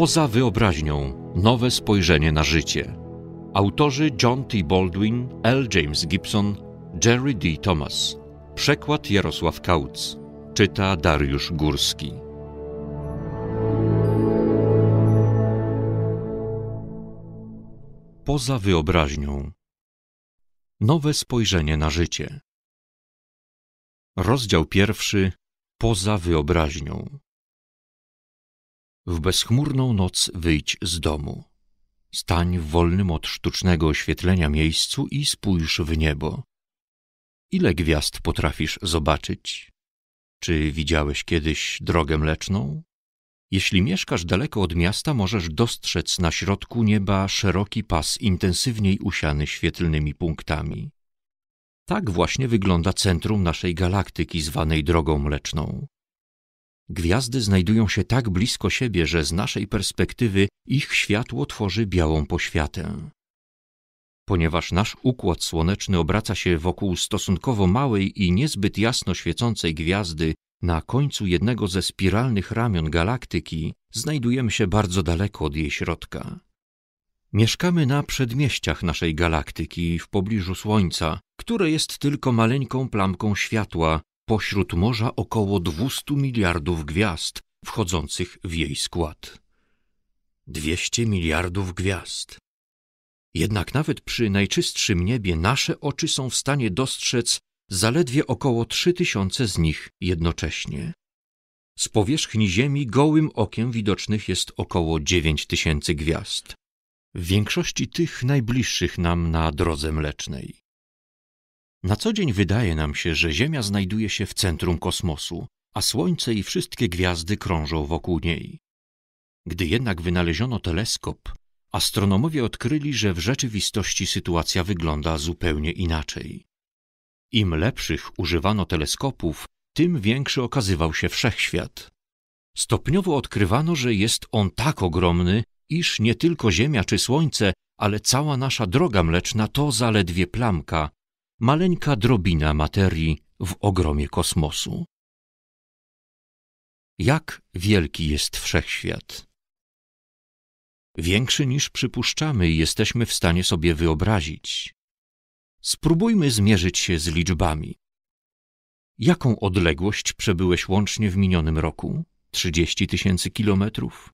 Poza wyobraźnią nowe spojrzenie na życie. Autorzy John T. Baldwin, L. James Gibson, Jerry D. Thomas. Przekład Jarosław Kautz. Czyta Dariusz Górski. Poza wyobraźnią. Nowe spojrzenie na życie. Rozdział pierwszy. Poza wyobraźnią. W bezchmurną noc wyjdź z domu. Stań w wolnym od sztucznego oświetlenia miejscu i spójrz w niebo. Ile gwiazd potrafisz zobaczyć? Czy widziałeś kiedyś drogę mleczną? Jeśli mieszkasz daleko od miasta, możesz dostrzec na środku nieba szeroki pas intensywniej usiany świetlnymi punktami. Tak właśnie wygląda centrum naszej galaktyki zwanej Drogą Mleczną. Gwiazdy znajdują się tak blisko siebie, że z naszej perspektywy ich światło tworzy białą poświatę. Ponieważ nasz układ słoneczny obraca się wokół stosunkowo małej i niezbyt jasno świecącej gwiazdy, na końcu jednego ze spiralnych ramion galaktyki znajdujemy się bardzo daleko od jej środka. Mieszkamy na przedmieściach naszej galaktyki, w pobliżu Słońca, które jest tylko maleńką plamką światła, pośród morza około 200 miliardów gwiazd wchodzących w jej skład. 200 miliardów gwiazd. Jednak nawet przy najczystszym niebie nasze oczy są w stanie dostrzec zaledwie około 3000 z nich jednocześnie. Z powierzchni Ziemi gołym okiem widocznych jest około 9000 gwiazd. W większości tych najbliższych nam na drodze mlecznej. Na co dzień wydaje nam się, że Ziemia znajduje się w centrum kosmosu, a Słońce i wszystkie gwiazdy krążą wokół niej. Gdy jednak wynaleziono teleskop, astronomowie odkryli, że w rzeczywistości sytuacja wygląda zupełnie inaczej. Im lepszych używano teleskopów, tym większy okazywał się wszechświat. Stopniowo odkrywano, że jest on tak ogromny, iż nie tylko Ziemia czy Słońce, ale cała nasza droga mleczna to zaledwie plamka maleńka drobina materii w ogromie kosmosu. Jak wielki jest wszechświat? Większy niż przypuszczamy i jesteśmy w stanie sobie wyobrazić. Spróbujmy zmierzyć się z liczbami. Jaką odległość przebyłeś łącznie w minionym roku? 30 tysięcy kilometrów?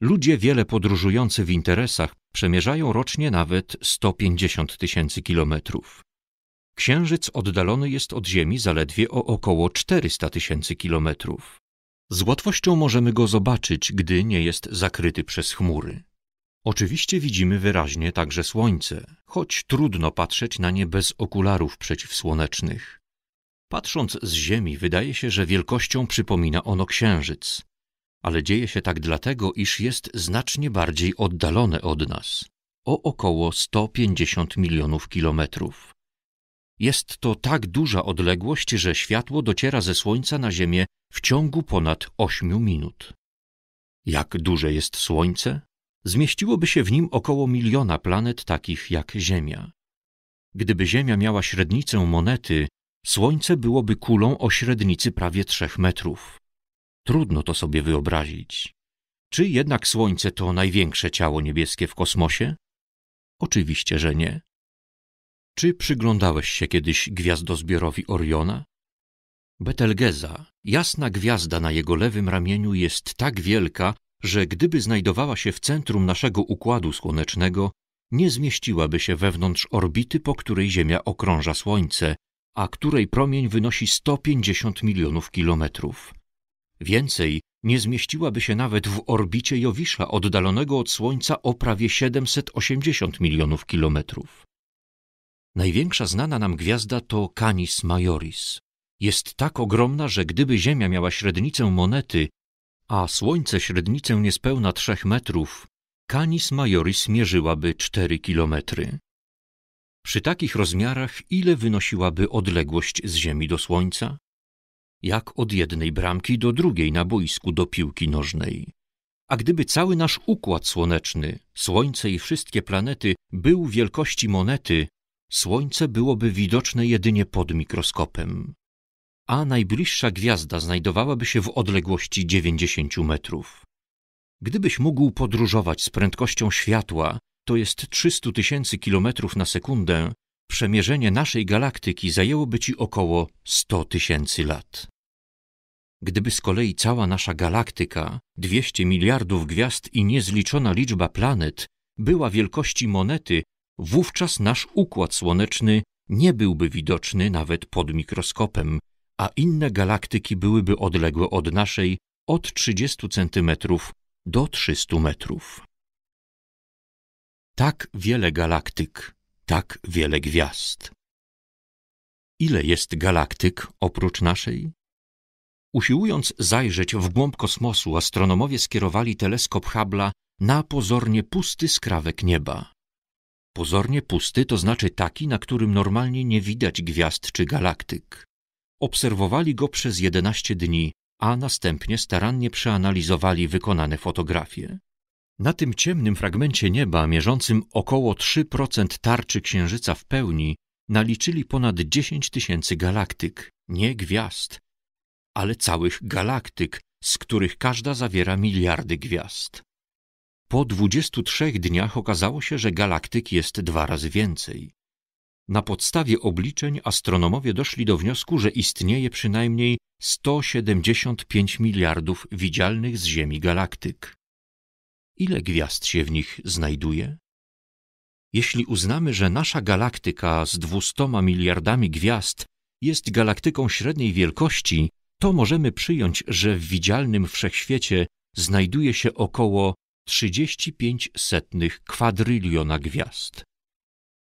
Ludzie wiele podróżujący w interesach przemierzają rocznie nawet 150 tysięcy kilometrów. Księżyc oddalony jest od Ziemi zaledwie o około 400 tysięcy kilometrów. Z łatwością możemy go zobaczyć, gdy nie jest zakryty przez chmury. Oczywiście widzimy wyraźnie także Słońce, choć trudno patrzeć na nie bez okularów przeciwsłonecznych. Patrząc z Ziemi, wydaje się, że wielkością przypomina ono Księżyc, ale dzieje się tak dlatego, iż jest znacznie bardziej oddalone od nas o około 150 milionów kilometrów. Jest to tak duża odległość, że światło dociera ze Słońca na Ziemię w ciągu ponad 8 minut. Jak duże jest Słońce? Zmieściłoby się w nim około miliona planet takich jak Ziemia. Gdyby Ziemia miała średnicę monety, Słońce byłoby kulą o średnicy prawie 3 metrów. Trudno to sobie wyobrazić. Czy jednak Słońce to największe ciało niebieskie w kosmosie? Oczywiście, że nie. Czy przyglądałeś się kiedyś gwiazdozbiorowi Oriona? Betelgeza, jasna gwiazda na jego lewym ramieniu jest tak wielka, że gdyby znajdowała się w centrum naszego układu słonecznego, nie zmieściłaby się wewnątrz orbity, po której Ziemia okrąża Słońce, a której promień wynosi 150 milionów kilometrów. Więcej, nie zmieściłaby się nawet w orbicie Jowisza, oddalonego od Słońca o prawie 780 milionów kilometrów. Największa znana nam gwiazda to Canis Majoris. Jest tak ogromna, że gdyby Ziemia miała średnicę monety, a Słońce średnicę niespełna trzech metrów, Canis Majoris mierzyłaby cztery kilometry. Przy takich rozmiarach ile wynosiłaby odległość z Ziemi do Słońca? Jak od jednej bramki do drugiej na boisku do piłki nożnej. A gdyby cały nasz układ słoneczny, Słońce i wszystkie planety był wielkości monety, Słońce byłoby widoczne jedynie pod mikroskopem, a najbliższa gwiazda znajdowałaby się w odległości 90 metrów. Gdybyś mógł podróżować z prędkością światła, to jest 300 tysięcy kilometrów na sekundę, przemierzenie naszej galaktyki zajęłoby ci około 100 tysięcy lat. Gdyby z kolei cała nasza galaktyka, 200 miliardów gwiazd i niezliczona liczba planet, była wielkości monety, wówczas nasz układ słoneczny nie byłby widoczny nawet pod mikroskopem, a inne galaktyki byłyby odległe od naszej od 30 cm do 300 metrów. Tak wiele galaktyk, tak wiele gwiazd. Ile jest galaktyk oprócz naszej? Usiłując zajrzeć w głąb kosmosu, astronomowie skierowali teleskop Hubble'a na pozornie pusty skrawek nieba. Pozornie pusty to znaczy taki, na którym normalnie nie widać gwiazd czy galaktyk. Obserwowali go przez 11 dni, a następnie starannie przeanalizowali wykonane fotografie. Na tym ciemnym fragmencie nieba, mierzącym około 3% tarczy Księżyca w pełni, naliczyli ponad 10 tysięcy galaktyk, nie gwiazd, ale całych galaktyk, z których każda zawiera miliardy gwiazd. Po 23 dniach okazało się, że galaktyk jest dwa razy więcej. Na podstawie obliczeń astronomowie doszli do wniosku, że istnieje przynajmniej 175 miliardów widzialnych z Ziemi galaktyk. Ile gwiazd się w nich znajduje? Jeśli uznamy, że nasza galaktyka z 200 miliardami gwiazd jest galaktyką średniej wielkości, to możemy przyjąć, że w widzialnym wszechświecie znajduje się około 35 setnych kwadryliona gwiazd.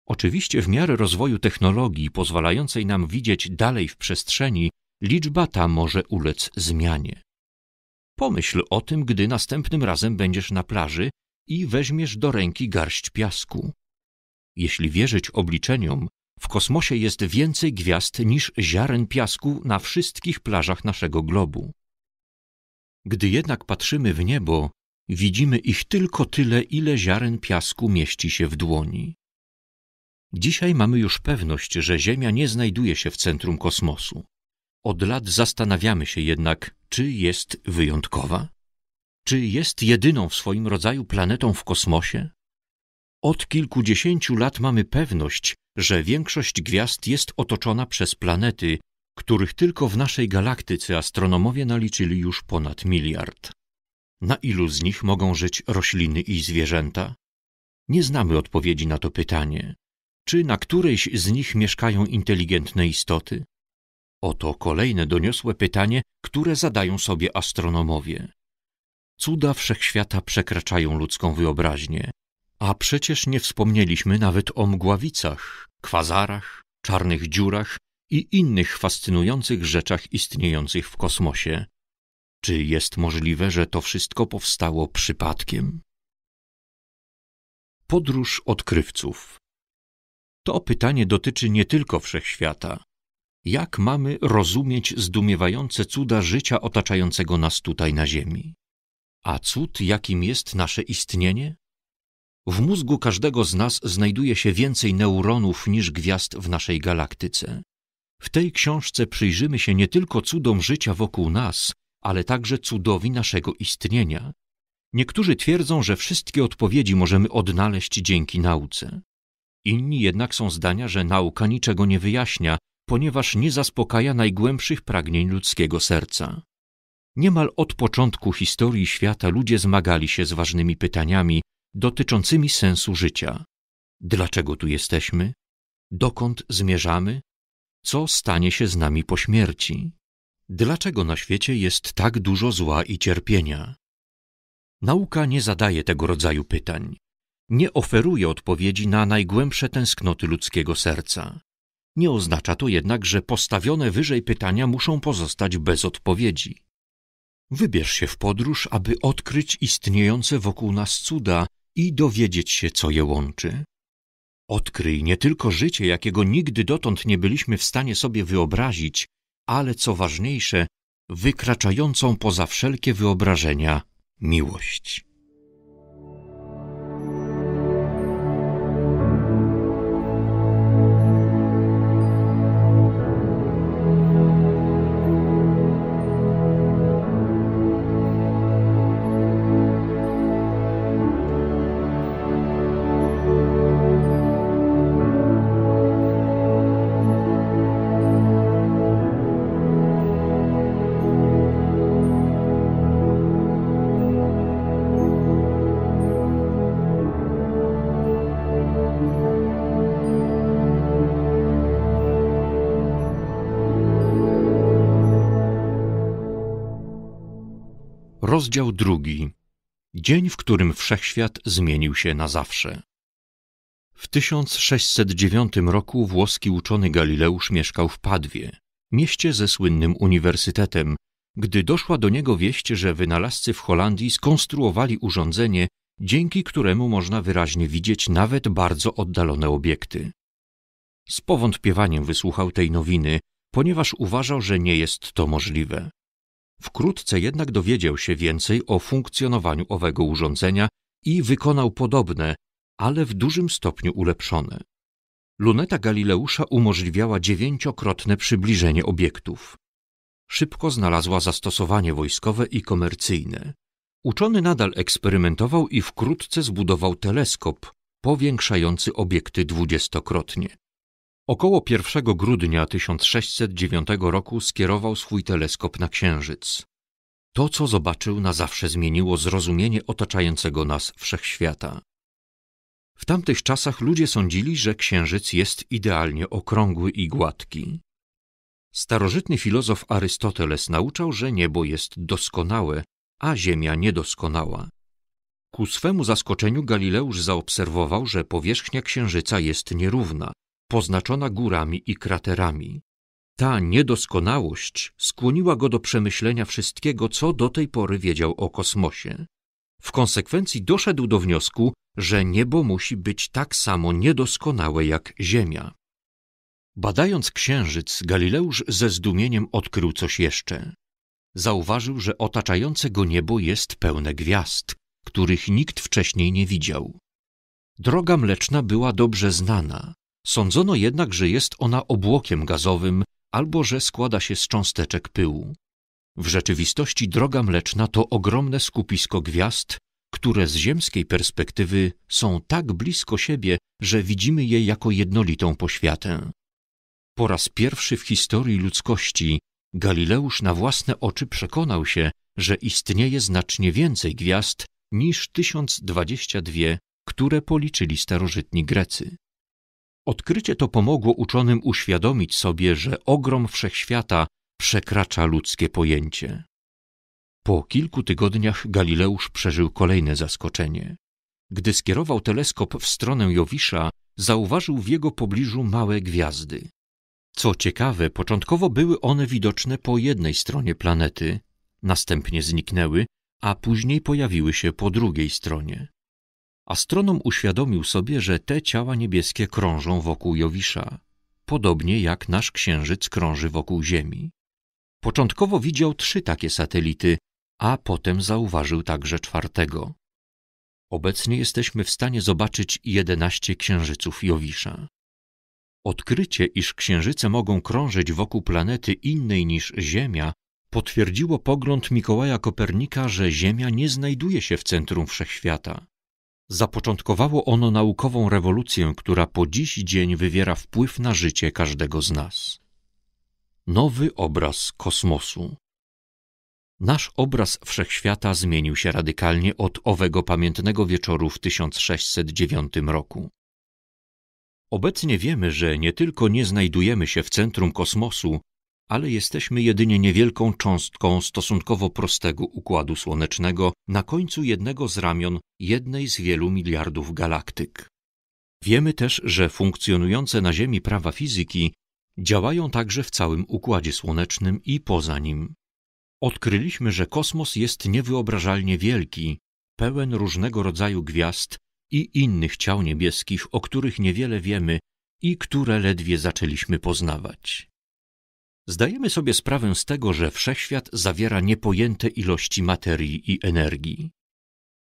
Oczywiście w miarę rozwoju technologii pozwalającej nam widzieć dalej w przestrzeni, liczba ta może ulec zmianie. Pomyśl o tym, gdy następnym razem będziesz na plaży i weźmiesz do ręki garść piasku. Jeśli wierzyć obliczeniom, w kosmosie jest więcej gwiazd niż ziaren piasku na wszystkich plażach naszego globu. Gdy jednak patrzymy w niebo, Widzimy ich tylko tyle, ile ziaren piasku mieści się w dłoni. Dzisiaj mamy już pewność, że Ziemia nie znajduje się w centrum kosmosu. Od lat zastanawiamy się jednak, czy jest wyjątkowa? Czy jest jedyną w swoim rodzaju planetą w kosmosie? Od kilkudziesięciu lat mamy pewność, że większość gwiazd jest otoczona przez planety, których tylko w naszej galaktyce astronomowie naliczyli już ponad miliard. Na ilu z nich mogą żyć rośliny i zwierzęta? Nie znamy odpowiedzi na to pytanie. Czy na którejś z nich mieszkają inteligentne istoty? Oto kolejne doniosłe pytanie, które zadają sobie astronomowie. Cuda wszechświata przekraczają ludzką wyobraźnię, a przecież nie wspomnieliśmy nawet o mgławicach, kwazarach, czarnych dziurach i innych fascynujących rzeczach istniejących w kosmosie. Czy jest możliwe, że to wszystko powstało przypadkiem? Podróż odkrywców. To pytanie dotyczy nie tylko wszechświata. Jak mamy rozumieć zdumiewające cuda życia otaczającego nas tutaj na Ziemi? A cud, jakim jest nasze istnienie? W mózgu każdego z nas znajduje się więcej neuronów niż gwiazd w naszej galaktyce. W tej książce przyjrzymy się nie tylko cudom życia wokół nas, ale także cudowi naszego istnienia. Niektórzy twierdzą, że wszystkie odpowiedzi możemy odnaleźć dzięki nauce. Inni jednak są zdania, że nauka niczego nie wyjaśnia, ponieważ nie zaspokaja najgłębszych pragnień ludzkiego serca. Niemal od początku historii świata ludzie zmagali się z ważnymi pytaniami dotyczącymi sensu życia. Dlaczego tu jesteśmy? Dokąd zmierzamy? Co stanie się z nami po śmierci? Dlaczego na świecie jest tak dużo zła i cierpienia? Nauka nie zadaje tego rodzaju pytań. Nie oferuje odpowiedzi na najgłębsze tęsknoty ludzkiego serca. Nie oznacza to jednak, że postawione wyżej pytania muszą pozostać bez odpowiedzi. Wybierz się w podróż, aby odkryć istniejące wokół nas cuda i dowiedzieć się, co je łączy. Odkryj nie tylko życie, jakiego nigdy dotąd nie byliśmy w stanie sobie wyobrazić, ale co ważniejsze, wykraczającą poza wszelkie wyobrażenia miłość. drugi. Dzień, w którym wszechświat zmienił się na zawsze. W 1609 roku włoski uczony Galileusz mieszkał w Padwie, mieście ze słynnym uniwersytetem, gdy doszła do niego wieść, że wynalazcy w Holandii skonstruowali urządzenie, dzięki któremu można wyraźnie widzieć nawet bardzo oddalone obiekty. Z powątpiewaniem wysłuchał tej nowiny, ponieważ uważał, że nie jest to możliwe. Wkrótce jednak dowiedział się więcej o funkcjonowaniu owego urządzenia i wykonał podobne, ale w dużym stopniu ulepszone. Luneta Galileusza umożliwiała dziewięciokrotne przybliżenie obiektów. Szybko znalazła zastosowanie wojskowe i komercyjne. Uczony nadal eksperymentował i wkrótce zbudował teleskop powiększający obiekty dwudziestokrotnie. Około 1 grudnia 1609 roku skierował swój teleskop na Księżyc. To, co zobaczył, na zawsze zmieniło zrozumienie otaczającego nas wszechświata. W tamtych czasach ludzie sądzili, że Księżyc jest idealnie okrągły i gładki. Starożytny filozof Arystoteles nauczał, że niebo jest doskonałe, a Ziemia niedoskonała. Ku swemu zaskoczeniu Galileusz zaobserwował, że powierzchnia Księżyca jest nierówna, poznaczona górami i kraterami. Ta niedoskonałość skłoniła go do przemyślenia wszystkiego, co do tej pory wiedział o kosmosie. W konsekwencji doszedł do wniosku, że niebo musi być tak samo niedoskonałe jak Ziemia. Badając księżyc, Galileusz ze zdumieniem odkrył coś jeszcze. Zauważył, że otaczające go niebo jest pełne gwiazd, których nikt wcześniej nie widział. Droga mleczna była dobrze znana, Sądzono jednak, że jest ona obłokiem gazowym albo że składa się z cząsteczek pyłu. W rzeczywistości Droga Mleczna to ogromne skupisko gwiazd, które z ziemskiej perspektywy są tak blisko siebie, że widzimy je jako jednolitą poświatę. Po raz pierwszy w historii ludzkości Galileusz na własne oczy przekonał się, że istnieje znacznie więcej gwiazd niż 1022, które policzyli starożytni Grecy. Odkrycie to pomogło uczonym uświadomić sobie, że ogrom wszechświata przekracza ludzkie pojęcie. Po kilku tygodniach Galileusz przeżył kolejne zaskoczenie. Gdy skierował teleskop w stronę Jowisza, zauważył w jego pobliżu małe gwiazdy. Co ciekawe, początkowo były one widoczne po jednej stronie planety, następnie zniknęły, a później pojawiły się po drugiej stronie. Astronom uświadomił sobie, że te ciała niebieskie krążą wokół Jowisza, podobnie jak nasz Księżyc krąży wokół Ziemi. Początkowo widział trzy takie satelity, a potem zauważył także czwartego. Obecnie jesteśmy w stanie zobaczyć 11 księżyców Jowisza. Odkrycie, iż księżyce mogą krążyć wokół planety innej niż Ziemia, potwierdziło pogląd Mikołaja Kopernika, że Ziemia nie znajduje się w centrum wszechświata. Zapoczątkowało ono naukową rewolucję, która po dziś dzień wywiera wpływ na życie każdego z nas. Nowy obraz kosmosu. Nasz obraz wszechświata zmienił się radykalnie od owego pamiętnego wieczoru w 1609 roku. Obecnie wiemy, że nie tylko nie znajdujemy się w centrum kosmosu, ale jesteśmy jedynie niewielką cząstką stosunkowo prostego układu słonecznego na końcu jednego z ramion jednej z wielu miliardów galaktyk. Wiemy też, że funkcjonujące na Ziemi prawa fizyki działają także w całym układzie słonecznym i poza nim. Odkryliśmy, że kosmos jest niewyobrażalnie wielki, pełen różnego rodzaju gwiazd i innych ciał niebieskich, o których niewiele wiemy i które ledwie zaczęliśmy poznawać. Zdajemy sobie sprawę z tego, że wszechświat zawiera niepojęte ilości materii i energii.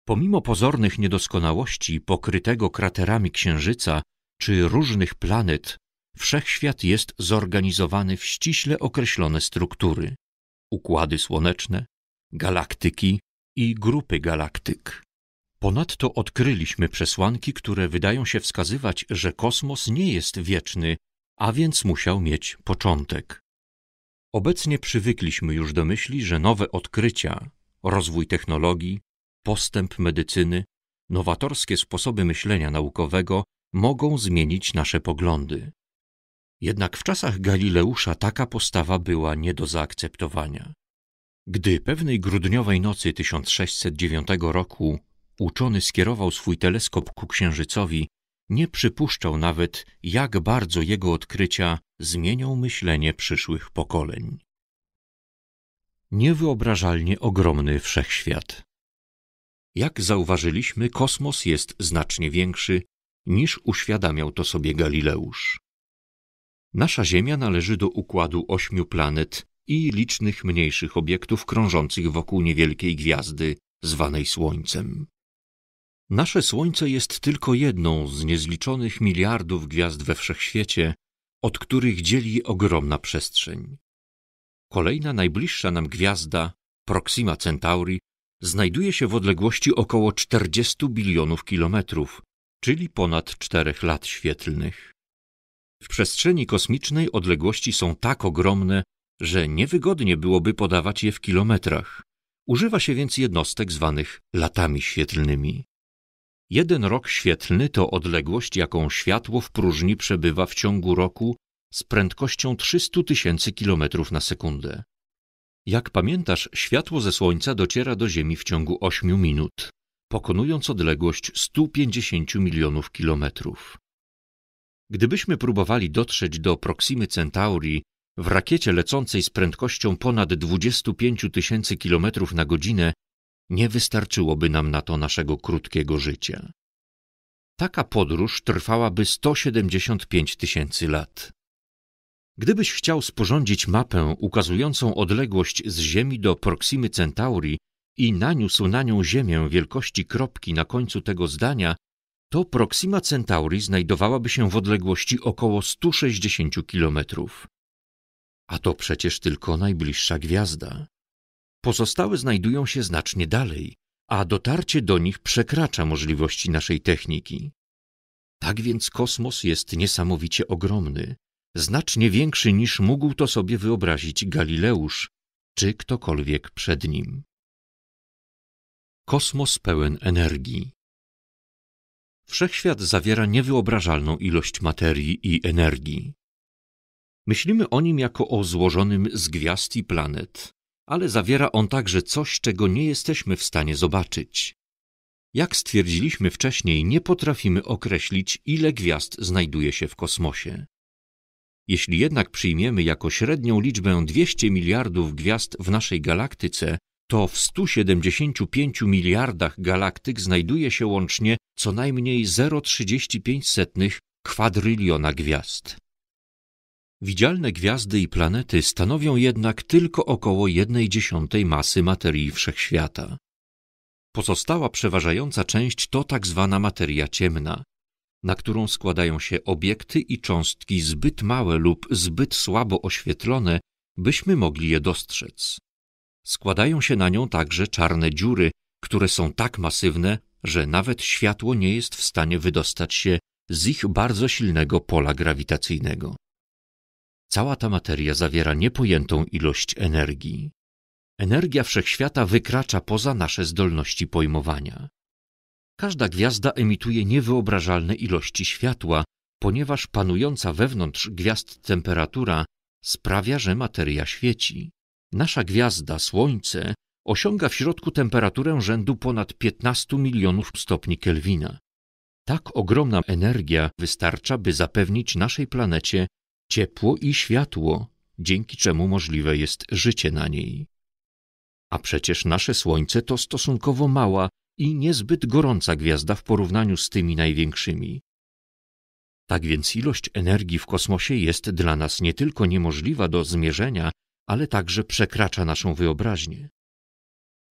Pomimo pozornych niedoskonałości pokrytego kraterami Księżyca czy różnych planet, wszechświat jest zorganizowany w ściśle określone struktury: układy słoneczne, galaktyki i grupy galaktyk. Ponadto odkryliśmy przesłanki, które wydają się wskazywać, że kosmos nie jest wieczny, a więc musiał mieć początek. Obecnie przywykliśmy już do myśli, że nowe odkrycia, rozwój technologii, postęp medycyny, nowatorskie sposoby myślenia naukowego mogą zmienić nasze poglądy. Jednak w czasach Galileusza taka postawa była nie do zaakceptowania. Gdy pewnej grudniowej nocy 1609 roku uczony skierował swój teleskop ku Księżycowi, nie przypuszczał nawet, jak bardzo jego odkrycia zmienią myślenie przyszłych pokoleń. Niewyobrażalnie ogromny wszechświat. Jak zauważyliśmy, kosmos jest znacznie większy niż uświadamiał to sobie Galileusz. Nasza Ziemia należy do układu ośmiu planet i licznych mniejszych obiektów krążących wokół niewielkiej gwiazdy zwanej Słońcem. Nasze Słońce jest tylko jedną z niezliczonych miliardów gwiazd we wszechświecie, od których dzieli ogromna przestrzeń. Kolejna najbliższa nam gwiazda, Proxima Centauri, znajduje się w odległości około 40 bilionów kilometrów, czyli ponad 4 lat świetlnych. W przestrzeni kosmicznej odległości są tak ogromne, że niewygodnie byłoby podawać je w kilometrach. Używa się więc jednostek zwanych latami świetlnymi. Jeden rok świetlny to odległość, jaką światło w próżni przebywa w ciągu roku z prędkością 300 tysięcy km na sekundę. Jak pamiętasz, światło ze Słońca dociera do Ziemi w ciągu 8 minut, pokonując odległość 150 milionów kilometrów. Gdybyśmy próbowali dotrzeć do Proximy Centauri w rakiecie lecącej z prędkością ponad 25 tysięcy kilometrów na godzinę, nie wystarczyłoby nam na to naszego krótkiego życia. Taka podróż trwałaby 175 tysięcy lat. Gdybyś chciał sporządzić mapę ukazującą odległość z Ziemi do Proximy Centauri i naniósł na nią Ziemię wielkości kropki na końcu tego zdania, to Proxima Centauri znajdowałaby się w odległości około 160 kilometrów. A to przecież tylko najbliższa gwiazda. Pozostałe znajdują się znacznie dalej, a dotarcie do nich przekracza możliwości naszej techniki. Tak więc kosmos jest niesamowicie ogromny, znacznie większy niż mógł to sobie wyobrazić Galileusz czy ktokolwiek przed nim. Kosmos pełen energii. Wszechświat zawiera niewyobrażalną ilość materii i energii. Myślimy o nim jako o złożonym z gwiazd i planet, ale zawiera on także coś, czego nie jesteśmy w stanie zobaczyć. Jak stwierdziliśmy wcześniej, nie potrafimy określić, ile gwiazd znajduje się w kosmosie. Jeśli jednak przyjmiemy jako średnią liczbę 200 miliardów gwiazd w naszej galaktyce, to w 175 miliardach galaktyk znajduje się łącznie co najmniej 0,35 kwadryliona gwiazd. Widzialne gwiazdy i planety stanowią jednak tylko około jednej dziesiątej masy materii wszechświata. Pozostała przeważająca część to tak zwana materia ciemna, na którą składają się obiekty i cząstki zbyt małe lub zbyt słabo oświetlone, byśmy mogli je dostrzec. Składają się na nią także czarne dziury, które są tak masywne, że nawet światło nie jest w stanie wydostać się z ich bardzo silnego pola grawitacyjnego. Cała ta materia zawiera niepojętą ilość energii. Energia wszechświata wykracza poza nasze zdolności pojmowania. Każda gwiazda emituje niewyobrażalne ilości światła, ponieważ panująca wewnątrz gwiazd temperatura sprawia, że materia świeci. Nasza gwiazda, Słońce, osiąga w środku temperaturę rzędu ponad 15 milionów stopni Kelwina. Tak ogromna energia wystarcza, by zapewnić naszej planecie ciepło i światło, dzięki czemu możliwe jest życie na niej. A przecież nasze Słońce to stosunkowo mała i niezbyt gorąca gwiazda w porównaniu z tymi największymi. Tak więc ilość energii w kosmosie jest dla nas nie tylko niemożliwa do zmierzenia, ale także przekracza naszą wyobraźnię.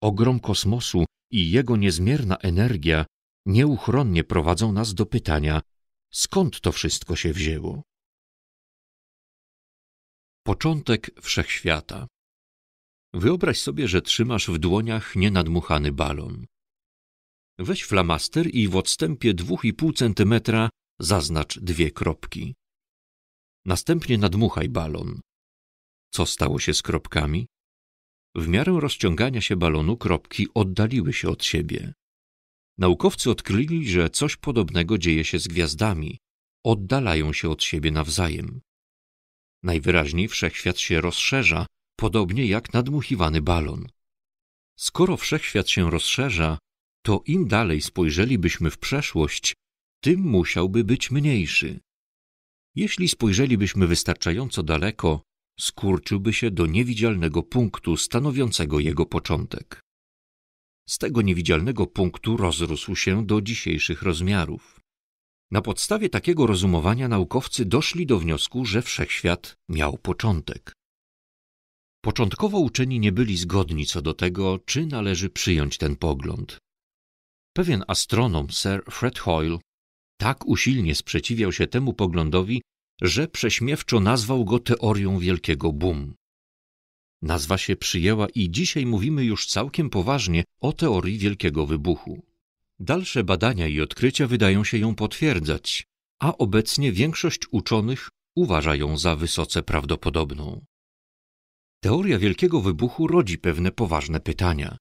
Ogrom kosmosu i jego niezmierna energia nieuchronnie prowadzą nas do pytania, skąd to wszystko się wzięło? Początek wszechświata. Wyobraź sobie, że trzymasz w dłoniach nienadmuchany balon. Weź flamaster i w odstępie 2,5 cm zaznacz dwie kropki. Następnie nadmuchaj balon. Co stało się z kropkami? W miarę rozciągania się balonu kropki oddaliły się od siebie. Naukowcy odkryli, że coś podobnego dzieje się z gwiazdami. Oddalają się od siebie nawzajem. Najwyraźniej wszechświat się rozszerza, podobnie jak nadmuchiwany balon. Skoro wszechświat się rozszerza, to im dalej spojrzelibyśmy w przeszłość, tym musiałby być mniejszy. Jeśli spojrzelibyśmy wystarczająco daleko, skurczyłby się do niewidzialnego punktu stanowiącego jego początek. Z tego niewidzialnego punktu rozrósł się do dzisiejszych rozmiarów. Na podstawie takiego rozumowania naukowcy doszli do wniosku, że wszechświat miał początek. Początkowo uczeni nie byli zgodni co do tego, czy należy przyjąć ten pogląd. Pewien astronom Sir Fred Hoyle tak usilnie sprzeciwiał się temu poglądowi, że prześmiewczo nazwał go teorią wielkiego boom. Nazwa się przyjęła i dzisiaj mówimy już całkiem poważnie o teorii wielkiego wybuchu. Dalsze badania i odkrycia wydają się ją potwierdzać, a obecnie większość uczonych uważa ją za wysoce prawdopodobną. Teoria Wielkiego Wybuchu rodzi pewne poważne pytania.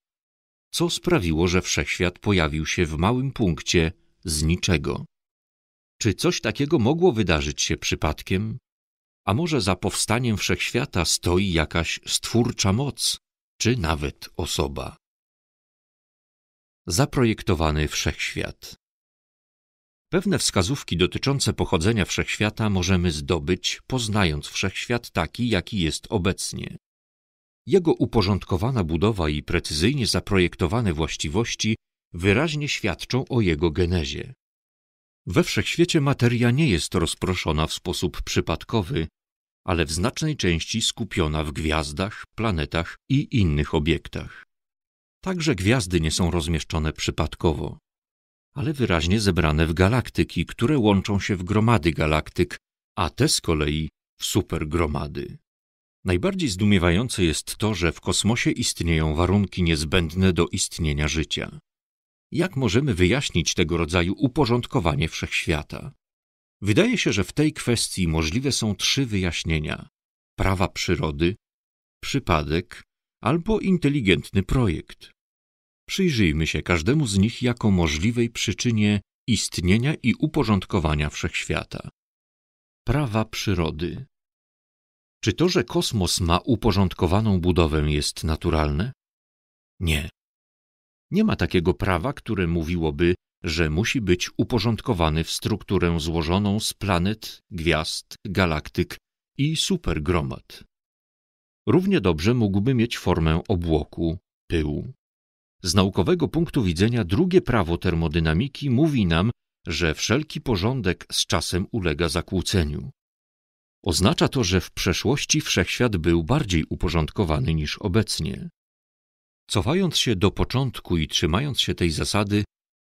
Co sprawiło, że wszechświat pojawił się w małym punkcie z niczego? Czy coś takiego mogło wydarzyć się przypadkiem? A może za powstaniem wszechświata stoi jakaś stwórcza moc, czy nawet osoba? zaprojektowany wszechświat. Pewne wskazówki dotyczące pochodzenia wszechświata możemy zdobyć, poznając wszechświat taki, jaki jest obecnie. Jego uporządkowana budowa i precyzyjnie zaprojektowane właściwości wyraźnie świadczą o jego genezie. We wszechświecie materia nie jest rozproszona w sposób przypadkowy, ale w znacznej części skupiona w gwiazdach, planetach i innych obiektach. Także gwiazdy nie są rozmieszczone przypadkowo, ale wyraźnie zebrane w galaktyki, które łączą się w gromady galaktyk, a te z kolei w supergromady. Najbardziej zdumiewające jest to, że w kosmosie istnieją warunki niezbędne do istnienia życia. Jak możemy wyjaśnić tego rodzaju uporządkowanie wszechświata? Wydaje się, że w tej kwestii możliwe są trzy wyjaśnienia: prawa przyrody, przypadek albo inteligentny projekt. Przyjrzyjmy się każdemu z nich jako możliwej przyczynie istnienia i uporządkowania wszechświata. Prawa przyrody. Czy to, że kosmos ma uporządkowaną budowę, jest naturalne? Nie. Nie ma takiego prawa, które mówiłoby, że musi być uporządkowany w strukturę złożoną z planet, gwiazd, galaktyk i supergromad równie dobrze mógłby mieć formę obłoku, pyłu. Z naukowego punktu widzenia drugie prawo termodynamiki mówi nam, że wszelki porządek z czasem ulega zakłóceniu. Oznacza to, że w przeszłości wszechświat był bardziej uporządkowany niż obecnie. Cofając się do początku i trzymając się tej zasady,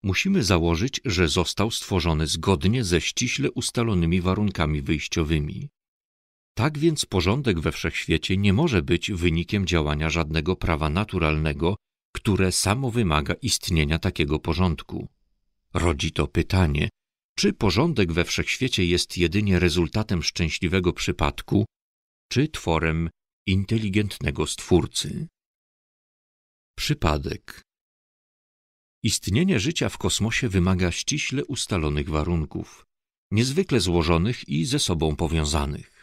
musimy założyć, że został stworzony zgodnie ze ściśle ustalonymi warunkami wyjściowymi. Tak więc porządek we wszechświecie nie może być wynikiem działania żadnego prawa naturalnego, które samo wymaga istnienia takiego porządku. Rodzi to pytanie, czy porządek we wszechświecie jest jedynie rezultatem szczęśliwego przypadku, czy tworem inteligentnego stwórcy? Przypadek Istnienie życia w kosmosie wymaga ściśle ustalonych warunków, niezwykle złożonych i ze sobą powiązanych.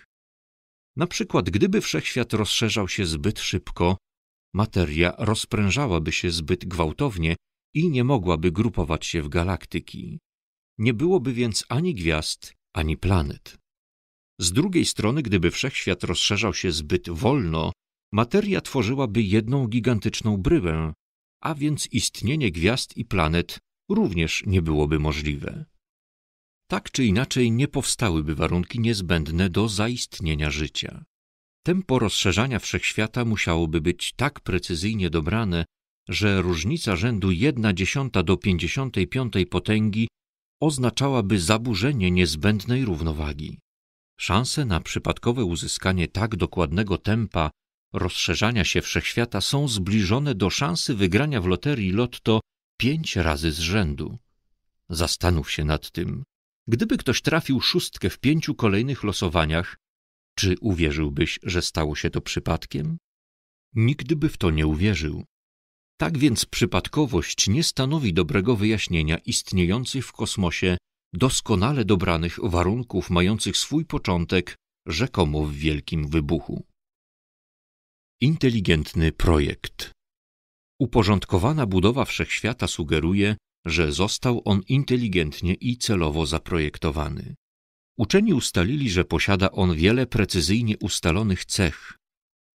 Na przykład, gdyby wszechświat rozszerzał się zbyt szybko, materia rozprężałaby się zbyt gwałtownie i nie mogłaby grupować się w galaktyki. Nie byłoby więc ani gwiazd, ani planet. Z drugiej strony, gdyby wszechświat rozszerzał się zbyt wolno, materia tworzyłaby jedną gigantyczną bryłę, a więc istnienie gwiazd i planet również nie byłoby możliwe tak czy inaczej nie powstałyby warunki niezbędne do zaistnienia życia. Tempo rozszerzania wszechświata musiałoby być tak precyzyjnie dobrane, że różnica rzędu 1 dziesiąta do 55 potęgi oznaczałaby zaburzenie niezbędnej równowagi. Szanse na przypadkowe uzyskanie tak dokładnego tempa rozszerzania się wszechświata są zbliżone do szansy wygrania w loterii lotto pięć razy z rzędu. Zastanów się nad tym. Gdyby ktoś trafił szóstkę w pięciu kolejnych losowaniach, czy uwierzyłbyś, że stało się to przypadkiem? Nigdy by w to nie uwierzył. Tak więc przypadkowość nie stanowi dobrego wyjaśnienia istniejących w kosmosie doskonale dobranych warunków mających swój początek rzekomo w wielkim wybuchu. Inteligentny projekt. Uporządkowana budowa wszechświata sugeruje, że został on inteligentnie i celowo zaprojektowany. Uczeni ustalili, że posiada on wiele precyzyjnie ustalonych cech,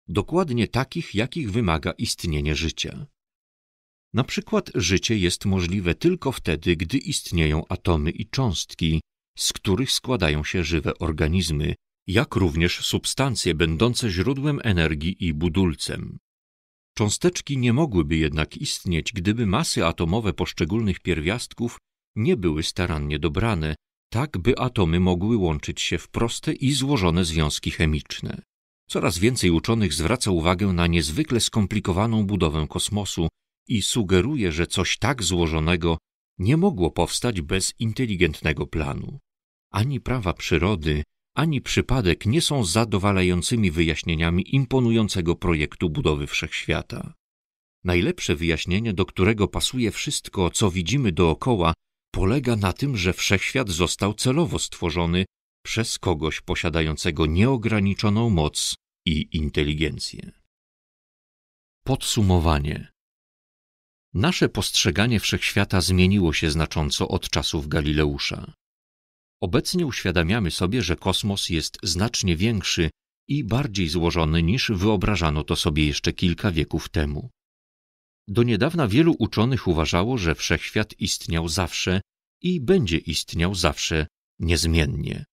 dokładnie takich, jakich wymaga istnienie życia. Na przykład życie jest możliwe tylko wtedy, gdy istnieją atomy i cząstki, z których składają się żywe organizmy, jak również substancje będące źródłem energii i budulcem. Cząsteczki nie mogłyby jednak istnieć, gdyby masy atomowe poszczególnych pierwiastków nie były starannie dobrane, tak by atomy mogły łączyć się w proste i złożone związki chemiczne. Coraz więcej uczonych zwraca uwagę na niezwykle skomplikowaną budowę kosmosu i sugeruje, że coś tak złożonego nie mogło powstać bez inteligentnego planu. Ani prawa przyrody, ani przypadek nie są zadowalającymi wyjaśnieniami imponującego projektu budowy wszechświata. Najlepsze wyjaśnienie, do którego pasuje wszystko, co widzimy dookoła, polega na tym, że wszechświat został celowo stworzony przez kogoś posiadającego nieograniczoną moc i inteligencję. Podsumowanie. Nasze postrzeganie wszechświata zmieniło się znacząco od czasów Galileusza. Obecnie uświadamiamy sobie, że kosmos jest znacznie większy i bardziej złożony niż wyobrażano to sobie jeszcze kilka wieków temu. Do niedawna wielu uczonych uważało, że wszechświat istniał zawsze i będzie istniał zawsze niezmiennie.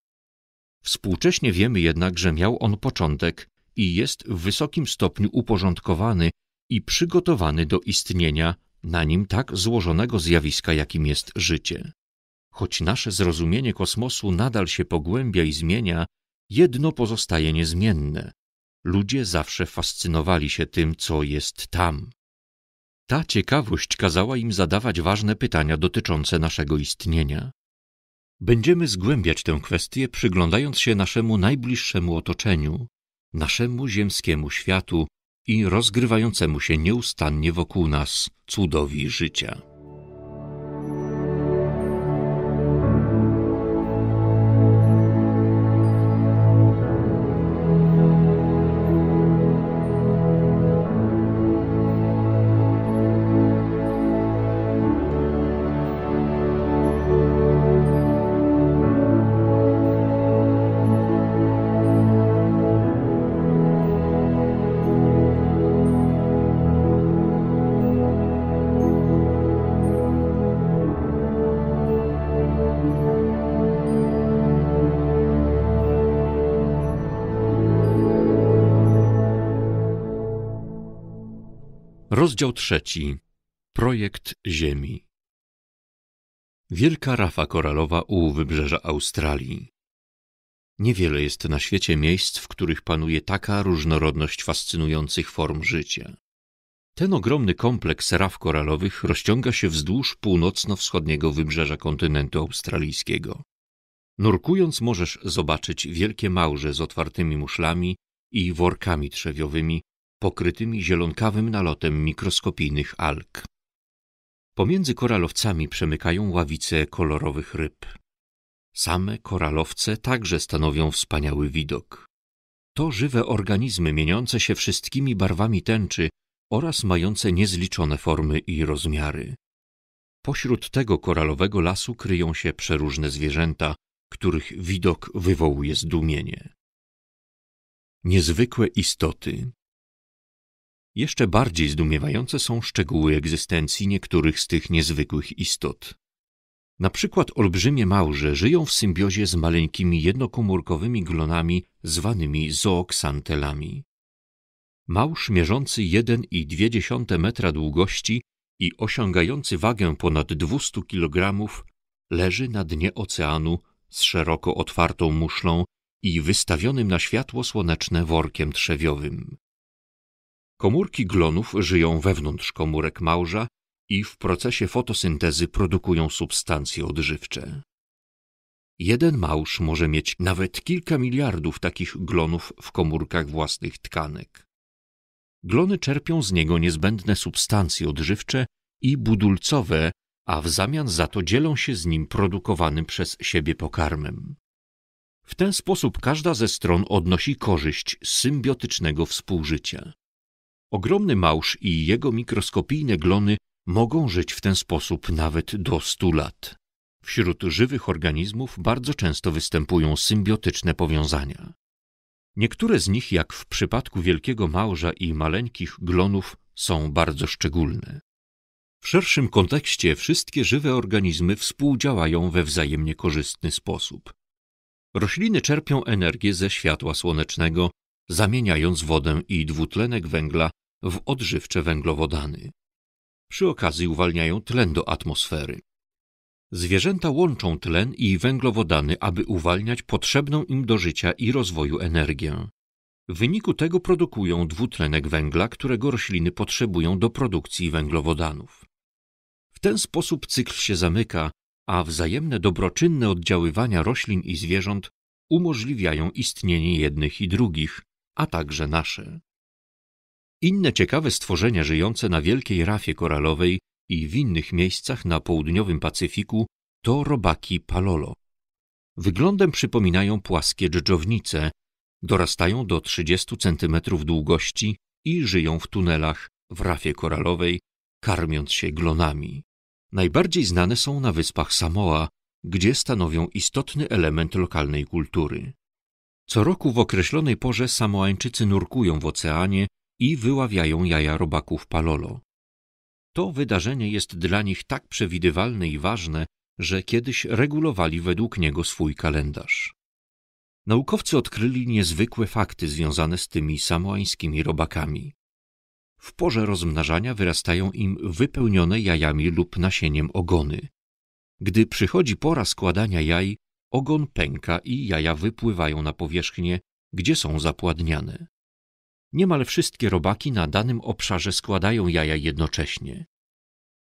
Współcześnie wiemy jednak, że miał on początek i jest w wysokim stopniu uporządkowany i przygotowany do istnienia na nim tak złożonego zjawiska, jakim jest życie. Choć nasze zrozumienie kosmosu nadal się pogłębia i zmienia, jedno pozostaje niezmienne. Ludzie zawsze fascynowali się tym, co jest tam. Ta ciekawość kazała im zadawać ważne pytania dotyczące naszego istnienia. Będziemy zgłębiać tę kwestię, przyglądając się naszemu najbliższemu otoczeniu, naszemu ziemskiemu światu i rozgrywającemu się nieustannie wokół nas cudowi życia. Rozdział trzeci. Projekt Ziemi. Wielka rafa koralowa u wybrzeża Australii. Niewiele jest na świecie miejsc, w których panuje taka różnorodność fascynujących form życia. Ten ogromny kompleks raf koralowych rozciąga się wzdłuż północno-wschodniego wybrzeża kontynentu australijskiego. Nurkując możesz zobaczyć wielkie małże z otwartymi muszlami i workami trzewiowymi, pokrytymi zielonkawym nalotem mikroskopijnych alg. Pomiędzy koralowcami przemykają ławice kolorowych ryb. Same koralowce także stanowią wspaniały widok. To żywe organizmy mieniące się wszystkimi barwami tęczy oraz mające niezliczone formy i rozmiary. Pośród tego koralowego lasu kryją się przeróżne zwierzęta, których widok wywołuje zdumienie. Niezwykłe istoty, jeszcze bardziej zdumiewające są szczegóły egzystencji niektórych z tych niezwykłych istot. Na przykład olbrzymie małże żyją w symbiozie z maleńkimi jednokomórkowymi glonami zwanymi zooksantelami. Małż mierzący 1,2 metra długości i osiągający wagę ponad 200 kg leży na dnie oceanu z szeroko otwartą muszlą i wystawionym na światło słoneczne workiem trzewiowym. Komórki glonów żyją wewnątrz komórek małża i w procesie fotosyntezy produkują substancje odżywcze. Jeden małż może mieć nawet kilka miliardów takich glonów w komórkach własnych tkanek. Glony czerpią z niego niezbędne substancje odżywcze i budulcowe, a w zamian za to dzielą się z nim produkowanym przez siebie pokarmem. W ten sposób każda ze stron odnosi korzyść z symbiotycznego współżycia. Ogromny małż i jego mikroskopijne glony mogą żyć w ten sposób nawet do 100 lat. Wśród żywych organizmów bardzo często występują symbiotyczne powiązania. Niektóre z nich, jak w przypadku wielkiego małża i maleńkich glonów, są bardzo szczególne. W szerszym kontekście wszystkie żywe organizmy współdziałają we wzajemnie korzystny sposób. Rośliny czerpią energię ze światła słonecznego, zamieniając wodę i dwutlenek węgla w odżywcze węglowodany. Przy okazji uwalniają tlen do atmosfery. Zwierzęta łączą tlen i węglowodany, aby uwalniać potrzebną im do życia i rozwoju energię. W wyniku tego produkują dwutlenek węgla, którego rośliny potrzebują do produkcji węglowodanów. W ten sposób cykl się zamyka, a wzajemne dobroczynne oddziaływania roślin i zwierząt umożliwiają istnienie jednych i drugich, a także nasze. Inne ciekawe stworzenia żyjące na wielkiej rafie koralowej i w innych miejscach na południowym Pacyfiku to robaki palolo. Wyglądem przypominają płaskie dżdżownice, dorastają do 30 cm długości i żyją w tunelach w rafie koralowej, karmiąc się glonami. Najbardziej znane są na wyspach Samoa, gdzie stanowią istotny element lokalnej kultury. Co roku w określonej porze Samoańczycy nurkują w oceanie i wyławiają jaja robaków palolo. To wydarzenie jest dla nich tak przewidywalne i ważne, że kiedyś regulowali według niego swój kalendarz. Naukowcy odkryli niezwykłe fakty związane z tymi samoańskimi robakami. W porze rozmnażania wyrastają im wypełnione jajami lub nasieniem ogony. Gdy przychodzi pora składania jaj, ogon pęka i jaja wypływają na powierzchnię, gdzie są zapładniane. Niemal wszystkie robaki na danym obszarze składają jaja jednocześnie.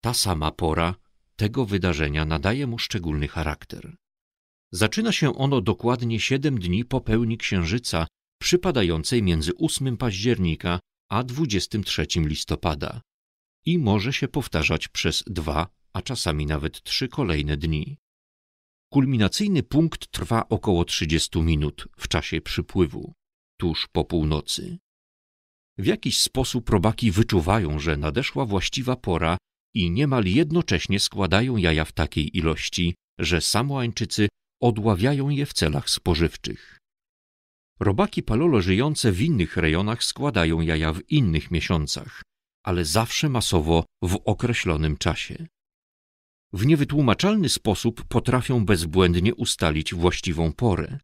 Ta sama pora tego wydarzenia nadaje mu szczególny charakter. Zaczyna się ono dokładnie siedem dni po pełni księżyca, przypadającej między 8 października a 23 listopada i może się powtarzać przez dwa, a czasami nawet trzy kolejne dni. Kulminacyjny punkt trwa około 30 minut w czasie przypływu, tuż po północy. W jakiś sposób robaki wyczuwają, że nadeszła właściwa pora i niemal jednocześnie składają jaja w takiej ilości, że Samoańczycy odławiają je w celach spożywczych. Robaki palolo żyjące w innych rejonach składają jaja w innych miesiącach, ale zawsze masowo w określonym czasie w niewytłumaczalny sposób potrafią bezbłędnie ustalić właściwą porę,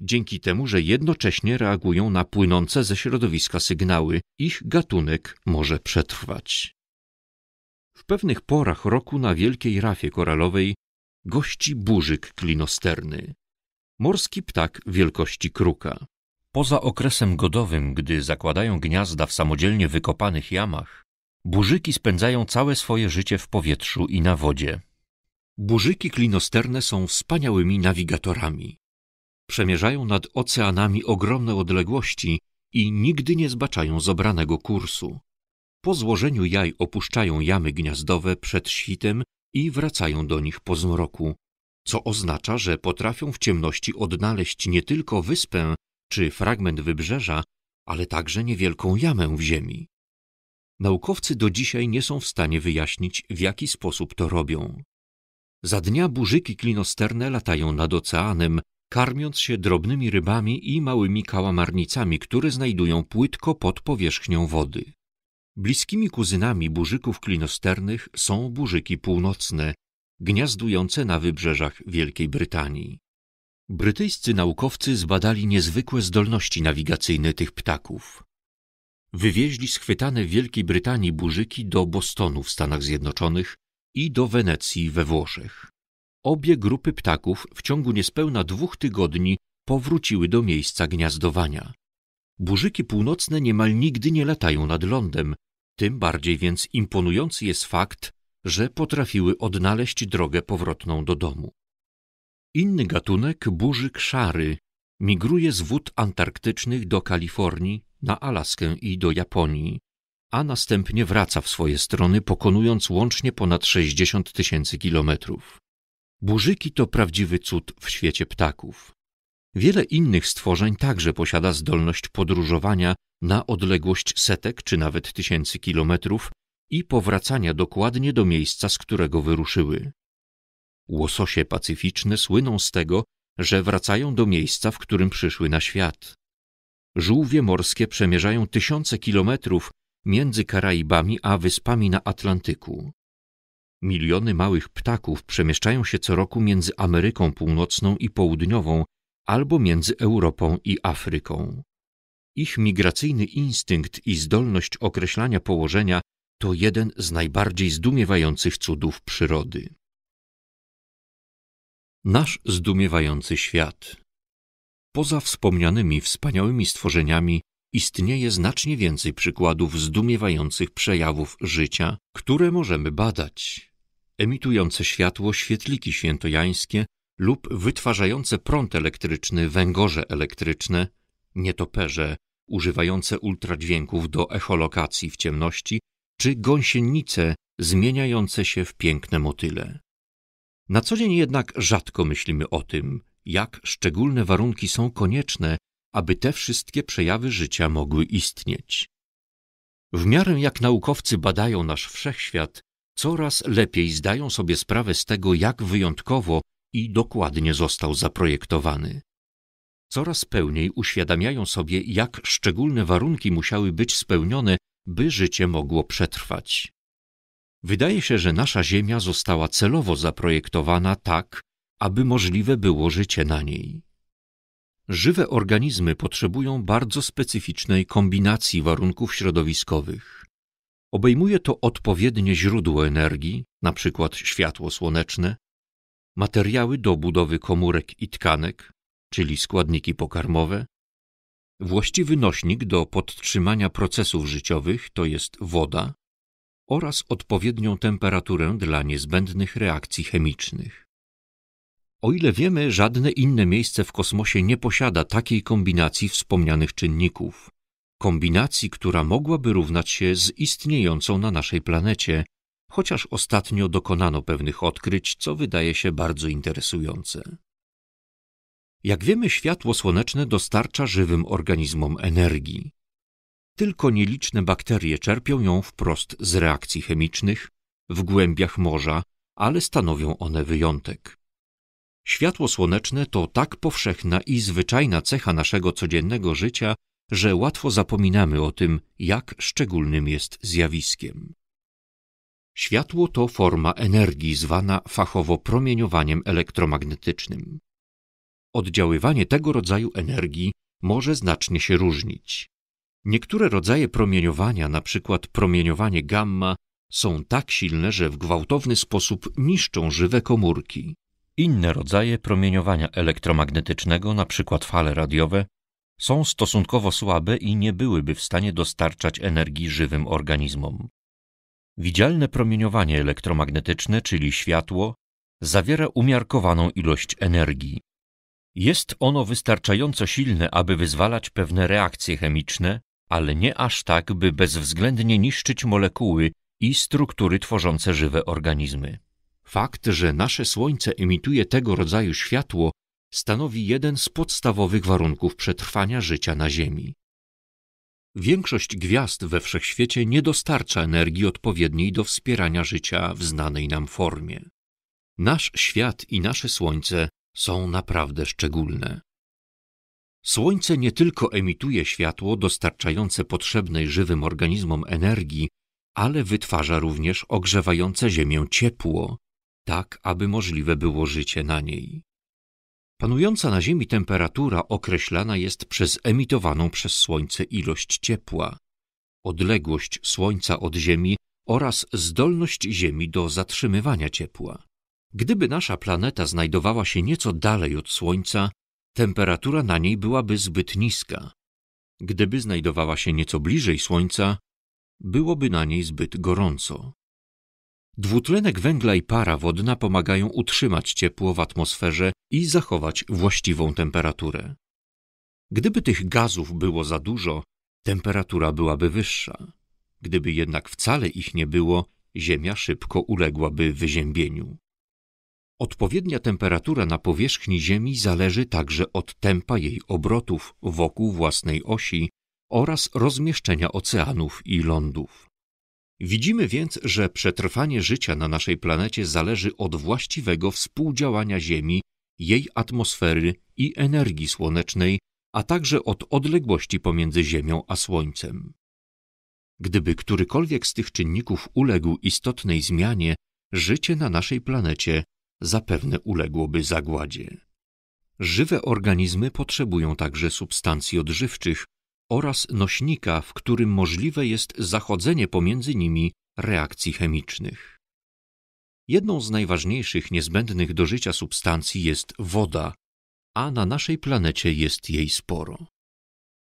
dzięki temu, że jednocześnie reagują na płynące ze środowiska sygnały, ich gatunek może przetrwać. W pewnych porach roku na wielkiej rafie koralowej gości burzyk klinosterny, morski ptak wielkości kruka. Poza okresem godowym, gdy zakładają gniazda w samodzielnie wykopanych jamach, Burzyki spędzają całe swoje życie w powietrzu i na wodzie. Burzyki klinosterne są wspaniałymi nawigatorami. Przemierzają nad oceanami ogromne odległości i nigdy nie zbaczają zobranego kursu. Po złożeniu jaj opuszczają jamy gniazdowe przed świtem i wracają do nich po zmroku, co oznacza, że potrafią w ciemności odnaleźć nie tylko wyspę czy fragment wybrzeża, ale także niewielką jamę w ziemi. Naukowcy do dzisiaj nie są w stanie wyjaśnić, w jaki sposób to robią. Za dnia burzyki klinosterne latają nad oceanem, karmiąc się drobnymi rybami i małymi kałamarnicami, które znajdują płytko pod powierzchnią wody. Bliskimi kuzynami burzyków klinosternych są burzyki północne, gniazdujące na wybrzeżach Wielkiej Brytanii. Brytyjscy naukowcy zbadali niezwykłe zdolności nawigacyjne tych ptaków wywieźli schwytane w Wielkiej Brytanii burzyki do Bostonu w Stanach Zjednoczonych i do Wenecji we Włoszech. Obie grupy ptaków w ciągu niespełna dwóch tygodni powróciły do miejsca gniazdowania. Burzyki północne niemal nigdy nie latają nad lądem, tym bardziej więc imponujący jest fakt, że potrafiły odnaleźć drogę powrotną do domu. Inny gatunek burzyk szary migruje z wód antarktycznych do Kalifornii, na Alaskę i do Japonii, a następnie wraca w swoje strony, pokonując łącznie ponad 60 tysięcy kilometrów. Burzyki to prawdziwy cud w świecie ptaków. Wiele innych stworzeń także posiada zdolność podróżowania na odległość setek czy nawet tysięcy kilometrów i powracania dokładnie do miejsca, z którego wyruszyły. Łososie pacyficzne słyną z tego, że wracają do miejsca, w którym przyszły na świat. Żółwie morskie przemierzają tysiące kilometrów między Karaibami a wyspami na Atlantyku. Miliony małych ptaków przemieszczają się co roku między Ameryką Północną i Południową albo między Europą i Afryką. Ich migracyjny instynkt i zdolność określania położenia to jeden z najbardziej zdumiewających cudów przyrody. Nasz zdumiewający świat. Poza wspomnianymi wspaniałymi stworzeniami istnieje znacznie więcej przykładów zdumiewających przejawów życia, które możemy badać. Emitujące światło świetliki świętojańskie lub wytwarzające prąd elektryczny węgorze elektryczne, nietoperze używające ultradźwięków do echolokacji w ciemności, czy gąsienice zmieniające się w piękne motyle. Na co dzień jednak rzadko myślimy o tym, jak szczególne warunki są konieczne, aby te wszystkie przejawy życia mogły istnieć. W miarę jak naukowcy badają nasz wszechświat, coraz lepiej zdają sobie sprawę z tego, jak wyjątkowo i dokładnie został zaprojektowany. Coraz pełniej uświadamiają sobie, jak szczególne warunki musiały być spełnione, by życie mogło przetrwać. Wydaje się, że nasza Ziemia została celowo zaprojektowana tak, aby możliwe było życie na niej. Żywe organizmy potrzebują bardzo specyficznej kombinacji warunków środowiskowych. Obejmuje to odpowiednie źródło energii, np. światło słoneczne, materiały do budowy komórek i tkanek, czyli składniki pokarmowe, właściwy nośnik do podtrzymania procesów życiowych, to jest woda, oraz odpowiednią temperaturę dla niezbędnych reakcji chemicznych. O ile wiemy, żadne inne miejsce w kosmosie nie posiada takiej kombinacji wspomnianych czynników. Kombinacji, która mogłaby równać się z istniejącą na naszej planecie, chociaż ostatnio dokonano pewnych odkryć, co wydaje się bardzo interesujące. Jak wiemy, światło słoneczne dostarcza żywym organizmom energii. Tylko nieliczne bakterie czerpią ją wprost z reakcji chemicznych w głębiach morza, ale stanowią one wyjątek. Światło słoneczne to tak powszechna i zwyczajna cecha naszego codziennego życia, że łatwo zapominamy o tym, jak szczególnym jest zjawiskiem. Światło to forma energii zwana fachowo promieniowaniem elektromagnetycznym. Oddziaływanie tego rodzaju energii może znacznie się różnić. Niektóre rodzaje promieniowania, np. promieniowanie gamma, są tak silne, że w gwałtowny sposób niszczą żywe komórki. Inne rodzaje promieniowania elektromagnetycznego, np. fale radiowe, są stosunkowo słabe i nie byłyby w stanie dostarczać energii żywym organizmom. Widzialne promieniowanie elektromagnetyczne, czyli światło, zawiera umiarkowaną ilość energii. Jest ono wystarczająco silne, aby wyzwalać pewne reakcje chemiczne, ale nie aż tak, by bezwzględnie niszczyć molekuły i struktury tworzące żywe organizmy. Fakt, że nasze Słońce emituje tego rodzaju światło, stanowi jeden z podstawowych warunków przetrwania życia na Ziemi. Większość gwiazd we wszechświecie nie dostarcza energii odpowiedniej do wspierania życia w znanej nam formie. Nasz świat i nasze Słońce są naprawdę szczególne. Słońce nie tylko emituje światło dostarczające potrzebnej żywym organizmom energii, ale wytwarza również ogrzewające Ziemię ciepło, tak aby możliwe było życie na niej. Panująca na Ziemi temperatura określana jest przez emitowaną przez Słońce ilość ciepła, odległość Słońca od Ziemi oraz zdolność Ziemi do zatrzymywania ciepła. Gdyby nasza planeta znajdowała się nieco dalej od Słońca, temperatura na niej byłaby zbyt niska. Gdyby znajdowała się nieco bliżej Słońca, byłoby na niej zbyt gorąco. Dwutlenek węgla i para wodna pomagają utrzymać ciepło w atmosferze i zachować właściwą temperaturę. Gdyby tych gazów było za dużo, temperatura byłaby wyższa. Gdyby jednak wcale ich nie było, Ziemia szybko uległaby wyziębieniu. Odpowiednia temperatura na powierzchni Ziemi zależy także od tempa jej obrotów wokół własnej osi oraz rozmieszczenia oceanów i lądów. Widzimy więc, że przetrwanie życia na naszej planecie zależy od właściwego współdziałania Ziemi, jej atmosfery i energii słonecznej, a także od odległości pomiędzy Ziemią a Słońcem. Gdyby którykolwiek z tych czynników uległ istotnej zmianie, życie na naszej planecie zapewne uległoby zagładzie. Żywe organizmy potrzebują także substancji odżywczych oraz nośnika, w którym możliwe jest zachodzenie pomiędzy nimi reakcji chemicznych. Jedną z najważniejszych niezbędnych do życia substancji jest woda, a na naszej planecie jest jej sporo.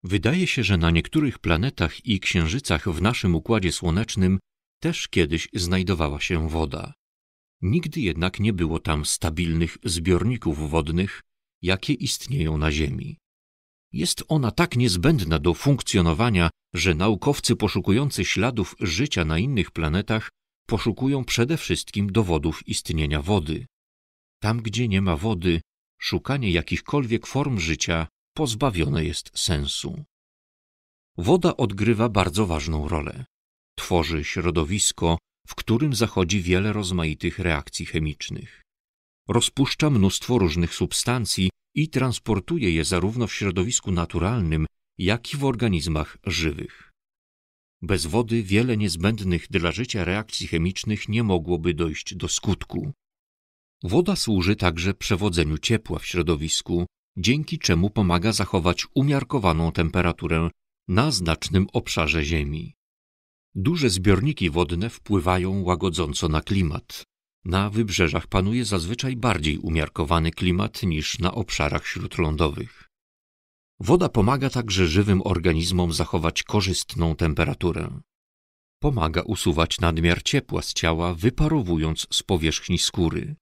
Wydaje się, że na niektórych planetach i księżycach w naszym układzie słonecznym też kiedyś znajdowała się woda. Nigdy jednak nie było tam stabilnych zbiorników wodnych, jakie istnieją na Ziemi. Jest ona tak niezbędna do funkcjonowania, że naukowcy poszukujący śladów życia na innych planetach poszukują przede wszystkim dowodów istnienia wody. Tam, gdzie nie ma wody, szukanie jakichkolwiek form życia pozbawione jest sensu. Woda odgrywa bardzo ważną rolę. Tworzy środowisko, w którym zachodzi wiele rozmaitych reakcji chemicznych. Rozpuszcza mnóstwo różnych substancji i transportuje je zarówno w środowisku naturalnym, jak i w organizmach żywych. Bez wody wiele niezbędnych dla życia reakcji chemicznych nie mogłoby dojść do skutku. Woda służy także przewodzeniu ciepła w środowisku, dzięki czemu pomaga zachować umiarkowaną temperaturę na znacznym obszarze Ziemi. Duże zbiorniki wodne wpływają łagodząco na klimat. Na wybrzeżach panuje zazwyczaj bardziej umiarkowany klimat niż na obszarach śródlądowych. Woda pomaga także żywym organizmom zachować korzystną temperaturę. Pomaga usuwać nadmiar ciepła z ciała, wyparowując z powierzchni skóry.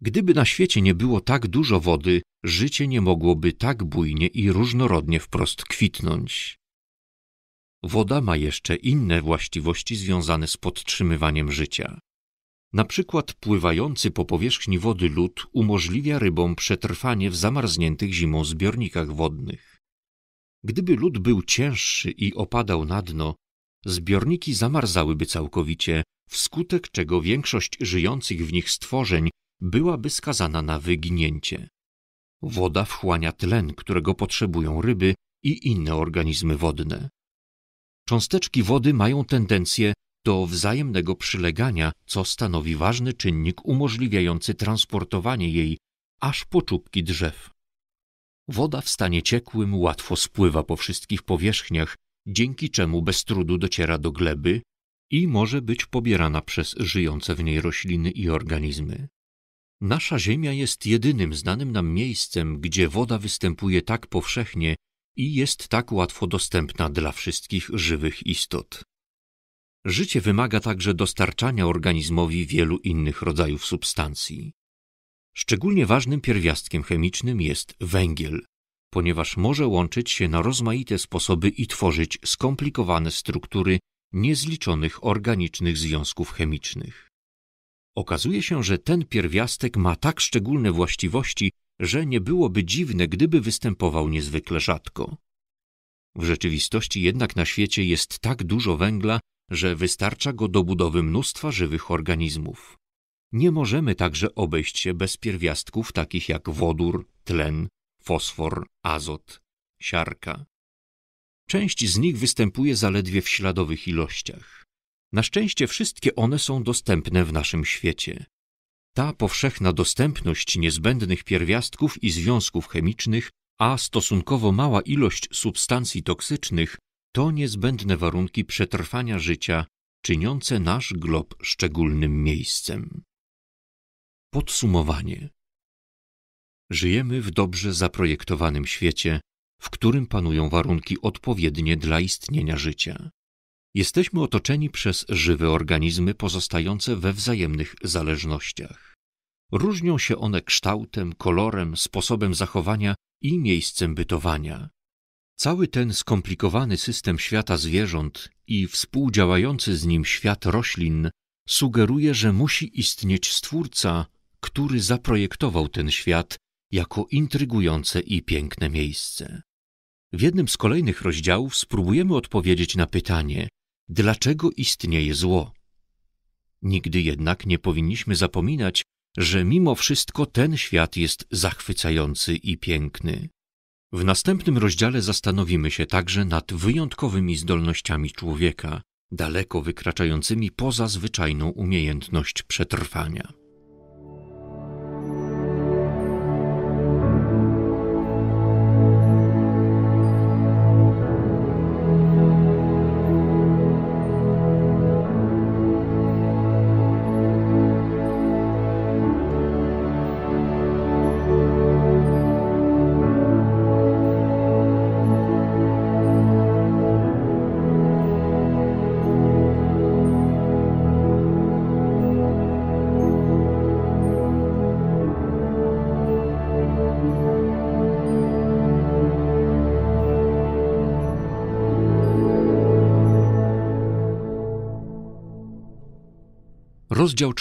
Gdyby na świecie nie było tak dużo wody, życie nie mogłoby tak bujnie i różnorodnie wprost kwitnąć. Woda ma jeszcze inne właściwości związane z podtrzymywaniem życia. Na przykład pływający po powierzchni wody lód umożliwia rybom przetrwanie w zamarzniętych zimą zbiornikach wodnych. Gdyby lód był cięższy i opadał na dno, zbiorniki zamarzałyby całkowicie, wskutek czego większość żyjących w nich stworzeń byłaby skazana na wyginięcie. Woda wchłania tlen, którego potrzebują ryby i inne organizmy wodne. Cząsteczki wody mają tendencję do wzajemnego przylegania, co stanowi ważny czynnik umożliwiający transportowanie jej aż po czubki drzew. Woda w stanie ciekłym łatwo spływa po wszystkich powierzchniach, dzięki czemu bez trudu dociera do gleby i może być pobierana przez żyjące w niej rośliny i organizmy. Nasza Ziemia jest jedynym znanym nam miejscem, gdzie woda występuje tak powszechnie i jest tak łatwo dostępna dla wszystkich żywych istot. Życie wymaga także dostarczania organizmowi wielu innych rodzajów substancji. Szczególnie ważnym pierwiastkiem chemicznym jest węgiel, ponieważ może łączyć się na rozmaite sposoby i tworzyć skomplikowane struktury niezliczonych organicznych związków chemicznych. Okazuje się, że ten pierwiastek ma tak szczególne właściwości, że nie byłoby dziwne, gdyby występował niezwykle rzadko. W rzeczywistości jednak na świecie jest tak dużo węgla, że wystarcza go do budowy mnóstwa żywych organizmów. Nie możemy także obejść się bez pierwiastków takich jak wodór, tlen, fosfor, azot, siarka. Część z nich występuje zaledwie w śladowych ilościach. Na szczęście wszystkie one są dostępne w naszym świecie. Ta powszechna dostępność niezbędnych pierwiastków i związków chemicznych, a stosunkowo mała ilość substancji toksycznych to niezbędne warunki przetrwania życia, czyniące nasz glob szczególnym miejscem. Podsumowanie. Żyjemy w dobrze zaprojektowanym świecie, w którym panują warunki odpowiednie dla istnienia życia. Jesteśmy otoczeni przez żywe organizmy pozostające we wzajemnych zależnościach. Różnią się one kształtem, kolorem, sposobem zachowania i miejscem bytowania. Cały ten skomplikowany system świata zwierząt i współdziałający z nim świat roślin sugeruje, że musi istnieć stwórca, który zaprojektował ten świat jako intrygujące i piękne miejsce. W jednym z kolejnych rozdziałów spróbujemy odpowiedzieć na pytanie, dlaczego istnieje zło. Nigdy jednak nie powinniśmy zapominać, że mimo wszystko ten świat jest zachwycający i piękny. W następnym rozdziale zastanowimy się także nad wyjątkowymi zdolnościami człowieka, daleko wykraczającymi poza zwyczajną umiejętność przetrwania.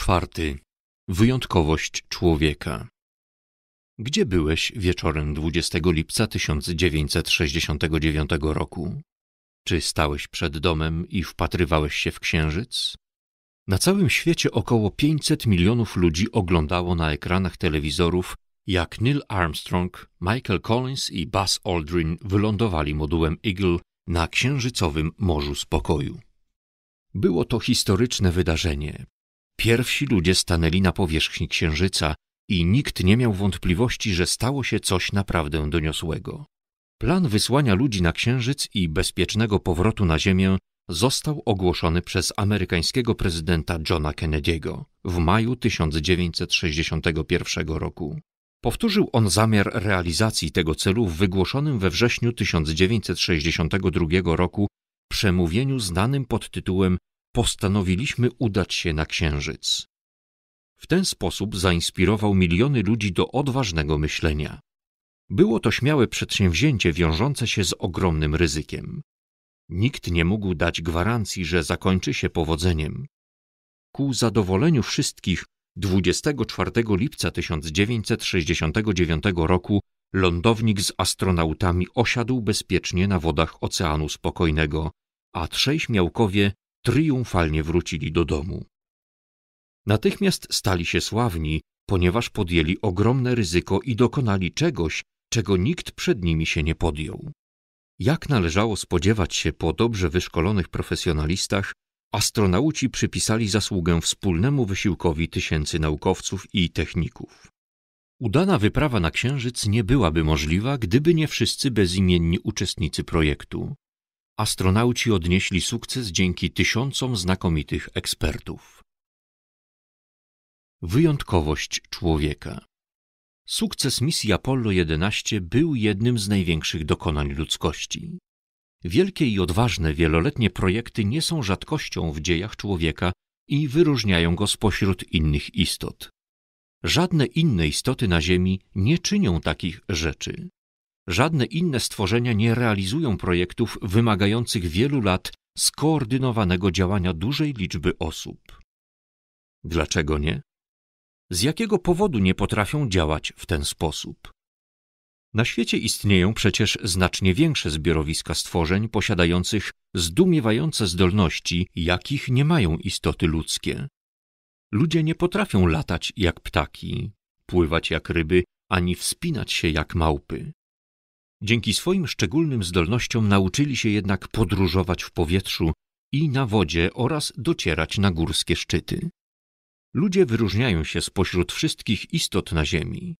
czwarty. Wyjątkowość człowieka. Gdzie byłeś wieczorem 20 lipca 1969 roku? Czy stałeś przed domem i wpatrywałeś się w księżyc? Na całym świecie około 500 milionów ludzi oglądało na ekranach telewizorów, jak Neil Armstrong, Michael Collins i Buzz Aldrin wylądowali modułem Eagle na księżycowym Morzu Spokoju. Było to historyczne wydarzenie, Pierwsi ludzie stanęli na powierzchni księżyca i nikt nie miał wątpliwości, że stało się coś naprawdę doniosłego. Plan wysłania ludzi na księżyc i bezpiecznego powrotu na Ziemię został ogłoszony przez amerykańskiego prezydenta Johna Kennedy'ego w maju 1961 roku. Powtórzył on zamiar realizacji tego celu w wygłoszonym we wrześniu 1962 roku przemówieniu znanym pod tytułem postanowiliśmy udać się na Księżyc. W ten sposób zainspirował miliony ludzi do odważnego myślenia. Było to śmiałe przedsięwzięcie wiążące się z ogromnym ryzykiem. Nikt nie mógł dać gwarancji, że zakończy się powodzeniem. Ku zadowoleniu wszystkich 24 lipca 1969 roku lądownik z astronautami osiadł bezpiecznie na wodach Oceanu Spokojnego, a trzej śmiałkowie triumfalnie wrócili do domu. Natychmiast stali się sławni, ponieważ podjęli ogromne ryzyko i dokonali czegoś, czego nikt przed nimi się nie podjął. Jak należało spodziewać się po dobrze wyszkolonych profesjonalistach, astronauci przypisali zasługę wspólnemu wysiłkowi tysięcy naukowców i techników. Udana wyprawa na Księżyc nie byłaby możliwa, gdyby nie wszyscy bezimienni uczestnicy projektu astronauci odnieśli sukces dzięki tysiącom znakomitych ekspertów. Wyjątkowość człowieka. Sukces misji Apollo 11 był jednym z największych dokonań ludzkości. Wielkie i odważne wieloletnie projekty nie są rzadkością w dziejach człowieka i wyróżniają go spośród innych istot. Żadne inne istoty na Ziemi nie czynią takich rzeczy. Żadne inne stworzenia nie realizują projektów wymagających wielu lat skoordynowanego działania dużej liczby osób. Dlaczego nie? Z jakiego powodu nie potrafią działać w ten sposób? Na świecie istnieją przecież znacznie większe zbiorowiska stworzeń posiadających zdumiewające zdolności, jakich nie mają istoty ludzkie. Ludzie nie potrafią latać jak ptaki, pływać jak ryby, ani wspinać się jak małpy. Dzięki swoim szczególnym zdolnościom nauczyli się jednak podróżować w powietrzu i na wodzie oraz docierać na górskie szczyty. Ludzie wyróżniają się spośród wszystkich istot na Ziemi.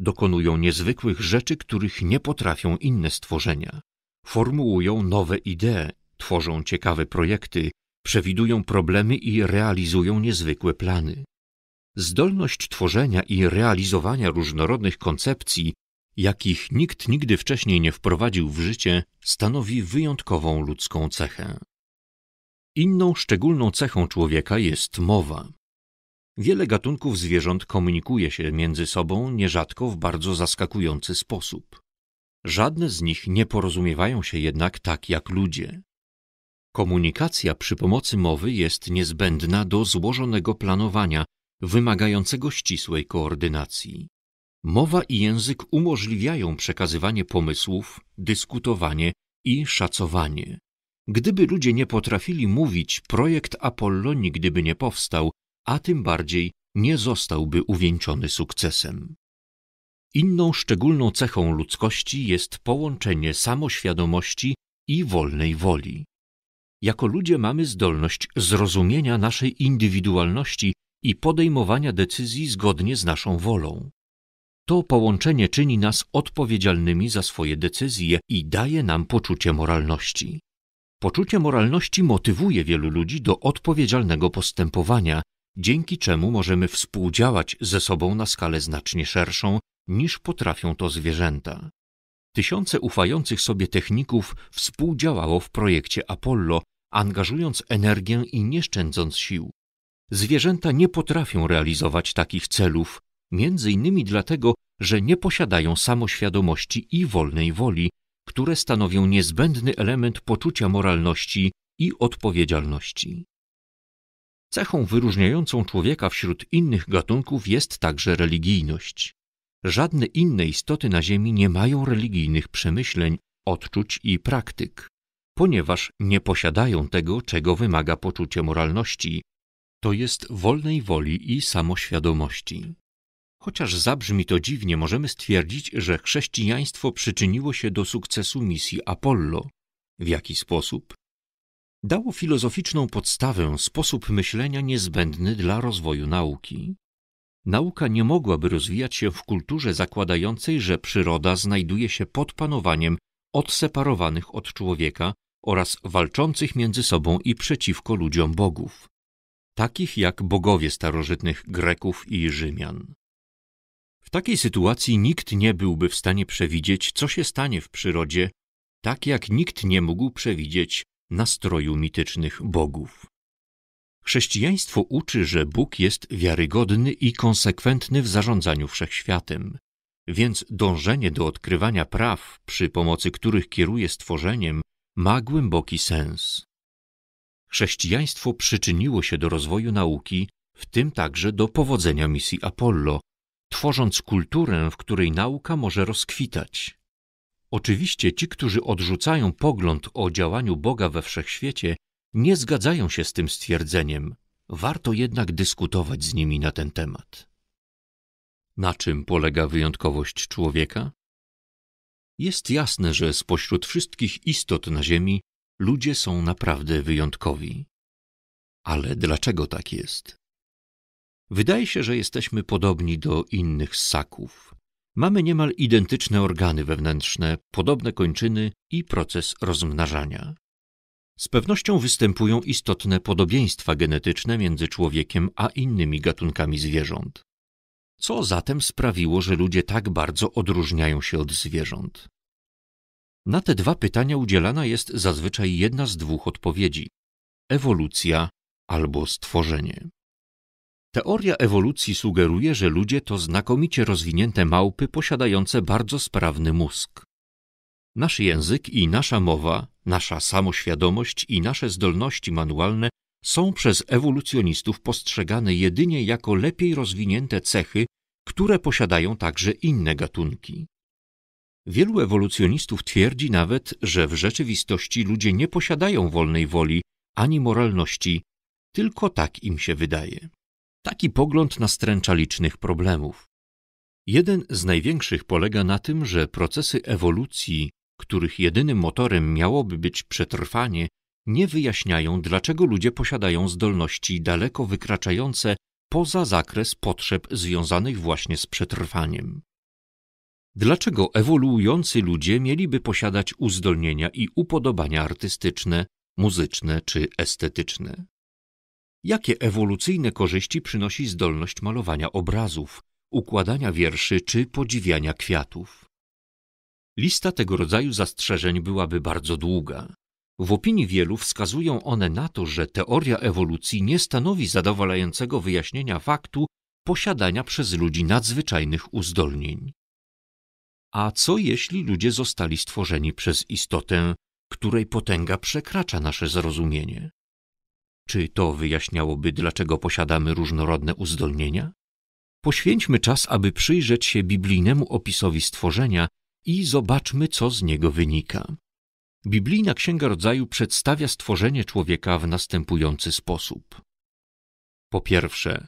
Dokonują niezwykłych rzeczy, których nie potrafią inne stworzenia. Formułują nowe idee, tworzą ciekawe projekty, przewidują problemy i realizują niezwykłe plany. Zdolność tworzenia i realizowania różnorodnych koncepcji jakich nikt nigdy wcześniej nie wprowadził w życie, stanowi wyjątkową ludzką cechę. Inną szczególną cechą człowieka jest mowa. Wiele gatunków zwierząt komunikuje się między sobą nierzadko w bardzo zaskakujący sposób. Żadne z nich nie porozumiewają się jednak tak jak ludzie. Komunikacja przy pomocy mowy jest niezbędna do złożonego planowania, wymagającego ścisłej koordynacji. Mowa i język umożliwiają przekazywanie pomysłów, dyskutowanie i szacowanie. Gdyby ludzie nie potrafili mówić, projekt Apollo nigdy nie powstał, a tym bardziej nie zostałby uwieńczony sukcesem. Inną szczególną cechą ludzkości jest połączenie samoświadomości i wolnej woli. Jako ludzie mamy zdolność zrozumienia naszej indywidualności i podejmowania decyzji zgodnie z naszą wolą. To połączenie czyni nas odpowiedzialnymi za swoje decyzje i daje nam poczucie moralności. Poczucie moralności motywuje wielu ludzi do odpowiedzialnego postępowania, dzięki czemu możemy współdziałać ze sobą na skalę znacznie szerszą niż potrafią to zwierzęta. Tysiące ufających sobie techników współdziałało w projekcie Apollo, angażując energię i nie szczędząc sił. Zwierzęta nie potrafią realizować takich celów, między innymi dlatego, że nie posiadają samoświadomości i wolnej woli, które stanowią niezbędny element poczucia moralności i odpowiedzialności. Cechą wyróżniającą człowieka wśród innych gatunków jest także religijność. Żadne inne istoty na Ziemi nie mają religijnych przemyśleń, odczuć i praktyk, ponieważ nie posiadają tego, czego wymaga poczucie moralności, to jest wolnej woli i samoświadomości. Chociaż zabrzmi to dziwnie, możemy stwierdzić, że chrześcijaństwo przyczyniło się do sukcesu misji Apollo. W jaki sposób? Dało filozoficzną podstawę, sposób myślenia niezbędny dla rozwoju nauki. Nauka nie mogłaby rozwijać się w kulturze zakładającej, że przyroda znajduje się pod panowaniem odseparowanych od człowieka oraz walczących między sobą i przeciwko ludziom bogów, takich jak bogowie starożytnych Greków i Rzymian. W takiej sytuacji nikt nie byłby w stanie przewidzieć, co się stanie w przyrodzie, tak jak nikt nie mógł przewidzieć nastroju mitycznych bogów. Chrześcijaństwo uczy, że Bóg jest wiarygodny i konsekwentny w zarządzaniu wszechświatem, więc dążenie do odkrywania praw, przy pomocy których kieruje stworzeniem, ma głęboki sens. Chrześcijaństwo przyczyniło się do rozwoju nauki, w tym także do powodzenia misji Apollo, tworząc kulturę, w której nauka może rozkwitać. Oczywiście ci, którzy odrzucają pogląd o działaniu Boga we wszechświecie, nie zgadzają się z tym stwierdzeniem. Warto jednak dyskutować z nimi na ten temat. Na czym polega wyjątkowość człowieka? Jest jasne, że spośród wszystkich istot na Ziemi ludzie są naprawdę wyjątkowi. Ale dlaczego tak jest? Wydaje się, że jesteśmy podobni do innych ssaków. Mamy niemal identyczne organy wewnętrzne, podobne kończyny i proces rozmnażania. Z pewnością występują istotne podobieństwa genetyczne między człowiekiem a innymi gatunkami zwierząt. Co zatem sprawiło, że ludzie tak bardzo odróżniają się od zwierząt? Na te dwa pytania udzielana jest zazwyczaj jedna z dwóch odpowiedzi: ewolucja albo stworzenie. Teoria ewolucji sugeruje, że ludzie to znakomicie rozwinięte małpy posiadające bardzo sprawny mózg. Nasz język i nasza mowa, nasza samoświadomość i nasze zdolności manualne są przez ewolucjonistów postrzegane jedynie jako lepiej rozwinięte cechy, które posiadają także inne gatunki. Wielu ewolucjonistów twierdzi nawet, że w rzeczywistości ludzie nie posiadają wolnej woli ani moralności, tylko tak im się wydaje. Taki pogląd nastręcza licznych problemów. Jeden z największych polega na tym, że procesy ewolucji, których jedynym motorem miałoby być przetrwanie, nie wyjaśniają, dlaczego ludzie posiadają zdolności daleko wykraczające poza zakres potrzeb związanych właśnie z przetrwaniem. Dlaczego ewoluujący ludzie mieliby posiadać uzdolnienia i upodobania artystyczne, muzyczne czy estetyczne? Jakie ewolucyjne korzyści przynosi zdolność malowania obrazów, układania wierszy czy podziwiania kwiatów? Lista tego rodzaju zastrzeżeń byłaby bardzo długa. W opinii wielu wskazują one na to, że teoria ewolucji nie stanowi zadowalającego wyjaśnienia faktu posiadania przez ludzi nadzwyczajnych uzdolnień. A co jeśli ludzie zostali stworzeni przez istotę, której potęga przekracza nasze zrozumienie? Czy to wyjaśniałoby, dlaczego posiadamy różnorodne uzdolnienia? Poświęćmy czas, aby przyjrzeć się biblijnemu opisowi stworzenia i zobaczmy, co z niego wynika. Biblijna Księga Rodzaju przedstawia stworzenie człowieka w następujący sposób. Po pierwsze,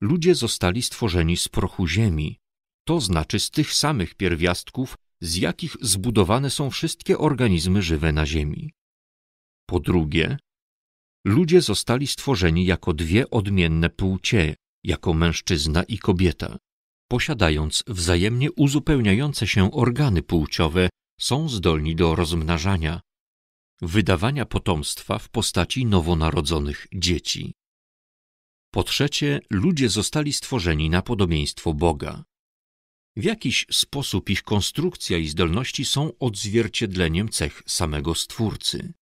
ludzie zostali stworzeni z prochu ziemi, to znaczy z tych samych pierwiastków, z jakich zbudowane są wszystkie organizmy żywe na ziemi. Po drugie, Ludzie zostali stworzeni jako dwie odmienne płcie, jako mężczyzna i kobieta. Posiadając wzajemnie uzupełniające się organy płciowe, są zdolni do rozmnażania, wydawania potomstwa w postaci nowonarodzonych dzieci. Po trzecie, ludzie zostali stworzeni na podobieństwo Boga. W jakiś sposób ich konstrukcja i zdolności są odzwierciedleniem cech samego Stwórcy.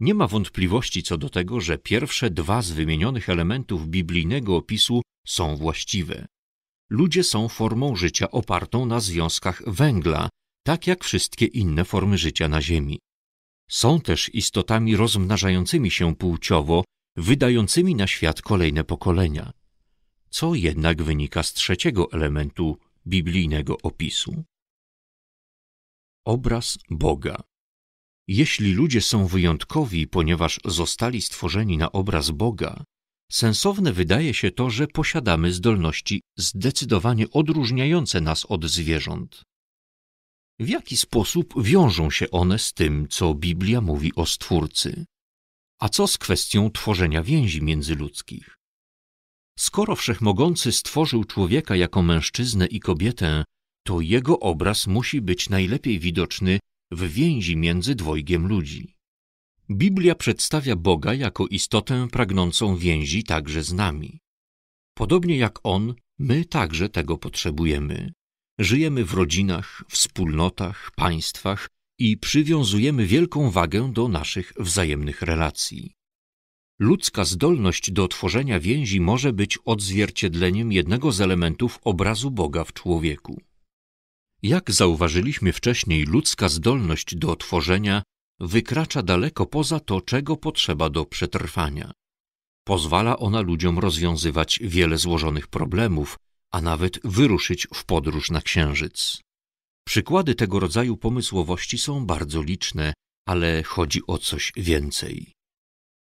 Nie ma wątpliwości co do tego, że pierwsze dwa z wymienionych elementów biblijnego opisu są właściwe. Ludzie są formą życia opartą na związkach węgla, tak jak wszystkie inne formy życia na Ziemi. Są też istotami rozmnażającymi się płciowo, wydającymi na świat kolejne pokolenia. Co jednak wynika z trzeciego elementu biblijnego opisu? Obraz Boga. Jeśli ludzie są wyjątkowi, ponieważ zostali stworzeni na obraz Boga, sensowne wydaje się to, że posiadamy zdolności zdecydowanie odróżniające nas od zwierząt. W jaki sposób wiążą się one z tym, co Biblia mówi o Stwórcy? A co z kwestią tworzenia więzi międzyludzkich? Skoro Wszechmogący stworzył człowieka jako mężczyznę i kobietę, to jego obraz musi być najlepiej widoczny w więzi między dwojgiem ludzi. Biblia przedstawia Boga jako istotę pragnącą więzi także z nami. Podobnie jak On, my także tego potrzebujemy. Żyjemy w rodzinach, wspólnotach, państwach i przywiązujemy wielką wagę do naszych wzajemnych relacji. Ludzka zdolność do tworzenia więzi może być odzwierciedleniem jednego z elementów obrazu Boga w człowieku. Jak zauważyliśmy wcześniej, ludzka zdolność do tworzenia wykracza daleko poza to, czego potrzeba do przetrwania. Pozwala ona ludziom rozwiązywać wiele złożonych problemów, a nawet wyruszyć w podróż na Księżyc. Przykłady tego rodzaju pomysłowości są bardzo liczne, ale chodzi o coś więcej.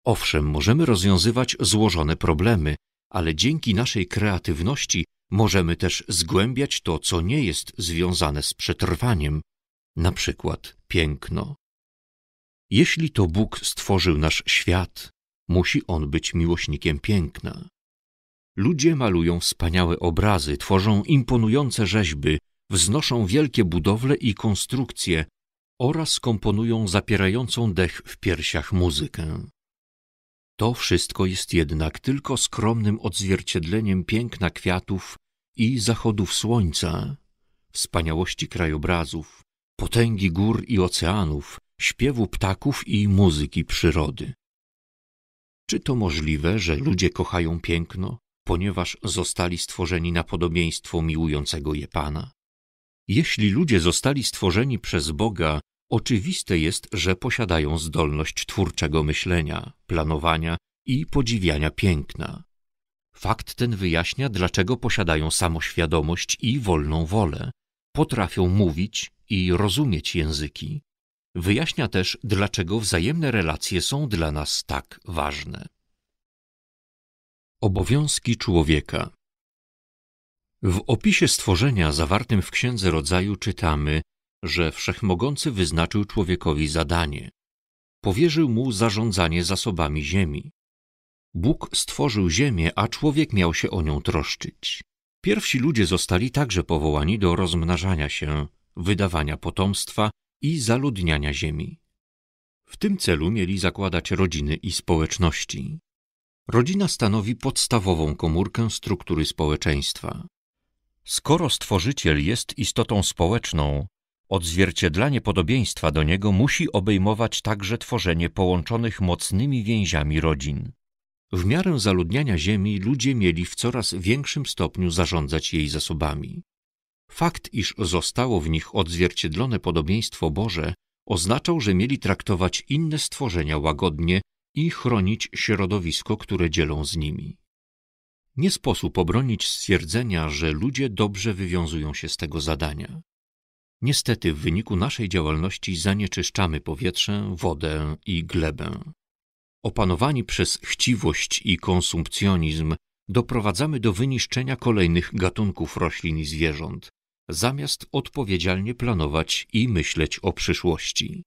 Owszem, możemy rozwiązywać złożone problemy, ale dzięki naszej kreatywności Możemy też zgłębiać to, co nie jest związane z przetrwaniem, na przykład piękno. Jeśli to Bóg stworzył nasz świat, musi on być miłośnikiem piękna. Ludzie malują wspaniałe obrazy, tworzą imponujące rzeźby, wznoszą wielkie budowle i konstrukcje oraz komponują zapierającą dech w piersiach muzykę. To wszystko jest jednak tylko skromnym odzwierciedleniem piękna kwiatów i zachodów słońca, wspaniałości krajobrazów, potęgi gór i oceanów, śpiewu ptaków i muzyki przyrody. Czy to możliwe, że ludzie kochają piękno, ponieważ zostali stworzeni na podobieństwo miłującego je Pana? Jeśli ludzie zostali stworzeni przez Boga Oczywiste jest, że posiadają zdolność twórczego myślenia, planowania i podziwiania piękna. Fakt ten wyjaśnia, dlaczego posiadają samoświadomość i wolną wolę, potrafią mówić i rozumieć języki. Wyjaśnia też, dlaczego wzajemne relacje są dla nas tak ważne. Obowiązki człowieka. W opisie stworzenia zawartym w Księdze Rodzaju czytamy: że Wszechmogący wyznaczył człowiekowi zadanie. Powierzył mu zarządzanie zasobami ziemi. Bóg stworzył ziemię, a człowiek miał się o nią troszczyć. Pierwsi ludzie zostali także powołani do rozmnażania się, wydawania potomstwa i zaludniania ziemi. W tym celu mieli zakładać rodziny i społeczności. Rodzina stanowi podstawową komórkę struktury społeczeństwa. Skoro stworzyciel jest istotą społeczną, Odzwierciedlanie podobieństwa do niego musi obejmować także tworzenie połączonych mocnymi więziami rodzin. W miarę zaludniania ziemi ludzie mieli w coraz większym stopniu zarządzać jej zasobami. Fakt, iż zostało w nich odzwierciedlone podobieństwo Boże, oznaczał, że mieli traktować inne stworzenia łagodnie i chronić środowisko, które dzielą z nimi. Nie sposób obronić stwierdzenia, że ludzie dobrze wywiązują się z tego zadania. Niestety w wyniku naszej działalności zanieczyszczamy powietrze, wodę i glebę. Opanowani przez chciwość i konsumpcjonizm doprowadzamy do wyniszczenia kolejnych gatunków roślin i zwierząt, zamiast odpowiedzialnie planować i myśleć o przyszłości.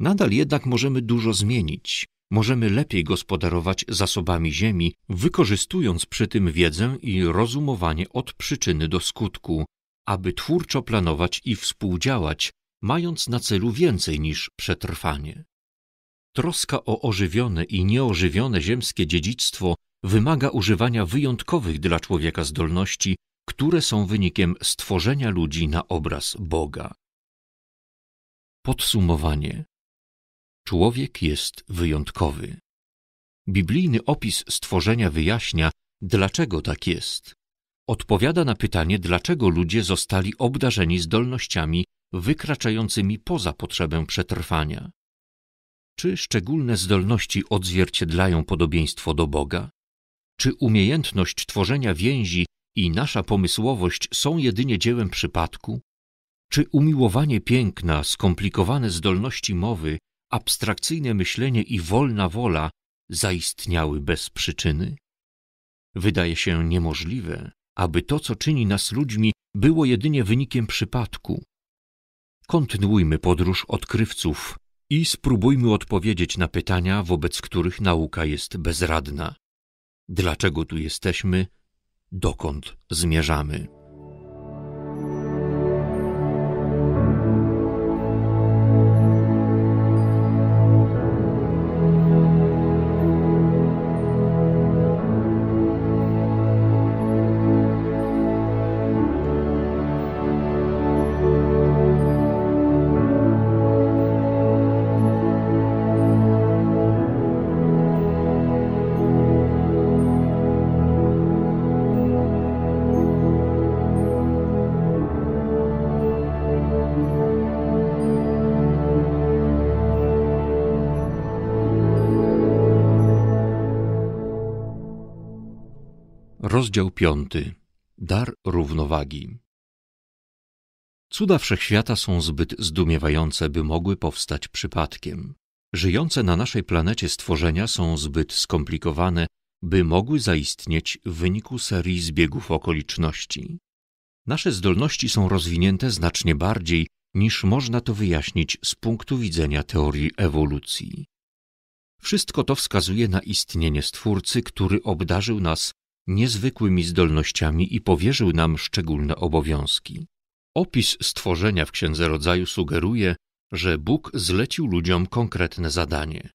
Nadal jednak możemy dużo zmienić. Możemy lepiej gospodarować zasobami ziemi, wykorzystując przy tym wiedzę i rozumowanie od przyczyny do skutku, aby twórczo planować i współdziałać, mając na celu więcej niż przetrwanie. Troska o ożywione i nieożywione ziemskie dziedzictwo wymaga używania wyjątkowych dla człowieka zdolności, które są wynikiem stworzenia ludzi na obraz Boga. Podsumowanie. Człowiek jest wyjątkowy. Biblijny opis stworzenia wyjaśnia, dlaczego tak jest odpowiada na pytanie, dlaczego ludzie zostali obdarzeni zdolnościami wykraczającymi poza potrzebę przetrwania. Czy szczególne zdolności odzwierciedlają podobieństwo do Boga? Czy umiejętność tworzenia więzi i nasza pomysłowość są jedynie dziełem przypadku? Czy umiłowanie piękna, skomplikowane zdolności mowy, abstrakcyjne myślenie i wolna wola zaistniały bez przyczyny? Wydaje się niemożliwe, aby to, co czyni nas ludźmi, było jedynie wynikiem przypadku. Kontynuujmy podróż odkrywców i spróbujmy odpowiedzieć na pytania, wobec których nauka jest bezradna. Dlaczego tu jesteśmy? Dokąd zmierzamy? Rozdział 5. Dar równowagi. Cuda wszechświata są zbyt zdumiewające, by mogły powstać przypadkiem. Żyjące na naszej planecie stworzenia są zbyt skomplikowane, by mogły zaistnieć w wyniku serii zbiegów okoliczności. Nasze zdolności są rozwinięte znacznie bardziej, niż można to wyjaśnić z punktu widzenia teorii ewolucji. Wszystko to wskazuje na istnienie Stwórcy, który obdarzył nas niezwykłymi zdolnościami i powierzył nam szczególne obowiązki. Opis stworzenia w Księdze Rodzaju sugeruje, że Bóg zlecił ludziom konkretne zadanie.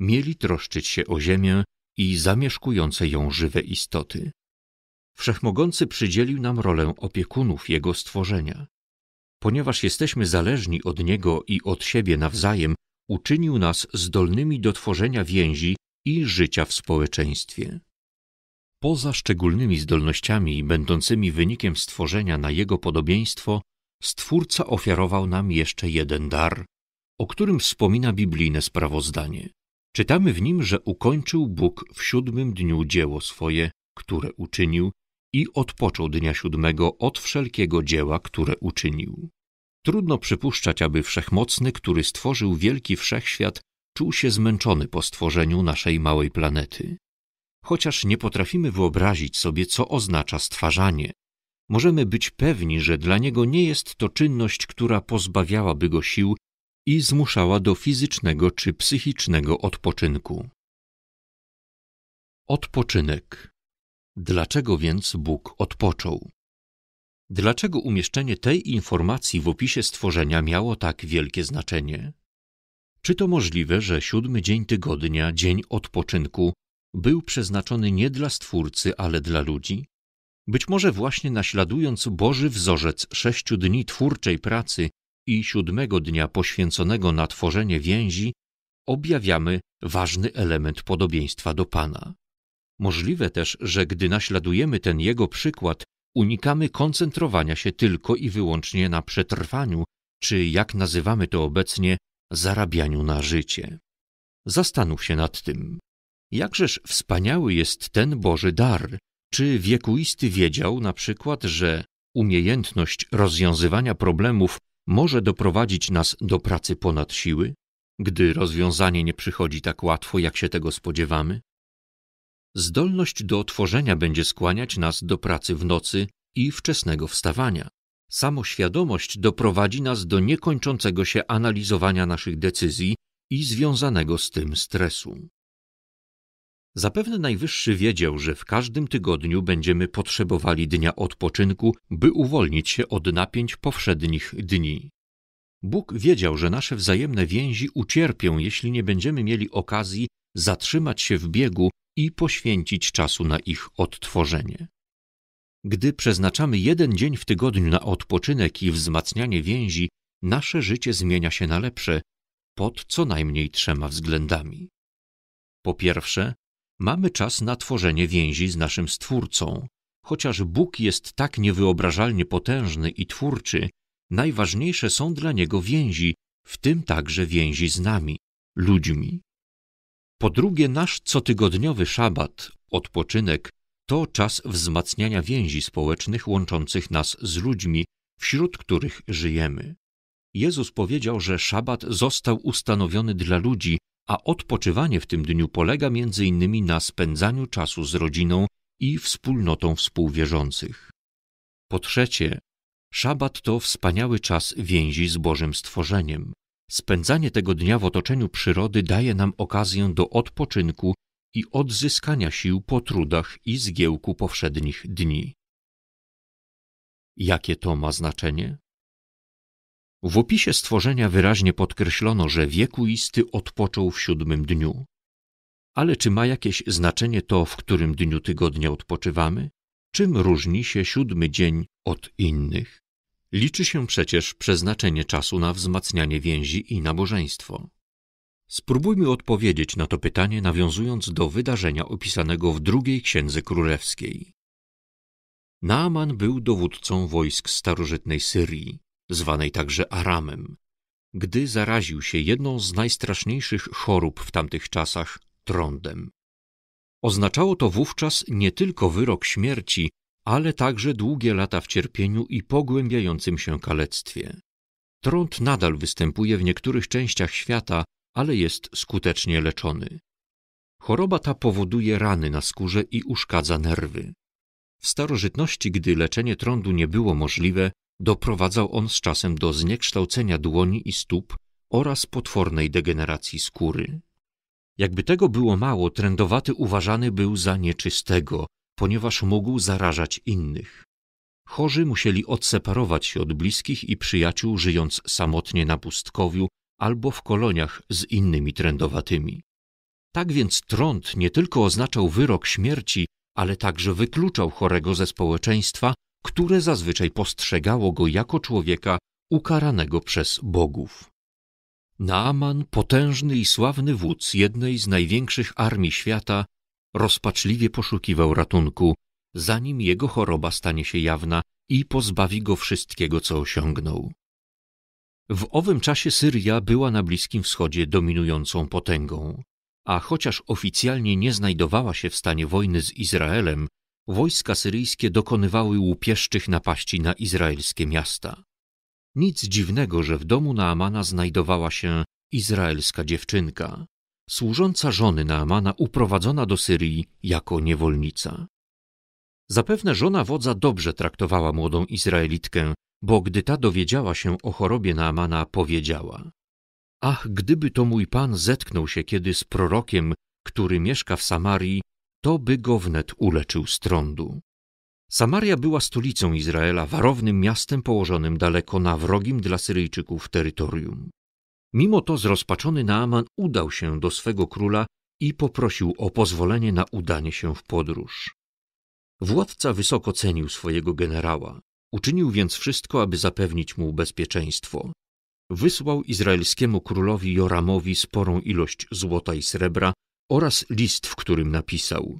Mieli troszczyć się o ziemię i zamieszkujące ją żywe istoty. Wszechmogący przydzielił nam rolę opiekunów Jego stworzenia. Ponieważ jesteśmy zależni od Niego i od siebie nawzajem, uczynił nas zdolnymi do tworzenia więzi i życia w społeczeństwie poza szczególnymi zdolnościami będącymi wynikiem stworzenia na jego podobieństwo, Stwórca ofiarował nam jeszcze jeden dar, o którym wspomina biblijne sprawozdanie. Czytamy w nim, że ukończył Bóg w siódmym dniu dzieło swoje, które uczynił, i odpoczął dnia siódmego od wszelkiego dzieła, które uczynił. Trudno przypuszczać, aby wszechmocny, który stworzył wielki wszechświat, czuł się zmęczony po stworzeniu naszej małej planety. Chociaż nie potrafimy wyobrazić sobie, co oznacza stwarzanie, możemy być pewni, że dla niego nie jest to czynność, która pozbawiałaby go sił i zmuszała do fizycznego czy psychicznego odpoczynku. Odpoczynek. Dlaczego więc Bóg odpoczął? Dlaczego umieszczenie tej informacji w opisie stworzenia miało tak wielkie znaczenie? Czy to możliwe, że siódmy dzień tygodnia, dzień odpoczynku, był przeznaczony nie dla Stwórcy, ale dla ludzi? Być może właśnie naśladując Boży wzorzec sześciu dni twórczej pracy i siódmego dnia poświęconego na tworzenie więzi, objawiamy ważny element podobieństwa do Pana. Możliwe też, że gdy naśladujemy ten Jego przykład, unikamy koncentrowania się tylko i wyłącznie na przetrwaniu, czy jak nazywamy to obecnie, zarabianiu na życie. Zastanów się nad tym. Jakżeż wspaniały jest ten Boży dar! Czy wiekuisty wiedział na przykład, że umiejętność rozwiązywania problemów może doprowadzić nas do pracy ponad siły, gdy rozwiązanie nie przychodzi tak łatwo, jak się tego spodziewamy? Zdolność do tworzenia będzie skłaniać nas do pracy w nocy i wczesnego wstawania. Samoświadomość doprowadzi nas do niekończącego się analizowania naszych decyzji i związanego z tym stresu. Zapewne Najwyższy wiedział, że w każdym tygodniu będziemy potrzebowali dnia odpoczynku, by uwolnić się od napięć powszednich dni. Bóg wiedział, że nasze wzajemne więzi ucierpią, jeśli nie będziemy mieli okazji zatrzymać się w biegu i poświęcić czasu na ich odtworzenie. Gdy przeznaczamy jeden dzień w tygodniu na odpoczynek i wzmacnianie więzi, nasze życie zmienia się na lepsze pod co najmniej trzema względami. Po pierwsze, Mamy czas na tworzenie więzi z naszym Stwórcą. Chociaż Bóg jest tak niewyobrażalnie potężny i twórczy, najważniejsze są dla Niego więzi, w tym także więzi z nami, ludźmi. Po drugie, nasz cotygodniowy szabat, odpoczynek, to czas wzmacniania więzi społecznych łączących nas z ludźmi, wśród których żyjemy. Jezus powiedział, że szabat został ustanowiony dla ludzi, a odpoczywanie w tym dniu polega m.in. na spędzaniu czasu z rodziną i wspólnotą współwierzących. Po trzecie, szabat to wspaniały czas więzi z Bożym stworzeniem. Spędzanie tego dnia w otoczeniu przyrody daje nam okazję do odpoczynku i odzyskania sił po trudach i zgiełku powszednich dni. Jakie to ma znaczenie? W opisie stworzenia wyraźnie podkreślono, że wiekuisty odpoczął w siódmym dniu. Ale czy ma jakieś znaczenie to, w którym dniu tygodnia odpoczywamy? Czym różni się siódmy dzień od innych? Liczy się przecież przeznaczenie czasu na wzmacnianie więzi i nabożeństwo. Spróbujmy odpowiedzieć na to pytanie, nawiązując do wydarzenia opisanego w drugiej księdze królewskiej. Naaman był dowódcą wojsk starożytnej Syrii zwanej także Aramem, gdy zaraził się jedną z najstraszniejszych chorób w tamtych czasach trądem. Oznaczało to wówczas nie tylko wyrok śmierci, ale także długie lata w cierpieniu i pogłębiającym się kalectwie. Trąd nadal występuje w niektórych częściach świata, ale jest skutecznie leczony. Choroba ta powoduje rany na skórze i uszkadza nerwy. W starożytności, gdy leczenie trądu nie było możliwe, Doprowadzał on z czasem do zniekształcenia dłoni i stóp oraz potwornej degeneracji skóry. Jakby tego było mało, trędowaty uważany był za nieczystego, ponieważ mógł zarażać innych. Chorzy musieli odseparować się od bliskich i przyjaciół, żyjąc samotnie na pustkowiu albo w koloniach z innymi trędowatymi. Tak więc trąd nie tylko oznaczał wyrok śmierci, ale także wykluczał chorego ze społeczeństwa które zazwyczaj postrzegało go jako człowieka ukaranego przez bogów. Naaman, potężny i sławny wódz jednej z największych armii świata, rozpaczliwie poszukiwał ratunku, zanim jego choroba stanie się jawna i pozbawi go wszystkiego, co osiągnął. W owym czasie Syria była na Bliskim Wschodzie dominującą potęgą, a chociaż oficjalnie nie znajdowała się w stanie wojny z Izraelem, wojska syryjskie dokonywały łupieszczych napaści na izraelskie miasta. Nic dziwnego, że w domu Naamana znajdowała się izraelska dziewczynka, służąca żony Naamana uprowadzona do Syrii jako niewolnica. Zapewne żona wodza dobrze traktowała młodą Izraelitkę, bo gdy ta dowiedziała się o chorobie Naamana, powiedziała: Ach, gdyby to mój pan zetknął się kiedy z prorokiem, który mieszka w Samarii to by go wnet uleczył z trądu. Samaria była stolicą Izraela, warownym miastem położonym daleko na wrogim dla Syryjczyków terytorium. Mimo to zrozpaczony Naaman udał się do swego króla i poprosił o pozwolenie na udanie się w podróż. Władca wysoko cenił swojego generała, uczynił więc wszystko, aby zapewnić mu bezpieczeństwo. Wysłał izraelskiemu królowi Joramowi sporą ilość złota i srebra oraz list, w którym napisał: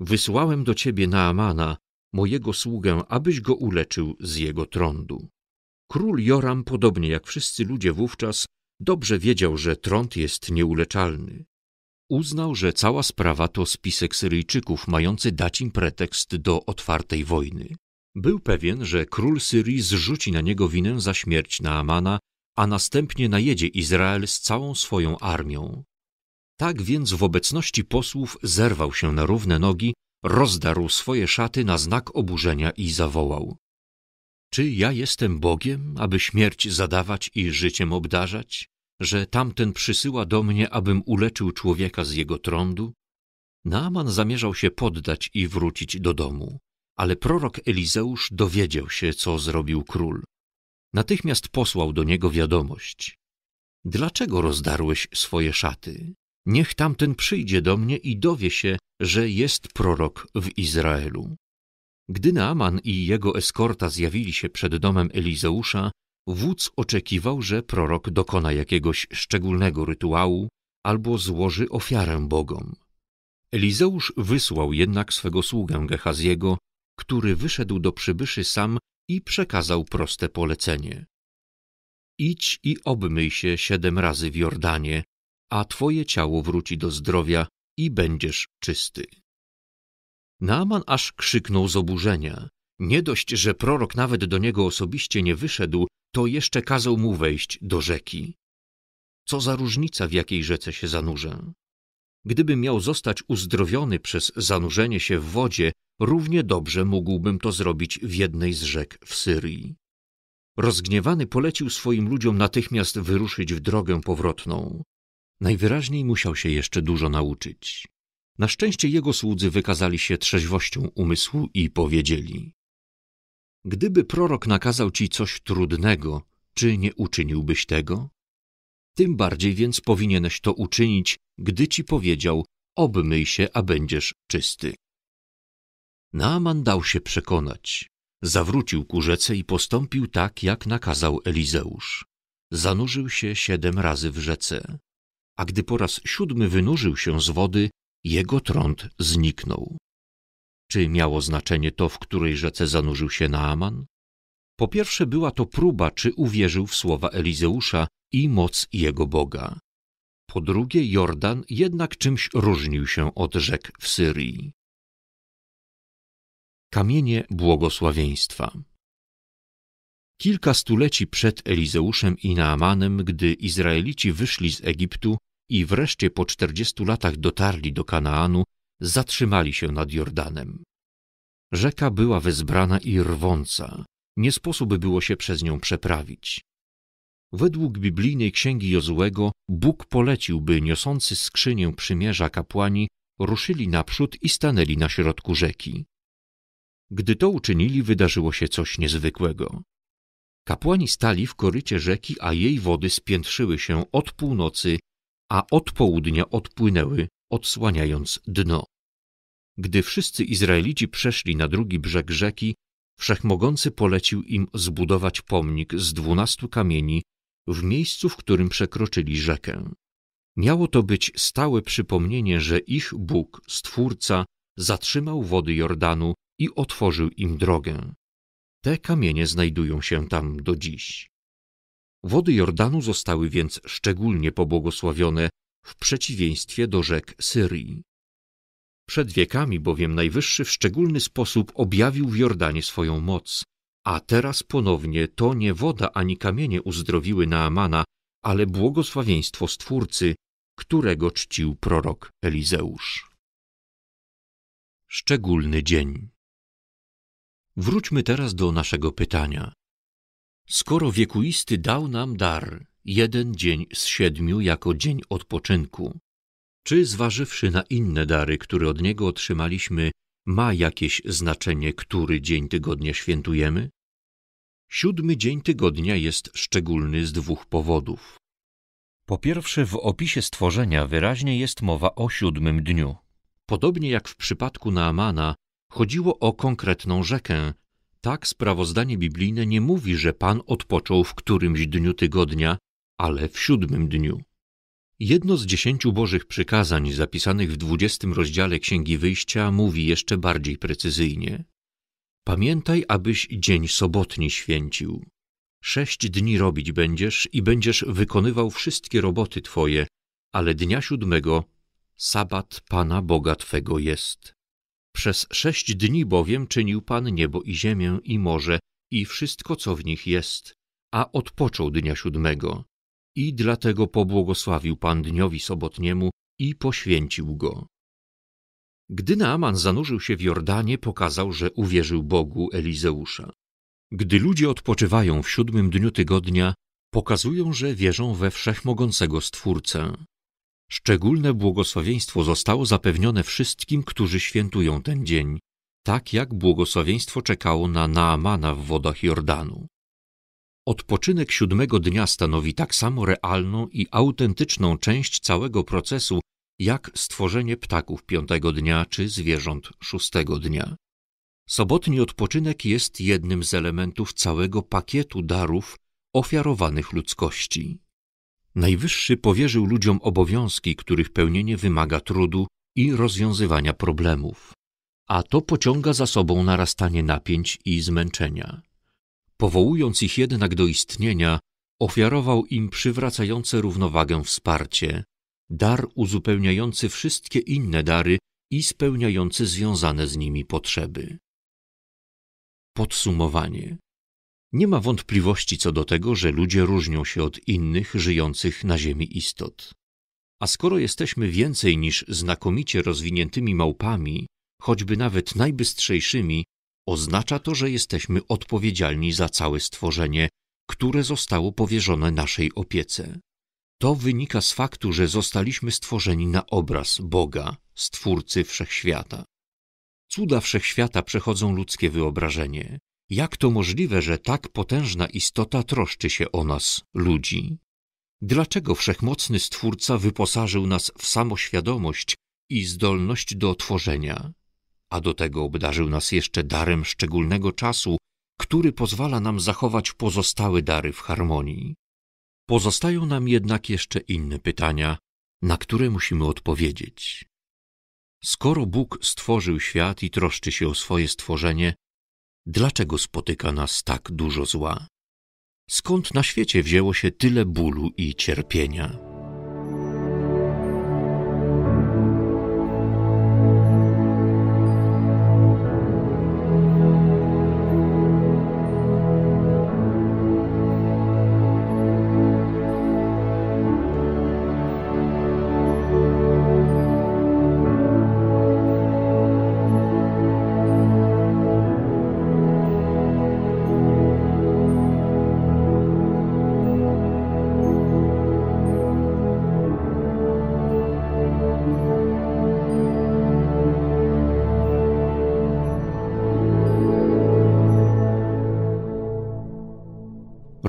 Wysłałem do ciebie Naamana, mojego sługę, abyś go uleczył z jego trądu. Król Joram, podobnie jak wszyscy ludzie wówczas, dobrze wiedział, że trąd jest nieuleczalny. Uznał, że cała sprawa to spisek Syryjczyków mający dać im pretekst do otwartej wojny. Był pewien, że król Syrii zrzuci na niego winę za śmierć Naamana, a następnie najedzie Izrael z całą swoją armią. Tak więc w obecności posłów zerwał się na równe nogi, rozdarł swoje szaty na znak oburzenia i zawołał. Czy ja jestem Bogiem, aby śmierć zadawać i życiem obdarzać? Że tamten przysyła do mnie, abym uleczył człowieka z jego trądu? Naaman zamierzał się poddać i wrócić do domu, ale prorok Elizeusz dowiedział się, co zrobił król. Natychmiast posłał do niego wiadomość. Dlaczego rozdarłeś swoje szaty? niech tamten przyjdzie do mnie i dowie się, że jest prorok w Izraelu. Gdy Naaman i jego eskorta zjawili się przed domem Elizeusza, wódz oczekiwał, że prorok dokona jakiegoś szczególnego rytuału albo złoży ofiarę bogom. Elizeusz wysłał jednak swego sługę Gehaziego, który wyszedł do przybyszy sam i przekazał proste polecenie. Idź i obmyj się siedem razy w Jordanie, a twoje ciało wróci do zdrowia i będziesz czysty. Naaman aż krzyknął z oburzenia. Nie dość, że prorok nawet do niego osobiście nie wyszedł, to jeszcze kazał mu wejść do rzeki. Co za różnica, w jakiej rzece się zanurzę. Gdyby miał zostać uzdrowiony przez zanurzenie się w wodzie, równie dobrze mógłbym to zrobić w jednej z rzek w Syrii. Rozgniewany polecił swoim ludziom natychmiast wyruszyć w drogę powrotną. Najwyraźniej musiał się jeszcze dużo nauczyć. Na szczęście jego słudzy wykazali się trzeźwością umysłu i powiedzieli: Gdyby prorok nakazał ci coś trudnego, czy nie uczyniłbyś tego? Tym bardziej więc powinieneś to uczynić, gdy ci powiedział: Obmyj się, a będziesz czysty. Naaman dał się przekonać. Zawrócił ku rzece i postąpił tak, jak nakazał Elizeusz. Zanurzył się siedem razy w rzece a gdy po raz siódmy wynurzył się z wody, jego trąd zniknął. Czy miało znaczenie to, w której rzece zanurzył się Naaman? Po pierwsze była to próba, czy uwierzył w słowa Elizeusza i moc jego Boga. Po drugie, Jordan jednak czymś różnił się od rzek w Syrii. Kamienie błogosławieństwa. Kilka stuleci przed Elizeuszem i Naamanem, gdy Izraelici wyszli z Egiptu, i wreszcie po czterdziestu latach dotarli do Kanaanu, zatrzymali się nad Jordanem. Rzeka była wezbrana i rwąca, nie sposób było się przez nią przeprawić. Według biblijnej księgi Jozłego Bóg polecił, by niosący skrzynię przymierza kapłani ruszyli naprzód i stanęli na środku rzeki. Gdy to uczynili, wydarzyło się coś niezwykłego. Kapłani stali w korycie rzeki, a jej wody spiętrzyły się od północy a od południa odpłynęły, odsłaniając dno. Gdy wszyscy Izraelici przeszli na drugi brzeg rzeki, Wszechmogący polecił im zbudować pomnik z dwunastu kamieni w miejscu, w którym przekroczyli rzekę. Miało to być stałe przypomnienie, że ich Bóg, Stwórca, zatrzymał wody Jordanu i otworzył im drogę. Te kamienie znajdują się tam do dziś. Wody Jordanu zostały więc szczególnie pobłogosławione w przeciwieństwie do rzek Syrii. Przed wiekami bowiem Najwyższy w szczególny sposób objawił w Jordanie swoją moc, a teraz ponownie to nie woda ani kamienie uzdrowiły Naamana, ale błogosławieństwo Stwórcy, którego czcił prorok Elizeusz. Szczególny dzień. Wróćmy teraz do naszego pytania. Skoro wiekuisty dał nam dar, jeden dzień z siedmiu jako dzień odpoczynku, czy zważywszy na inne dary, które od niego otrzymaliśmy, ma jakieś znaczenie, który dzień tygodnia świętujemy? Siódmy dzień tygodnia jest szczególny z dwóch powodów. Po pierwsze, w opisie stworzenia wyraźnie jest mowa o siódmym dniu. Podobnie jak w przypadku Naamana, chodziło o konkretną rzekę, tak sprawozdanie biblijne nie mówi, że Pan odpoczął w którymś dniu tygodnia, ale w siódmym dniu. Jedno z dziesięciu Bożych przykazań zapisanych w dwudziestym rozdziale Księgi Wyjścia mówi jeszcze bardziej precyzyjnie. Pamiętaj, abyś dzień sobotni święcił. Sześć dni robić będziesz i będziesz wykonywał wszystkie roboty Twoje, ale dnia siódmego sabat Pana Boga Twego jest. Przez sześć dni bowiem czynił Pan niebo i ziemię i morze i wszystko, co w nich jest, a odpoczął dnia siódmego. I dlatego pobłogosławił Pan dniowi sobotniemu i poświęcił go. Gdy Naaman zanurzył się w Jordanie, pokazał, że uwierzył Bogu Elizeusza. Gdy ludzie odpoczywają w siódmym dniu tygodnia, pokazują, że wierzą we wszechmogącego Stwórcę. Szczególne błogosławieństwo zostało zapewnione wszystkim, którzy świętują ten dzień, tak jak błogosławieństwo czekało na Naamana w wodach Jordanu. Odpoczynek siódmego dnia stanowi tak samo realną i autentyczną część całego procesu, jak stworzenie ptaków piątego dnia czy zwierząt szóstego dnia. Sobotni odpoczynek jest jednym z elementów całego pakietu darów ofiarowanych ludzkości. Najwyższy powierzył ludziom obowiązki, których pełnienie wymaga trudu i rozwiązywania problemów, a to pociąga za sobą narastanie napięć i zmęczenia. Powołując ich jednak do istnienia, ofiarował im przywracające równowagę wsparcie, dar uzupełniający wszystkie inne dary i spełniający związane z nimi potrzeby. Podsumowanie. Nie ma wątpliwości co do tego, że ludzie różnią się od innych żyjących na Ziemi istot. A skoro jesteśmy więcej niż znakomicie rozwiniętymi małpami, choćby nawet najbystrzejszymi, oznacza to, że jesteśmy odpowiedzialni za całe stworzenie, które zostało powierzone naszej opiece. To wynika z faktu, że zostaliśmy stworzeni na obraz Boga, Stwórcy Wszechświata. Cuda Wszechświata przechodzą ludzkie wyobrażenie. Jak to możliwe, że tak potężna istota troszczy się o nas, ludzi? Dlaczego wszechmocny Stwórca wyposażył nas w samoświadomość i zdolność do tworzenia, a do tego obdarzył nas jeszcze darem szczególnego czasu, który pozwala nam zachować pozostałe dary w harmonii? Pozostają nam jednak jeszcze inne pytania, na które musimy odpowiedzieć. Skoro Bóg stworzył świat i troszczy się o swoje stworzenie, dlaczego spotyka nas tak dużo zła? Skąd na świecie wzięło się tyle bólu i cierpienia?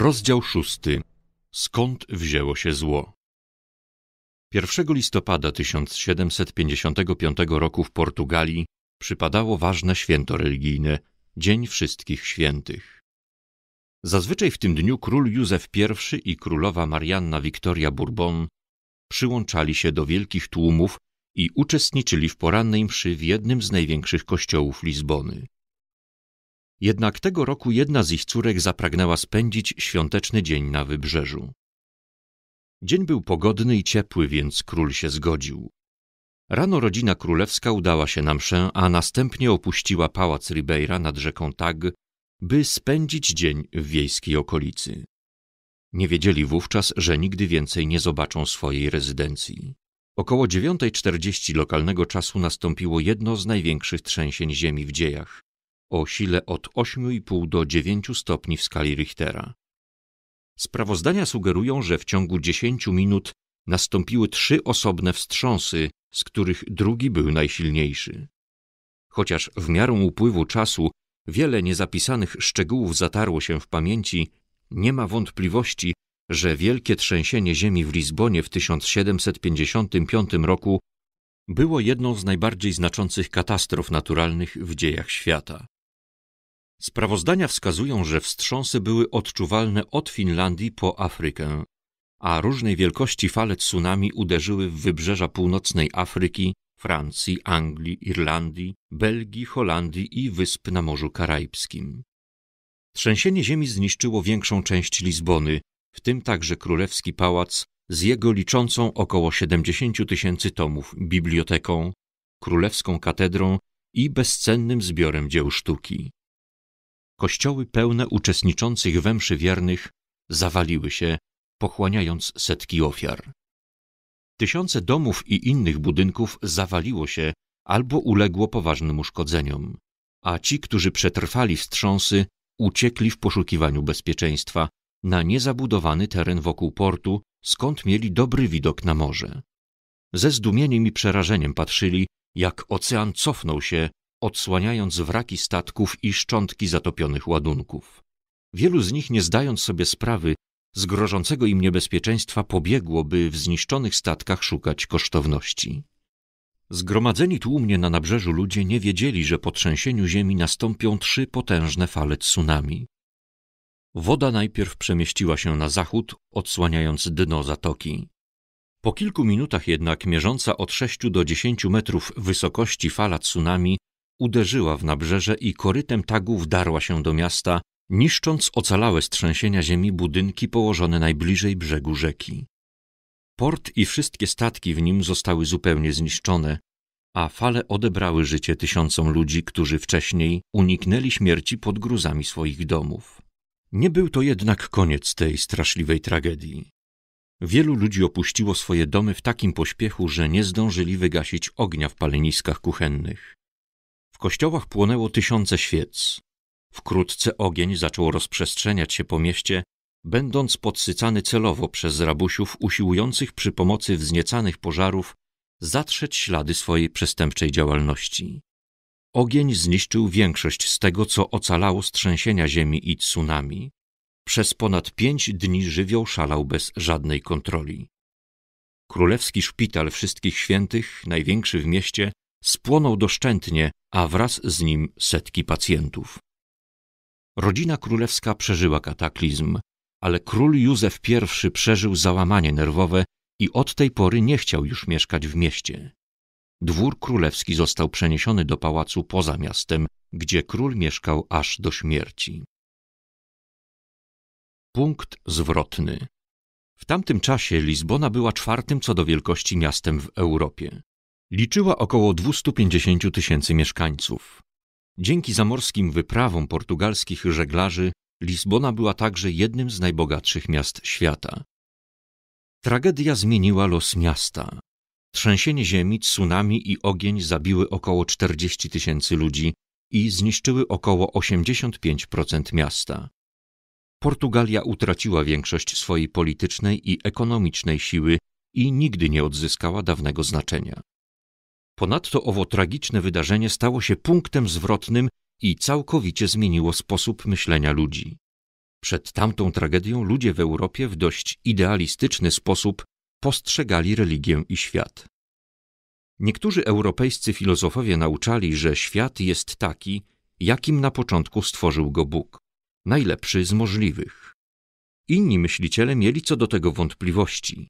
Rozdział szósty. Skąd wzięło się zło? 1 listopada 1755 roku w Portugalii przypadało ważne święto religijne Dzień Wszystkich Świętych. Zazwyczaj w tym dniu król Józef I i królowa Marianna Wiktoria Bourbon przyłączali się do wielkich tłumów i uczestniczyli w porannej mszy w jednym z największych kościołów Lizbony. Jednak tego roku jedna z ich córek zapragnęła spędzić świąteczny dzień na wybrzeżu. Dzień był pogodny i ciepły, więc król się zgodził. Rano rodzina królewska udała się na mszę, a następnie opuściła pałac Ribeira nad rzeką Tag, by spędzić dzień w wiejskiej okolicy. Nie wiedzieli wówczas, że nigdy więcej nie zobaczą swojej rezydencji. Około 9.40 lokalnego czasu nastąpiło jedno z największych trzęsień ziemi w dziejach o sile od 8,5 do 9 stopni w skali Richtera. Sprawozdania sugerują, że w ciągu 10 minut nastąpiły trzy osobne wstrząsy, z których drugi był najsilniejszy. Chociaż w miarę upływu czasu wiele niezapisanych szczegółów zatarło się w pamięci, nie ma wątpliwości, że wielkie trzęsienie ziemi w Lizbonie w 1755 roku było jedną z najbardziej znaczących katastrof naturalnych w dziejach świata. Sprawozdania wskazują, że wstrząsy były odczuwalne od Finlandii po Afrykę, a różnej wielkości fale tsunami uderzyły w wybrzeża północnej Afryki, Francji, Anglii, Irlandii, Belgii, Holandii i wysp na Morzu Karaibskim. Trzęsienie ziemi zniszczyło większą część Lizbony, w tym także królewski pałac z jego liczącą około 70 tysięcy tomów biblioteką, królewską katedrą i bezcennym zbiorem dzieł sztuki. Kościoły pełne uczestniczących we mszy wiernych zawaliły się, pochłaniając setki ofiar. Tysiące domów i innych budynków zawaliło się albo uległo poważnym uszkodzeniom, a ci, którzy przetrwali wstrząsy, uciekli w poszukiwaniu bezpieczeństwa na niezabudowany teren wokół portu, skąd mieli dobry widok na morze. Ze zdumieniem i przerażeniem patrzyli, jak ocean cofnął się odsłaniając wraki statków i szczątki zatopionych ładunków. Wielu z nich, nie zdając sobie sprawy z grożącego im niebezpieczeństwa, pobiegło, by w zniszczonych statkach szukać kosztowności. Zgromadzeni tłumnie na nabrzeżu ludzie nie wiedzieli, że po trzęsieniu ziemi nastąpią trzy potężne fale tsunami. Woda najpierw przemieściła się na zachód, odsłaniając dno zatoki. Po kilku minutach jednak mierząca od 6 do 10 metrów wysokości fala tsunami uderzyła w nabrzeże i korytem tagów darła się do miasta, niszcząc ocalałe strzęsienia ziemi budynki położone najbliżej brzegu rzeki. Port i wszystkie statki w nim zostały zupełnie zniszczone, a fale odebrały życie tysiącom ludzi, którzy wcześniej uniknęli śmierci pod gruzami swoich domów. Nie był to jednak koniec tej straszliwej tragedii. Wielu ludzi opuściło swoje domy w takim pośpiechu, że nie zdążyli wygasić ognia w paleniskach kuchennych kościołach płonęło tysiące świec. Wkrótce ogień zaczął rozprzestrzeniać się po mieście, będąc podsycany celowo przez rabusiów usiłujących przy pomocy wzniecanych pożarów zatrzeć ślady swojej przestępczej działalności. Ogień zniszczył większość z tego, co ocalało z trzęsienia ziemi i tsunami. Przez ponad pięć dni żywioł szalał bez żadnej kontroli. Królewski szpital wszystkich świętych, największy w mieście, spłonął doszczętnie, a wraz z nim setki pacjentów. Rodzina królewska przeżyła kataklizm, ale król Józef I przeżył załamanie nerwowe i od tej pory nie chciał już mieszkać w mieście. Dwór królewski został przeniesiony do pałacu poza miastem, gdzie król mieszkał aż do śmierci. Punkt zwrotny. W tamtym czasie Lizbona była czwartym co do wielkości miastem w Europie liczyła około 250 tysięcy mieszkańców. Dzięki zamorskim wyprawom portugalskich żeglarzy Lizbona była także jednym z najbogatszych miast świata. Tragedia zmieniła los miasta. Trzęsienie ziemi, tsunami i ogień zabiły około 40 tysięcy ludzi i zniszczyły około 85% miasta. Portugalia utraciła większość swojej politycznej i ekonomicznej siły i nigdy nie odzyskała dawnego znaczenia. Ponadto owo tragiczne wydarzenie stało się punktem zwrotnym i całkowicie zmieniło sposób myślenia ludzi. Przed tamtą tragedią ludzie w Europie w dość idealistyczny sposób postrzegali religię i świat. Niektórzy europejscy filozofowie nauczali, że świat jest taki, jakim na początku stworzył go Bóg, najlepszy z możliwych. Inni myśliciele mieli co do tego wątpliwości.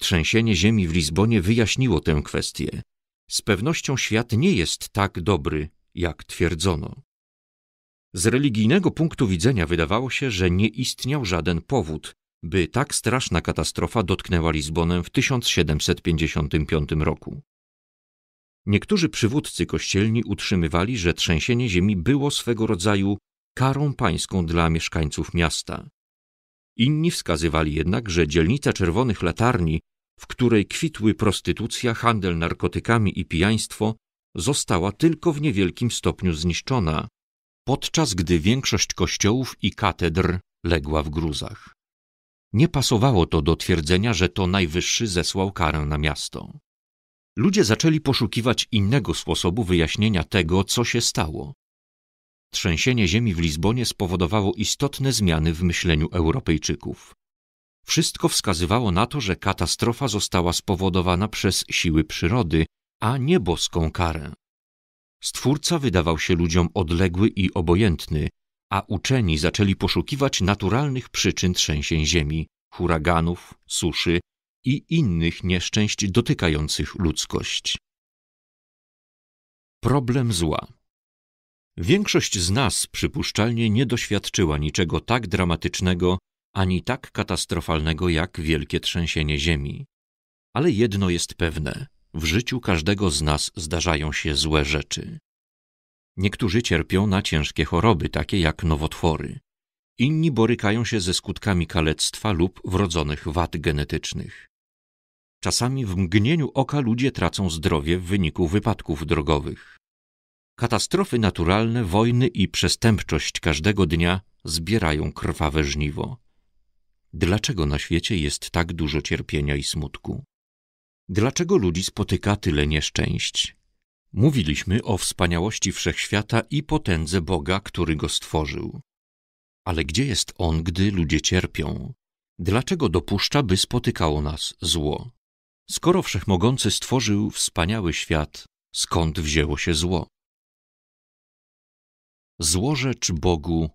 Trzęsienie ziemi w Lizbonie wyjaśniło tę kwestię, z pewnością świat nie jest tak dobry, jak twierdzono. Z religijnego punktu widzenia wydawało się, że nie istniał żaden powód, by tak straszna katastrofa dotknęła Lizbonę w 1755 roku. Niektórzy przywódcy kościelni utrzymywali, że trzęsienie ziemi było swego rodzaju karą pańską dla mieszkańców miasta. Inni wskazywali jednak, że dzielnica czerwonych latarni w której kwitły prostytucja, handel narkotykami i pijaństwo, została tylko w niewielkim stopniu zniszczona, podczas gdy większość kościołów i katedr legła w gruzach. Nie pasowało to do twierdzenia, że to najwyższy zesłał karę na miasto. Ludzie zaczęli poszukiwać innego sposobu wyjaśnienia tego, co się stało. Trzęsienie ziemi w Lizbonie spowodowało istotne zmiany w myśleniu Europejczyków. Wszystko wskazywało na to, że katastrofa została spowodowana przez siły przyrody, a nie boską karę. Stwórca wydawał się ludziom odległy i obojętny, a uczeni zaczęli poszukiwać naturalnych przyczyn trzęsień ziemi, huraganów, suszy i innych nieszczęść dotykających ludzkość. Problem zła. Większość z nas przypuszczalnie nie doświadczyła niczego tak dramatycznego, ani tak katastrofalnego jak wielkie trzęsienie ziemi. Ale jedno jest pewne: w życiu każdego z nas zdarzają się złe rzeczy. Niektórzy cierpią na ciężkie choroby, takie jak nowotwory. Inni borykają się ze skutkami kalectwa lub wrodzonych wad genetycznych. Czasami w mgnieniu oka ludzie tracą zdrowie w wyniku wypadków drogowych. Katastrofy naturalne, wojny i przestępczość każdego dnia zbierają krwawe żniwo. Dlaczego na świecie jest tak dużo cierpienia i smutku? Dlaczego ludzi spotyka tyle nieszczęść? Mówiliśmy o wspaniałości wszechświata i potędze Boga, który go stworzył. Ale gdzie jest on, gdy ludzie cierpią? Dlaczego dopuszcza, by spotykało nas zło? Skoro wszechmogący stworzył wspaniały świat, skąd wzięło się zło? Złorzecz Bogu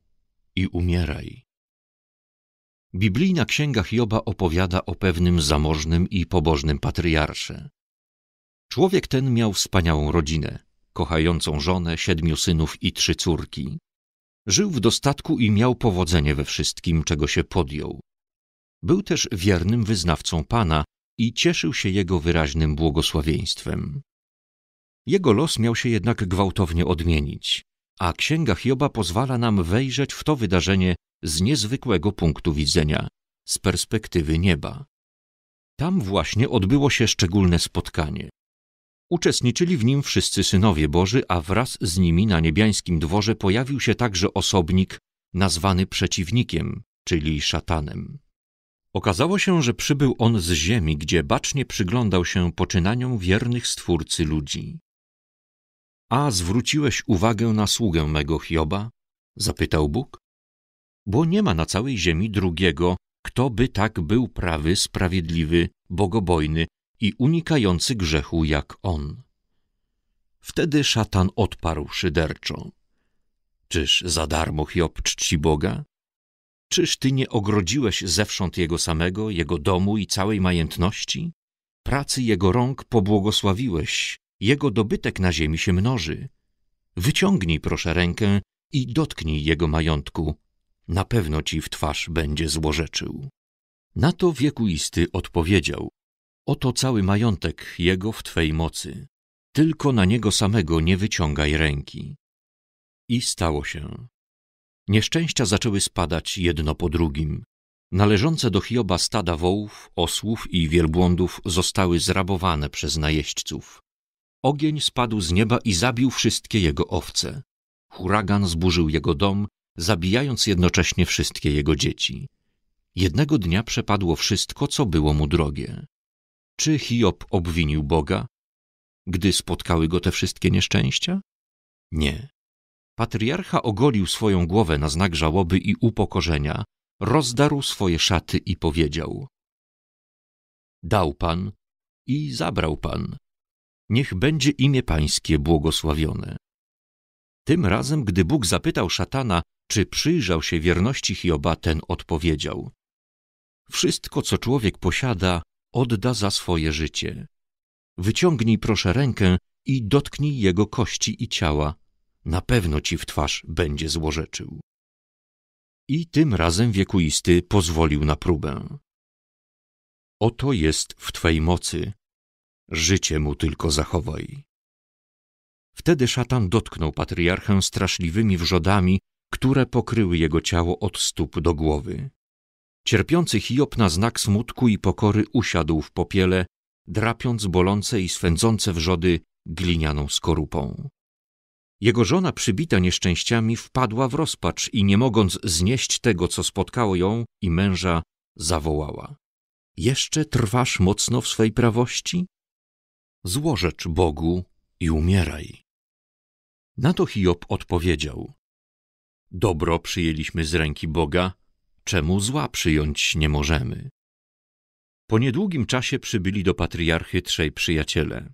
i umieraj. Biblijna księga Hioba opowiada o pewnym zamożnym i pobożnym patriarsze. Człowiek ten miał wspaniałą rodzinę, kochającą żonę, siedmiu synów i trzy córki. Żył w dostatku i miał powodzenie we wszystkim, czego się podjął. Był też wiernym wyznawcą Pana i cieszył się jego wyraźnym błogosławieństwem. Jego los miał się jednak gwałtownie odmienić, a księga Hioba pozwala nam wejrzeć w to wydarzenie z niezwykłego punktu widzenia, z perspektywy nieba. Tam właśnie odbyło się szczególne spotkanie. Uczestniczyli w nim wszyscy synowie Boży, a wraz z nimi na niebiańskim dworze pojawił się także osobnik nazwany przeciwnikiem, czyli szatanem. Okazało się, że przybył on z ziemi, gdzie bacznie przyglądał się poczynaniom wiernych stwórcy ludzi. A zwróciłeś uwagę na sługę mego Hioba? zapytał Bóg bo nie ma na całej ziemi drugiego, kto by tak był prawy, sprawiedliwy, bogobojny i unikający grzechu jak on. Wtedy szatan odparł szyderczo. Czyż za darmo Hiob czci Boga? Czyż ty nie ogrodziłeś zewsząd jego samego, jego domu i całej majętności? Pracy jego rąk pobłogosławiłeś, jego dobytek na ziemi się mnoży. Wyciągnij proszę rękę i dotknij jego majątku, na pewno ci w twarz będzie złorzeczył. Na to wiekuisty odpowiedział: Oto cały majątek jego w twej mocy. Tylko na niego samego nie wyciągaj ręki. I stało się. Nieszczęścia zaczęły spadać jedno po drugim. Należące do Hioba stada wołów, osłów i wielbłądów zostały zrabowane przez najeźdźców. Ogień spadł z nieba i zabił wszystkie jego owce. Huragan zburzył jego dom zabijając jednocześnie wszystkie jego dzieci. Jednego dnia przepadło wszystko, co było mu drogie. Czy Hiob obwinił Boga, gdy spotkały go te wszystkie nieszczęścia? Nie. Patriarcha ogolił swoją głowę na znak żałoby i upokorzenia, rozdarł swoje szaty i powiedział: Dał Pan i zabrał Pan. Niech będzie imię Pańskie błogosławione. Tym razem, gdy Bóg zapytał szatana, czy przyjrzał się wierności Hioba, ten odpowiedział: Wszystko, co człowiek posiada, odda za swoje życie. Wyciągnij proszę rękę i dotknij jego kości i ciała. Na pewno ci w twarz będzie złorzeczył. I tym razem wiekuisty pozwolił na próbę. Oto jest w Twej mocy. Życie mu tylko zachowaj. Wtedy szatan dotknął patriarchę straszliwymi wrzodami które pokryły jego ciało od stóp do głowy. Cierpiący Hiob na znak smutku i pokory usiadł w popiele, drapiąc bolące i swędzące wrzody glinianą skorupą. Jego żona, przybita nieszczęściami, wpadła w rozpacz i nie mogąc znieść tego, co spotkało ją i męża, zawołała: Jeszcze trwasz mocno w swej prawości? Złożecz Bogu i umieraj. Na to Hiob odpowiedział: dobro przyjęliśmy z ręki Boga, czemu zła przyjąć nie możemy? Po niedługim czasie przybyli do patriarchy trzej przyjaciele.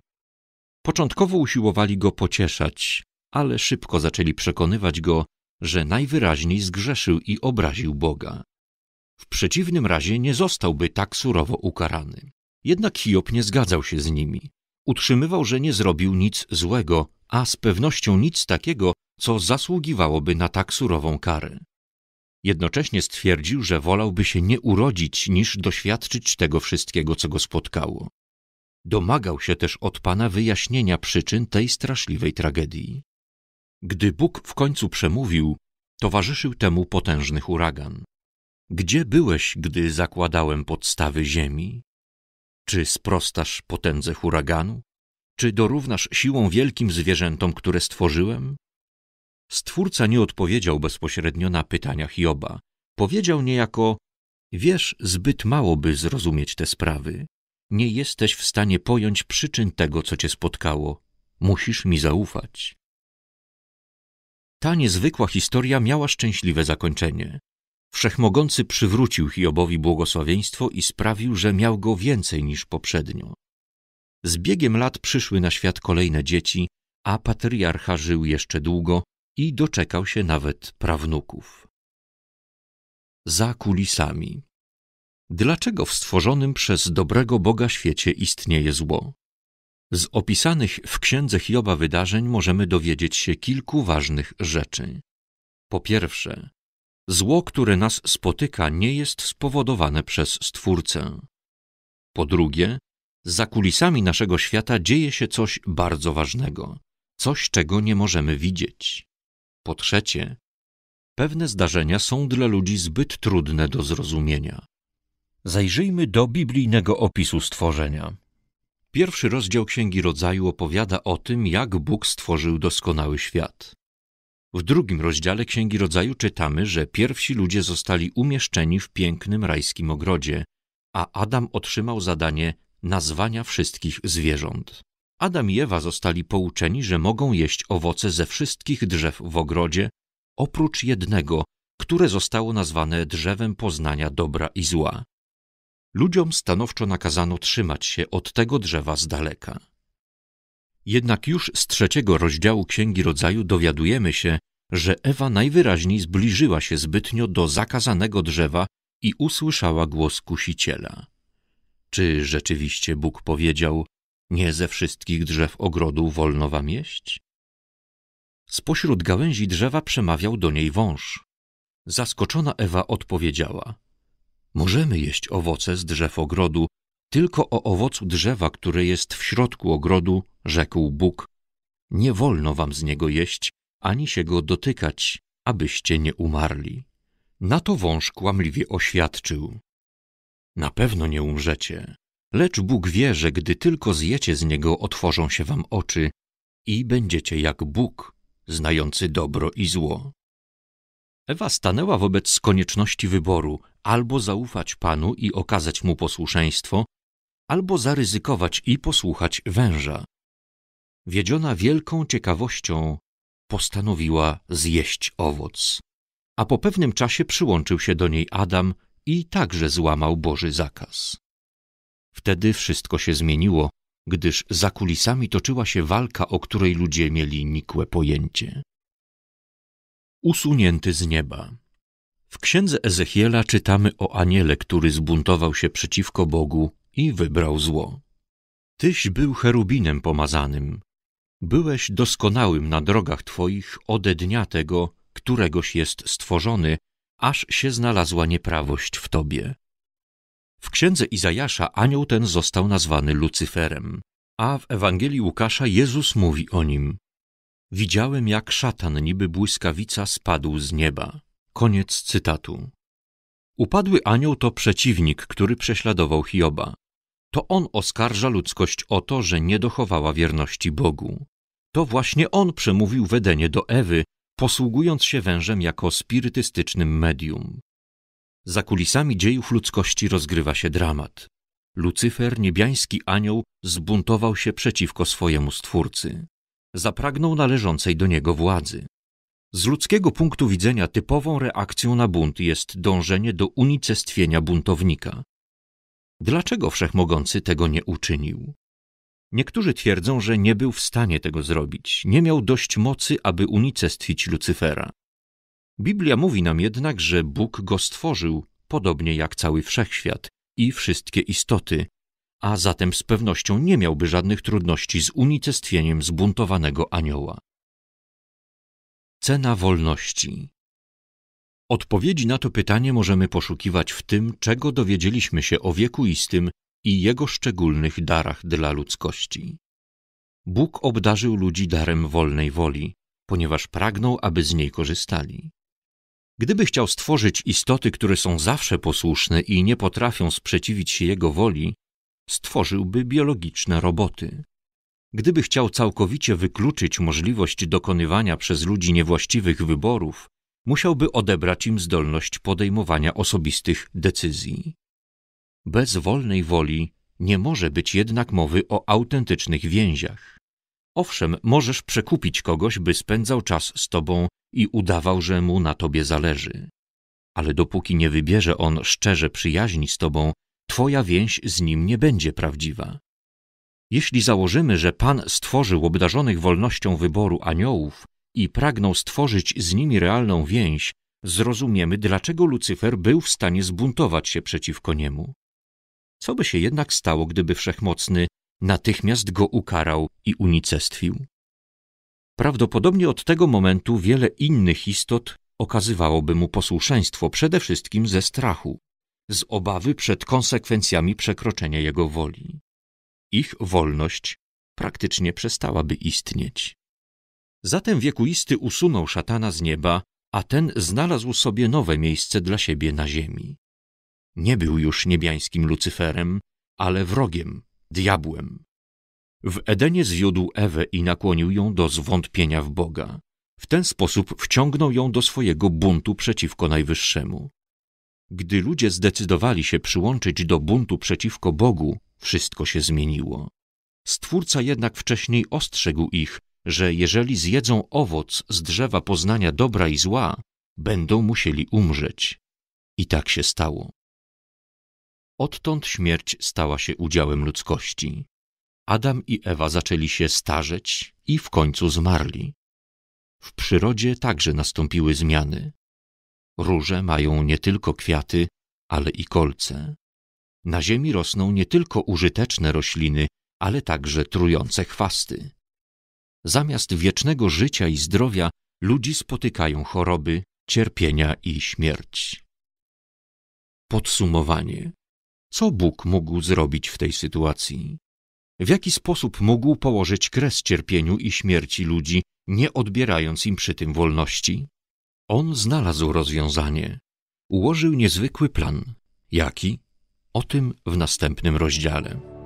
Początkowo usiłowali go pocieszać, ale szybko zaczęli przekonywać go, że najwyraźniej zgrzeszył i obraził Boga. W przeciwnym razie nie zostałby tak surowo ukarany. Jednak Hiob nie zgadzał się z nimi. Utrzymywał, że nie zrobił nic złego, a z pewnością nic takiego, co zasługiwałoby na tak surową karę. Jednocześnie stwierdził, że wolałby się nie urodzić, niż doświadczyć tego wszystkiego, co go spotkało. Domagał się też od pana wyjaśnienia przyczyn tej straszliwej tragedii. Gdy Bóg w końcu przemówił, towarzyszył temu potężny huragan. Gdzie byłeś, gdy zakładałem podstawy ziemi? Czy sprostasz potędze huraganu? Czy dorównasz siłą wielkim zwierzętom, które stworzyłem? Stwórca nie odpowiedział bezpośrednio na pytania Hioba. Powiedział niejako: Wiesz zbyt mało, by zrozumieć te sprawy. Nie jesteś w stanie pojąć przyczyn tego, co cię spotkało. Musisz mi zaufać. Ta niezwykła historia miała szczęśliwe zakończenie. Wszechmogący przywrócił Hiobowi błogosławieństwo i sprawił, że miał go więcej niż poprzednio. Z biegiem lat przyszły na świat kolejne dzieci, a patriarcha żył jeszcze długo i doczekał się nawet prawnuków. Za kulisami. Dlaczego w stworzonym przez dobrego Boga świecie istnieje zło? Z opisanych w księdze Hioba wydarzeń możemy dowiedzieć się kilku ważnych rzeczy. Po pierwsze, zło, które nas spotyka, nie jest spowodowane przez Stwórcę. Po drugie, za kulisami naszego świata dzieje się coś bardzo ważnego, coś czego nie możemy widzieć. Po trzecie, pewne zdarzenia są dla ludzi zbyt trudne do zrozumienia. Zajrzyjmy do biblijnego opisu stworzenia. Pierwszy rozdział Księgi Rodzaju opowiada o tym, jak Bóg stworzył doskonały świat. W drugim rozdziale Księgi Rodzaju czytamy, że pierwsi ludzie zostali umieszczeni w pięknym rajskim ogrodzie, a Adam otrzymał zadanie nazwania wszystkich zwierząt. Adam i Ewa zostali pouczeni, że mogą jeść owoce ze wszystkich drzew w ogrodzie, oprócz jednego, które zostało nazwane drzewem poznania dobra i zła. Ludziom stanowczo nakazano trzymać się od tego drzewa z daleka. Jednak już z trzeciego rozdziału Księgi Rodzaju dowiadujemy się, że Ewa najwyraźniej zbliżyła się zbytnio do zakazanego drzewa i usłyszała głos kusiciela. Czy rzeczywiście Bóg powiedział, nie ze wszystkich drzew ogrodu wolno wam jeść? Spośród gałęzi drzewa przemawiał do niej wąż. Zaskoczona Ewa odpowiedziała: Możemy jeść owoce z drzew ogrodu, tylko o owocu drzewa, które jest w środku ogrodu, rzekł Bóg: Nie wolno wam z niego jeść, ani się go dotykać, abyście nie umarli. Na to wąż kłamliwie oświadczył: na pewno nie umrzecie, lecz Bóg wie, że gdy tylko zjecie z niego, otworzą się wam oczy i będziecie jak Bóg, znający dobro i zło. Ewa stanęła wobec konieczności wyboru albo zaufać Panu i okazać mu posłuszeństwo, albo zaryzykować i posłuchać węża. Wiedziona wielką ciekawością, postanowiła zjeść owoc. A po pewnym czasie przyłączył się do niej Adam i także złamał Boży zakaz. Wtedy wszystko się zmieniło, gdyż za kulisami toczyła się walka, o której ludzie mieli nikłe pojęcie. Usunięty z nieba. W księdze Ezechiela czytamy o aniele, który zbuntował się przeciwko Bogu i wybrał zło. Tyś był cherubinem pomazanym. Byłeś doskonałym na drogach Twoich ode dnia tego, któregoś jest stworzony, aż się znalazła nieprawość w tobie. W księdze Izajasza anioł ten został nazwany Lucyferem, a w Ewangelii Łukasza Jezus mówi o nim. Widziałem, jak szatan niby błyskawica spadł z nieba. Koniec cytatu. Upadły anioł to przeciwnik, który prześladował Hioba. To on oskarża ludzkość o to, że nie dochowała wierności Bogu. To właśnie on przemówił wedenie do Ewy, posługując się wężem jako spirytystycznym medium. Za kulisami dziejów ludzkości rozgrywa się dramat. Lucyfer, niebiański anioł, zbuntował się przeciwko swojemu stwórcy. Zapragnął należącej do niego władzy. Z ludzkiego punktu widzenia typową reakcją na bunt jest dążenie do unicestwienia buntownika. Dlaczego wszechmogący tego nie uczynił? Niektórzy twierdzą, że nie był w stanie tego zrobić, nie miał dość mocy, aby unicestwić Lucyfera. Biblia mówi nam jednak, że Bóg go stworzył, podobnie jak cały wszechświat i wszystkie istoty, a zatem z pewnością nie miałby żadnych trudności z unicestwieniem zbuntowanego anioła. Cena wolności. Odpowiedzi na to pytanie możemy poszukiwać w tym, czego dowiedzieliśmy się o wieku istym i Jego szczególnych darach dla ludzkości. Bóg obdarzył ludzi darem wolnej woli, ponieważ pragnął, aby z niej korzystali. Gdyby chciał stworzyć istoty, które są zawsze posłuszne i nie potrafią sprzeciwić się jego woli, stworzyłby biologiczne roboty. Gdyby chciał całkowicie wykluczyć możliwość dokonywania przez ludzi niewłaściwych wyborów, musiałby odebrać im zdolność podejmowania osobistych decyzji. Bez wolnej woli nie może być jednak mowy o autentycznych więziach. Owszem, możesz przekupić kogoś, by spędzał czas z tobą i udawał, że mu na tobie zależy. Ale dopóki nie wybierze on szczerze przyjaźni z tobą, twoja więź z nim nie będzie prawdziwa. Jeśli założymy, że Pan stworzył obdarzonych wolnością wyboru aniołów i pragnął stworzyć z nimi realną więź, zrozumiemy, dlaczego Lucyfer był w stanie zbuntować się przeciwko niemu. Co by się jednak stało, gdyby wszechmocny natychmiast go ukarał i unicestwił? Prawdopodobnie od tego momentu wiele innych istot okazywałoby mu posłuszeństwo, przede wszystkim ze strachu, z obawy przed konsekwencjami przekroczenia jego woli. Ich wolność praktycznie przestałaby istnieć. Zatem wiekuisty usunął szatana z nieba, a ten znalazł sobie nowe miejsce dla siebie na ziemi. Nie był już niebiańskim Lucyferem, ale wrogiem, diabłem. W Edenie zwiódł Ewę i nakłonił ją do zwątpienia w Boga. W ten sposób wciągnął ją do swojego buntu przeciwko Najwyższemu. Gdy ludzie zdecydowali się przyłączyć do buntu przeciwko Bogu, wszystko się zmieniło. Stwórca jednak wcześniej ostrzegł ich, że jeżeli zjedzą owoc z drzewa poznania dobra i zła, będą musieli umrzeć. I tak się stało. Odtąd śmierć stała się udziałem ludzkości. Adam i Ewa zaczęli się starzeć i w końcu zmarli. W przyrodzie także nastąpiły zmiany. Róże mają nie tylko kwiaty, ale i kolce. Na ziemi rosną nie tylko użyteczne rośliny, ale także trujące chwasty. Zamiast wiecznego życia i zdrowia ludzi spotykają choroby, cierpienia i śmierć. Podsumowanie. Co Bóg mógł zrobić w tej sytuacji? W jaki sposób mógł położyć kres cierpieniu i śmierci ludzi, nie odbierając im przy tym wolności? On znalazł rozwiązanie. Ułożył niezwykły plan. Jaki? O tym w następnym rozdziale.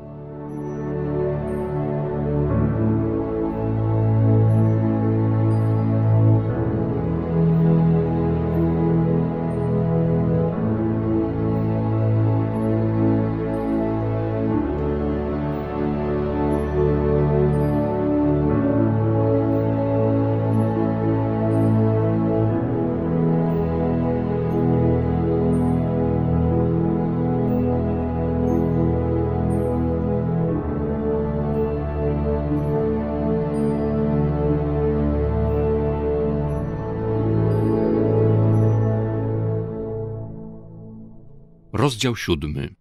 Rozdział siódmy.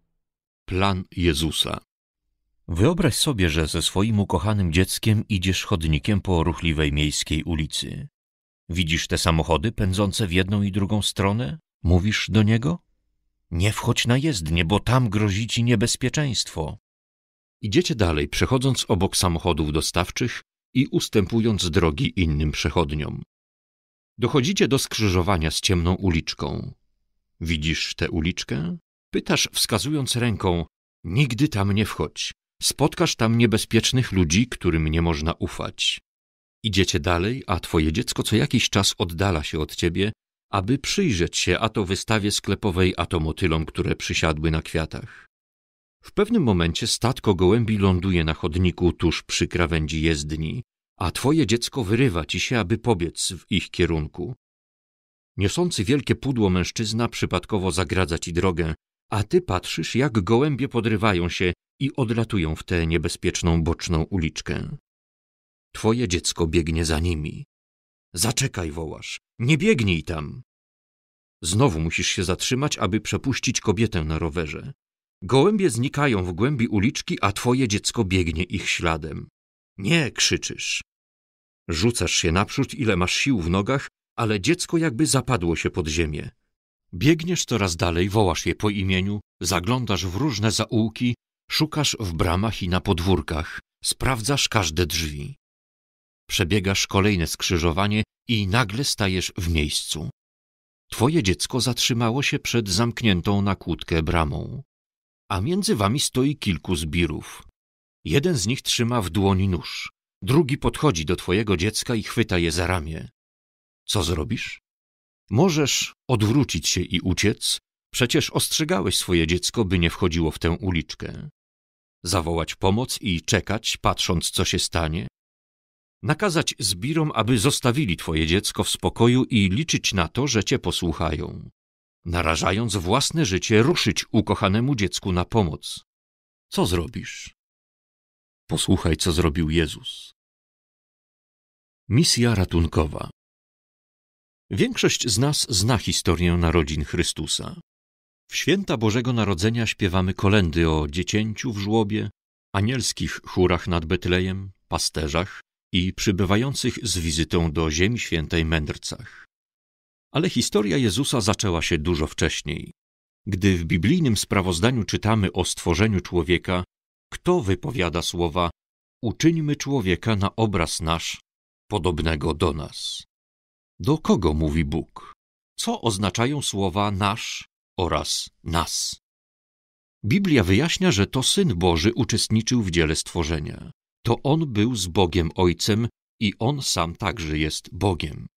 Plan Jezusa. Wyobraź sobie, że ze swoim ukochanym dzieckiem idziesz chodnikiem po ruchliwej miejskiej ulicy. Widzisz te samochody pędzące w jedną i drugą stronę? Mówisz do niego? Nie wchodź na jezdnię, bo tam grozi ci niebezpieczeństwo. Idziecie dalej, przechodząc obok samochodów dostawczych i ustępując drogi innym przechodniom. Dochodzicie do skrzyżowania z ciemną uliczką. Widzisz tę uliczkę? Pytasz wskazując ręką. Nigdy tam nie wchodź. Spotkasz tam niebezpiecznych ludzi, którym nie można ufać. Idziecie dalej, a twoje dziecko co jakiś czas oddala się od ciebie, aby przyjrzeć się a to wystawie sklepowej, a to motylom, które przysiadły na kwiatach. W pewnym momencie statko gołębi ląduje na chodniku tuż przy krawędzi jezdni, a twoje dziecko wyrywa ci się, aby pobiec w ich kierunku. Niosący wielkie pudło mężczyzna przypadkowo zagradza ci drogę, a ty patrzysz, jak gołębie podrywają się i odlatują w tę niebezpieczną boczną uliczkę. Twoje dziecko biegnie za nimi. Zaczekaj, wołasz. Nie biegnij tam. Znowu musisz się zatrzymać, aby przepuścić kobietę na rowerze. Gołębie znikają w głębi uliczki, a twoje dziecko biegnie ich śladem. Nie krzyczysz. Rzucasz się naprzód, ile masz sił w nogach, ale dziecko jakby zapadło się pod ziemię. Biegniesz coraz dalej, wołasz je po imieniu, zaglądasz w różne zaułki, szukasz w bramach i na podwórkach, sprawdzasz każde drzwi. Przebiegasz kolejne skrzyżowanie i nagle stajesz w miejscu. Twoje dziecko zatrzymało się przed zamkniętą na kłódkę bramą, a między wami stoi kilku zbirów. Jeden z nich trzyma w dłoni nóż, drugi podchodzi do twojego dziecka i chwyta je za ramię. Co zrobisz? Możesz odwrócić się i uciec, przecież ostrzegałeś swoje dziecko, by nie wchodziło w tę uliczkę. Zawołać pomoc i czekać, patrząc, co się stanie. Nakazać zbirom, aby zostawili twoje dziecko w spokoju i liczyć na to, że cię posłuchają. Narażając własne życie, ruszyć ukochanemu dziecku na pomoc. Co zrobisz? Posłuchaj, co zrobił Jezus. Misja ratunkowa. Większość z nas zna historię narodzin Chrystusa. W święta Bożego Narodzenia śpiewamy kolendy o dziecięciu w żłobie, anielskich chórach nad Betlejem, pasterzach i przybywających z wizytą do Ziemi Świętej mędrcach. Ale historia Jezusa zaczęła się dużo wcześniej. Gdy w biblijnym sprawozdaniu czytamy o stworzeniu człowieka, kto wypowiada słowa: Uczyńmy człowieka na obraz nasz, podobnego do nas. Do kogo mówi Bóg? Co oznaczają słowa nasz oraz nas? Biblia wyjaśnia, że to Syn Boży uczestniczył w dziele stworzenia. To On był z Bogiem Ojcem i On sam także jest Bogiem.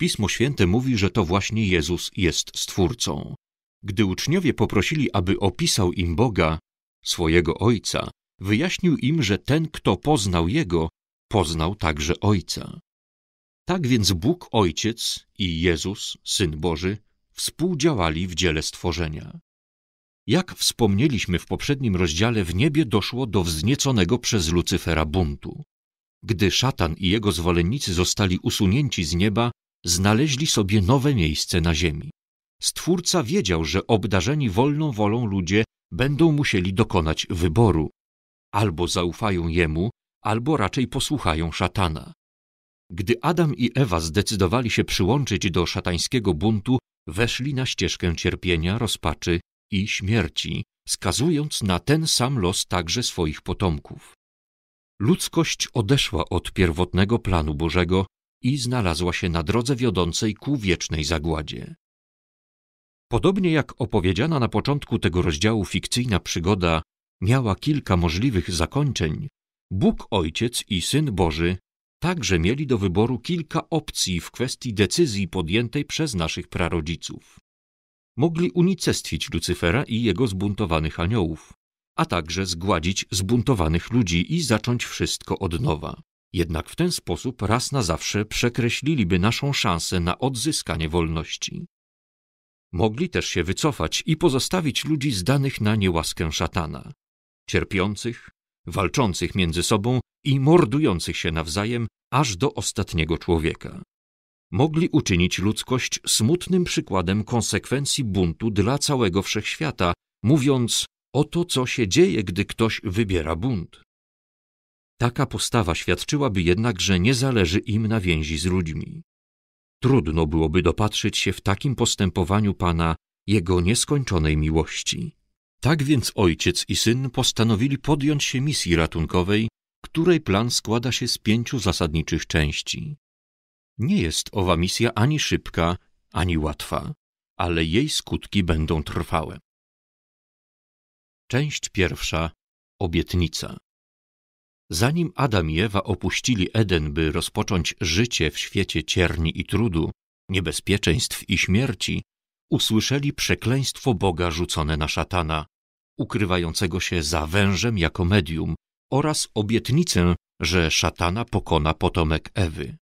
Pismo Święte mówi, że to właśnie Jezus jest Stwórcą. Gdy uczniowie poprosili, aby opisał im Boga, swojego Ojca, wyjaśnił im, że ten, kto poznał Jego, poznał także Ojca. Tak więc Bóg Ojciec i Jezus, Syn Boży, współdziałali w dziele stworzenia. Jak wspomnieliśmy w poprzednim rozdziale, w niebie doszło do wznieconego przez Lucyfera buntu. Gdy szatan i jego zwolennicy zostali usunięci z nieba, znaleźli sobie nowe miejsce na ziemi. Stwórca wiedział, że obdarzeni wolną wolą ludzie będą musieli dokonać wyboru. Albo zaufają jemu, albo raczej posłuchają szatana. Gdy Adam i Ewa zdecydowali się przyłączyć do szatańskiego buntu, weszli na ścieżkę cierpienia, rozpaczy i śmierci, skazując na ten sam los także swoich potomków. Ludzkość odeszła od pierwotnego planu Bożego i znalazła się na drodze wiodącej ku wiecznej zagładzie. Podobnie jak opowiedziana na początku tego rozdziału fikcyjna przygoda miała kilka możliwych zakończeń, Bóg Ojciec i Syn Boży także mieli do wyboru kilka opcji w kwestii decyzji podjętej przez naszych prarodziców. Mogli unicestwić Lucyfera i jego zbuntowanych aniołów, a także zgładzić zbuntowanych ludzi i zacząć wszystko od nowa. Jednak w ten sposób raz na zawsze przekreśliliby naszą szansę na odzyskanie wolności. Mogli też się wycofać i pozostawić ludzi zdanych na niełaskę szatana, cierpiących, walczących między sobą i mordujących się nawzajem aż do ostatniego człowieka. Mogli uczynić ludzkość smutnym przykładem konsekwencji buntu dla całego wszechświata, mówiąc oto co się dzieje, gdy ktoś wybiera bunt. Taka postawa świadczyłaby jednak, że nie zależy im na więzi z ludźmi. Trudno byłoby dopatrzyć się w takim postępowaniu Pana Jego nieskończonej miłości. Tak więc ojciec i syn postanowili podjąć się misji ratunkowej, której plan składa się z pięciu zasadniczych części. Nie jest owa misja ani szybka, ani łatwa, ale jej skutki będą trwałe. Część pierwsza Obietnica. Zanim Adam i Ewa opuścili Eden, by rozpocząć życie w świecie cierni i trudu, niebezpieczeństw i śmierci, usłyszeli przekleństwo Boga rzucone na szatana, ukrywającego się za wężem jako medium, oraz obietnicę, że szatana pokona potomek Ewy.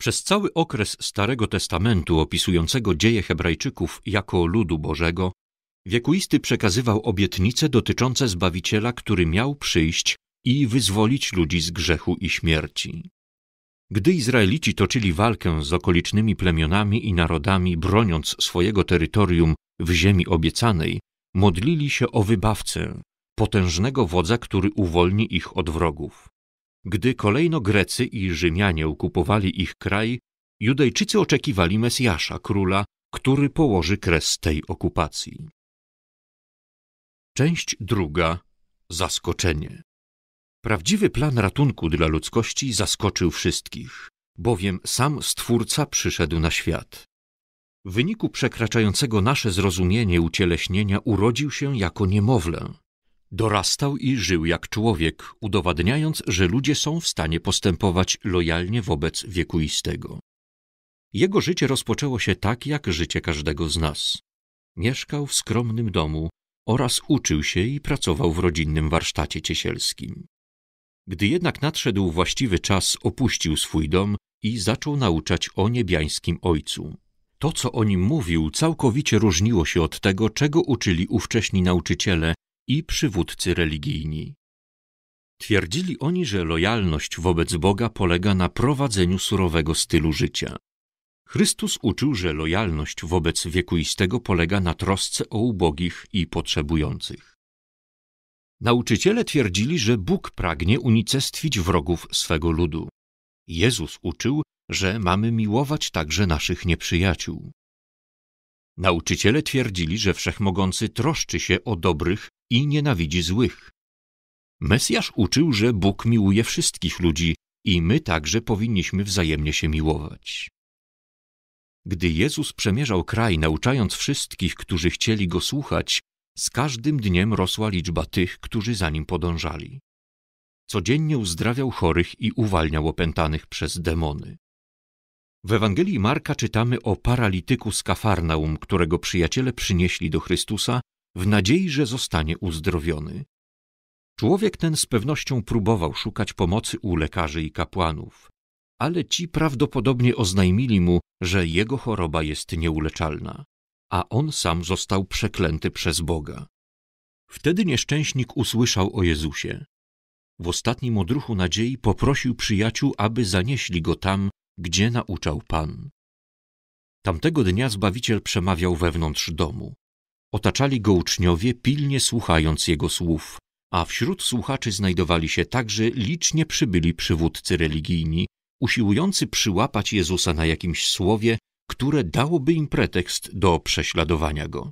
Przez cały okres Starego Testamentu opisującego dzieje Hebrajczyków jako ludu Bożego, wiekuisty przekazywał obietnice dotyczące Zbawiciela, który miał przyjść i wyzwolić ludzi z grzechu i śmierci. Gdy Izraelici toczyli walkę z okolicznymi plemionami i narodami, broniąc swojego terytorium w ziemi obiecanej, modlili się o wybawcę, potężnego wodza, który uwolni ich od wrogów. Gdy kolejno Grecy i Rzymianie okupowali ich kraj, Judejczycy oczekiwali Mesjasza, króla, który położy kres tej okupacji. Część druga. Zaskoczenie. Prawdziwy plan ratunku dla ludzkości zaskoczył wszystkich, bowiem sam Stwórca przyszedł na świat. W wyniku przekraczającego nasze zrozumienie ucieleśnienia urodził się jako niemowlę. Dorastał i żył jak człowiek, udowadniając, że ludzie są w stanie postępować lojalnie wobec wiekuistego. Jego życie rozpoczęło się tak, jak życie każdego z nas. Mieszkał w skromnym domu oraz uczył się i pracował w rodzinnym warsztacie ciesielskim. Gdy jednak nadszedł właściwy czas, opuścił swój dom i zaczął nauczać o niebiańskim Ojcu. To, co o nim mówił, całkowicie różniło się od tego, czego uczyli ówcześni nauczyciele i przywódcy religijni. Twierdzili oni, że lojalność wobec Boga polega na prowadzeniu surowego stylu życia. Chrystus uczył, że lojalność wobec wiekuistego polega na trosce o ubogich i potrzebujących. Nauczyciele twierdzili, że Bóg pragnie unicestwić wrogów swego ludu. Jezus uczył, że mamy miłować także naszych nieprzyjaciół. Nauczyciele twierdzili, że Wszechmogący troszczy się o dobrych i nienawidzi złych. Mesjasz uczył, że Bóg miłuje wszystkich ludzi i my także powinniśmy wzajemnie się miłować. Gdy Jezus przemierzał kraj, nauczając wszystkich, którzy chcieli go słuchać, z każdym dniem rosła liczba tych, którzy za nim podążali. Codziennie uzdrawiał chorych i uwalniał opętanych przez demony. W Ewangelii Marka czytamy o paralityku z Kafarnaum, którego przyjaciele przynieśli do Chrystusa w nadziei, że zostanie uzdrowiony. Człowiek ten z pewnością próbował szukać pomocy u lekarzy i kapłanów, ale ci prawdopodobnie oznajmili mu, że jego choroba jest nieuleczalna a on sam został przeklęty przez Boga. Wtedy nieszczęśnik usłyszał o Jezusie. W ostatnim odruchu nadziei poprosił przyjaciół, aby zanieśli go tam, gdzie nauczał Pan. Tamtego dnia Zbawiciel przemawiał wewnątrz domu. Otaczali go uczniowie, pilnie słuchając jego słów, a wśród słuchaczy znajdowali się także licznie przybyli przywódcy religijni, usiłujący przyłapać Jezusa na jakimś słowie które dałoby im pretekst do prześladowania go.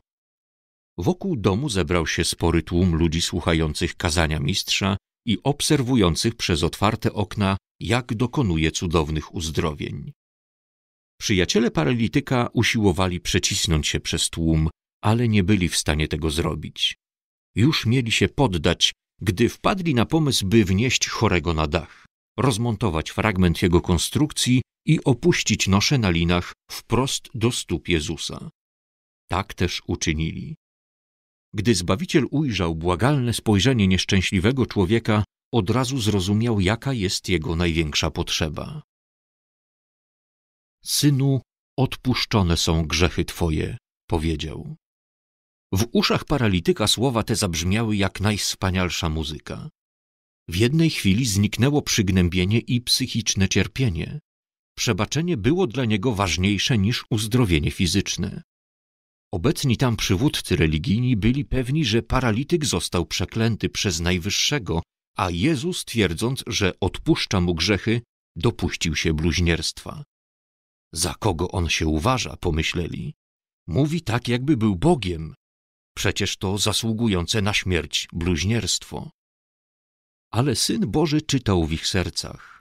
Wokół domu zebrał się spory tłum ludzi słuchających kazania mistrza i obserwujących przez otwarte okna, jak dokonuje cudownych uzdrowień. Przyjaciele paralityka usiłowali przecisnąć się przez tłum, ale nie byli w stanie tego zrobić. Już mieli się poddać, gdy wpadli na pomysł, by wnieść chorego na dach, rozmontować fragment jego konstrukcji i opuścić nosze na linach wprost do stóp Jezusa. Tak też uczynili. Gdy Zbawiciel ujrzał błagalne spojrzenie nieszczęśliwego człowieka, od razu zrozumiał, jaka jest jego największa potrzeba. Synu, odpuszczone są grzechy Twoje, powiedział. W uszach paralityka słowa te zabrzmiały jak najwspanialsza muzyka. W jednej chwili zniknęło przygnębienie i psychiczne cierpienie przebaczenie było dla niego ważniejsze niż uzdrowienie fizyczne. Obecni tam przywódcy religijni byli pewni, że paralityk został przeklęty przez Najwyższego, a Jezus, twierdząc, że odpuszcza mu grzechy, dopuścił się bluźnierstwa. Za kogo on się uważa, pomyśleli. Mówi tak, jakby był Bogiem. Przecież to zasługujące na śmierć bluźnierstwo. Ale Syn Boży czytał w ich sercach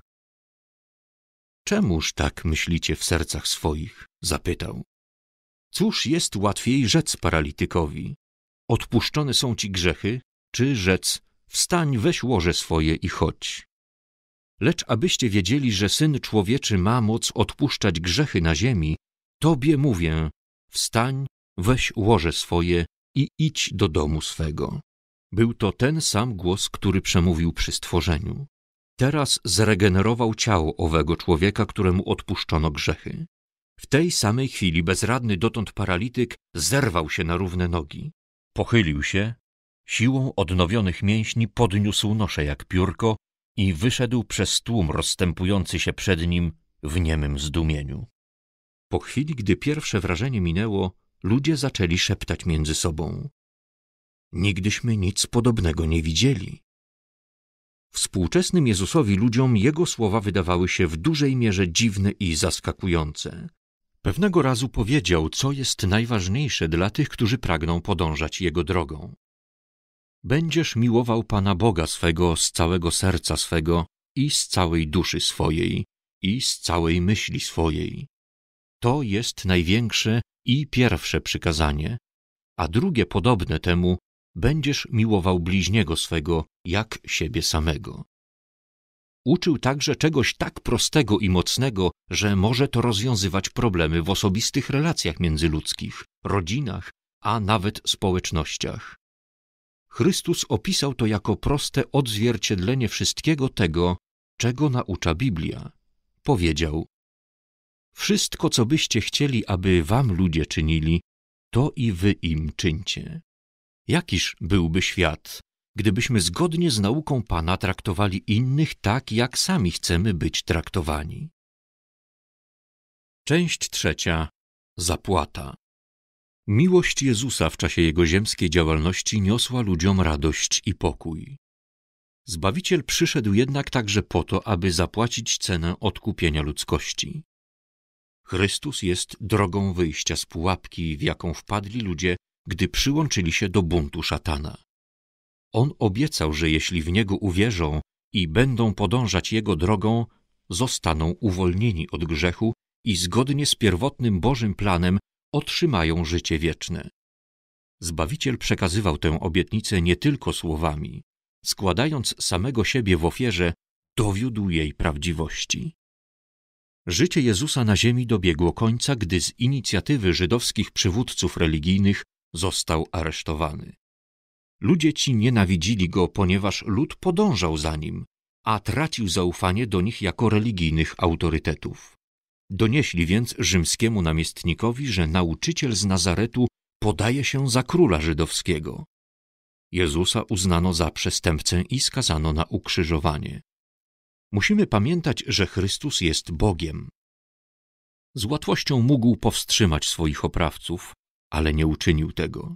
Czemuż tak myślicie w sercach swoich? zapytał. Cóż jest łatwiej rzec paralitykowi? Odpuszczone są ci grzechy, czy rzec wstań, weź łoże swoje i chodź. Lecz abyście wiedzieli, że Syn Człowieczy ma moc odpuszczać grzechy na ziemi, tobie mówię, wstań, weź łoże swoje i idź do domu swego. Był to ten sam głos, który przemówił przy stworzeniu. Teraz zregenerował ciało owego człowieka, któremu odpuszczono grzechy. W tej samej chwili bezradny dotąd paralityk zerwał się na równe nogi. Pochylił się, siłą odnowionych mięśni podniósł noszę jak piórko i wyszedł przez tłum rozstępujący się przed nim w niemym zdumieniu. Po chwili, gdy pierwsze wrażenie minęło, ludzie zaczęli szeptać między sobą. Nigdyśmy nic podobnego nie widzieli. Współczesnym Jezusowi ludziom jego słowa wydawały się w dużej mierze dziwne i zaskakujące. Pewnego razu powiedział, co jest najważniejsze dla tych, którzy pragną podążać jego drogą. Będziesz miłował Pana Boga swego z całego serca swego i z całej duszy swojej i z całej myśli swojej. To jest największe i pierwsze przykazanie, a drugie podobne temu będziesz miłował bliźniego swego jak siebie samego. Uczył także czegoś tak prostego i mocnego, że może to rozwiązywać problemy w osobistych relacjach międzyludzkich, rodzinach, a nawet społecznościach. Chrystus opisał to jako proste odzwierciedlenie wszystkiego tego, czego naucza Biblia. Powiedział: Wszystko, co byście chcieli, aby wam ludzie czynili, to i wy im czyńcie. Jakiż byłby świat, gdybyśmy zgodnie z nauką Pana traktowali innych tak, jak sami chcemy być traktowani? Część trzecia. Zapłata. Miłość Jezusa w czasie jego ziemskiej działalności niosła ludziom radość i pokój. Zbawiciel przyszedł jednak także po to, aby zapłacić cenę odkupienia ludzkości. Chrystus jest drogą wyjścia z pułapki, w jaką wpadli ludzie gdy przyłączyli się do buntu szatana. On obiecał, że jeśli w niego uwierzą i będą podążać jego drogą, zostaną uwolnieni od grzechu i zgodnie z pierwotnym Bożym planem otrzymają życie wieczne. Zbawiciel przekazywał tę obietnicę nie tylko słowami, składając samego siebie w ofierze, dowiódł jej prawdziwości. Życie Jezusa na ziemi dobiegło końca, gdy z inicjatywy żydowskich przywódców religijnych został aresztowany. Ludzie ci nienawidzili go, ponieważ lud podążał za nim, a tracił zaufanie do nich jako religijnych autorytetów. Donieśli więc rzymskiemu namiestnikowi, że nauczyciel z Nazaretu podaje się za króla żydowskiego. Jezusa uznano za przestępcę i skazano na ukrzyżowanie. Musimy pamiętać, że Chrystus jest Bogiem. Z łatwością mógł powstrzymać swoich oprawców, ale nie uczynił tego.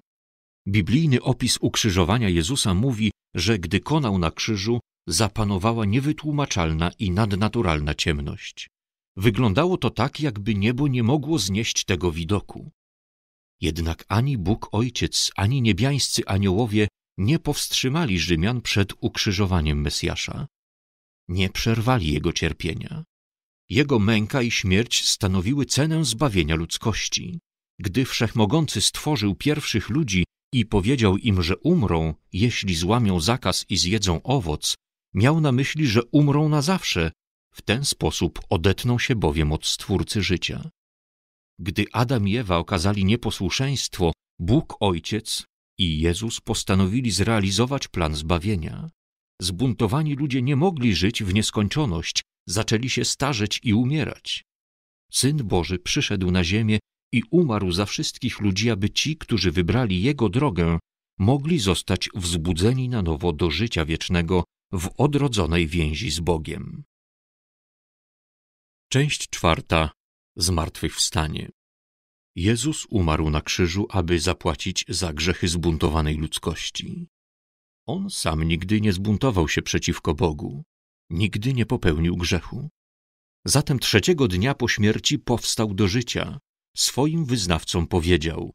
Biblijny opis ukrzyżowania Jezusa mówi, że gdy konał na krzyżu, zapanowała niewytłumaczalna i nadnaturalna ciemność. Wyglądało to tak, jakby niebo nie mogło znieść tego widoku. Jednak ani Bóg Ojciec, ani niebiańscy aniołowie nie powstrzymali Rzymian przed ukrzyżowaniem Mesjasza. Nie przerwali jego cierpienia. Jego męka i śmierć stanowiły cenę zbawienia ludzkości. Gdy Wszechmogący stworzył pierwszych ludzi i powiedział im, że umrą, jeśli złamią zakaz i zjedzą owoc, miał na myśli, że umrą na zawsze, w ten sposób odetną się bowiem od Stwórcy życia. Gdy Adam i Ewa okazali nieposłuszeństwo, Bóg Ojciec i Jezus postanowili zrealizować plan zbawienia. Zbuntowani ludzie nie mogli żyć w nieskończoność, zaczęli się starzeć i umierać. Syn Boży przyszedł na ziemię i umarł za wszystkich ludzi, aby ci, którzy wybrali Jego drogę, mogli zostać wzbudzeni na nowo do życia wiecznego w odrodzonej więzi z Bogiem. Część czwarta Zmartwychwstanie Jezus umarł na krzyżu, aby zapłacić za grzechy zbuntowanej ludzkości. On sam nigdy nie zbuntował się przeciwko Bogu, nigdy nie popełnił grzechu. Zatem trzeciego dnia po śmierci powstał do życia, swoim wyznawcom powiedział: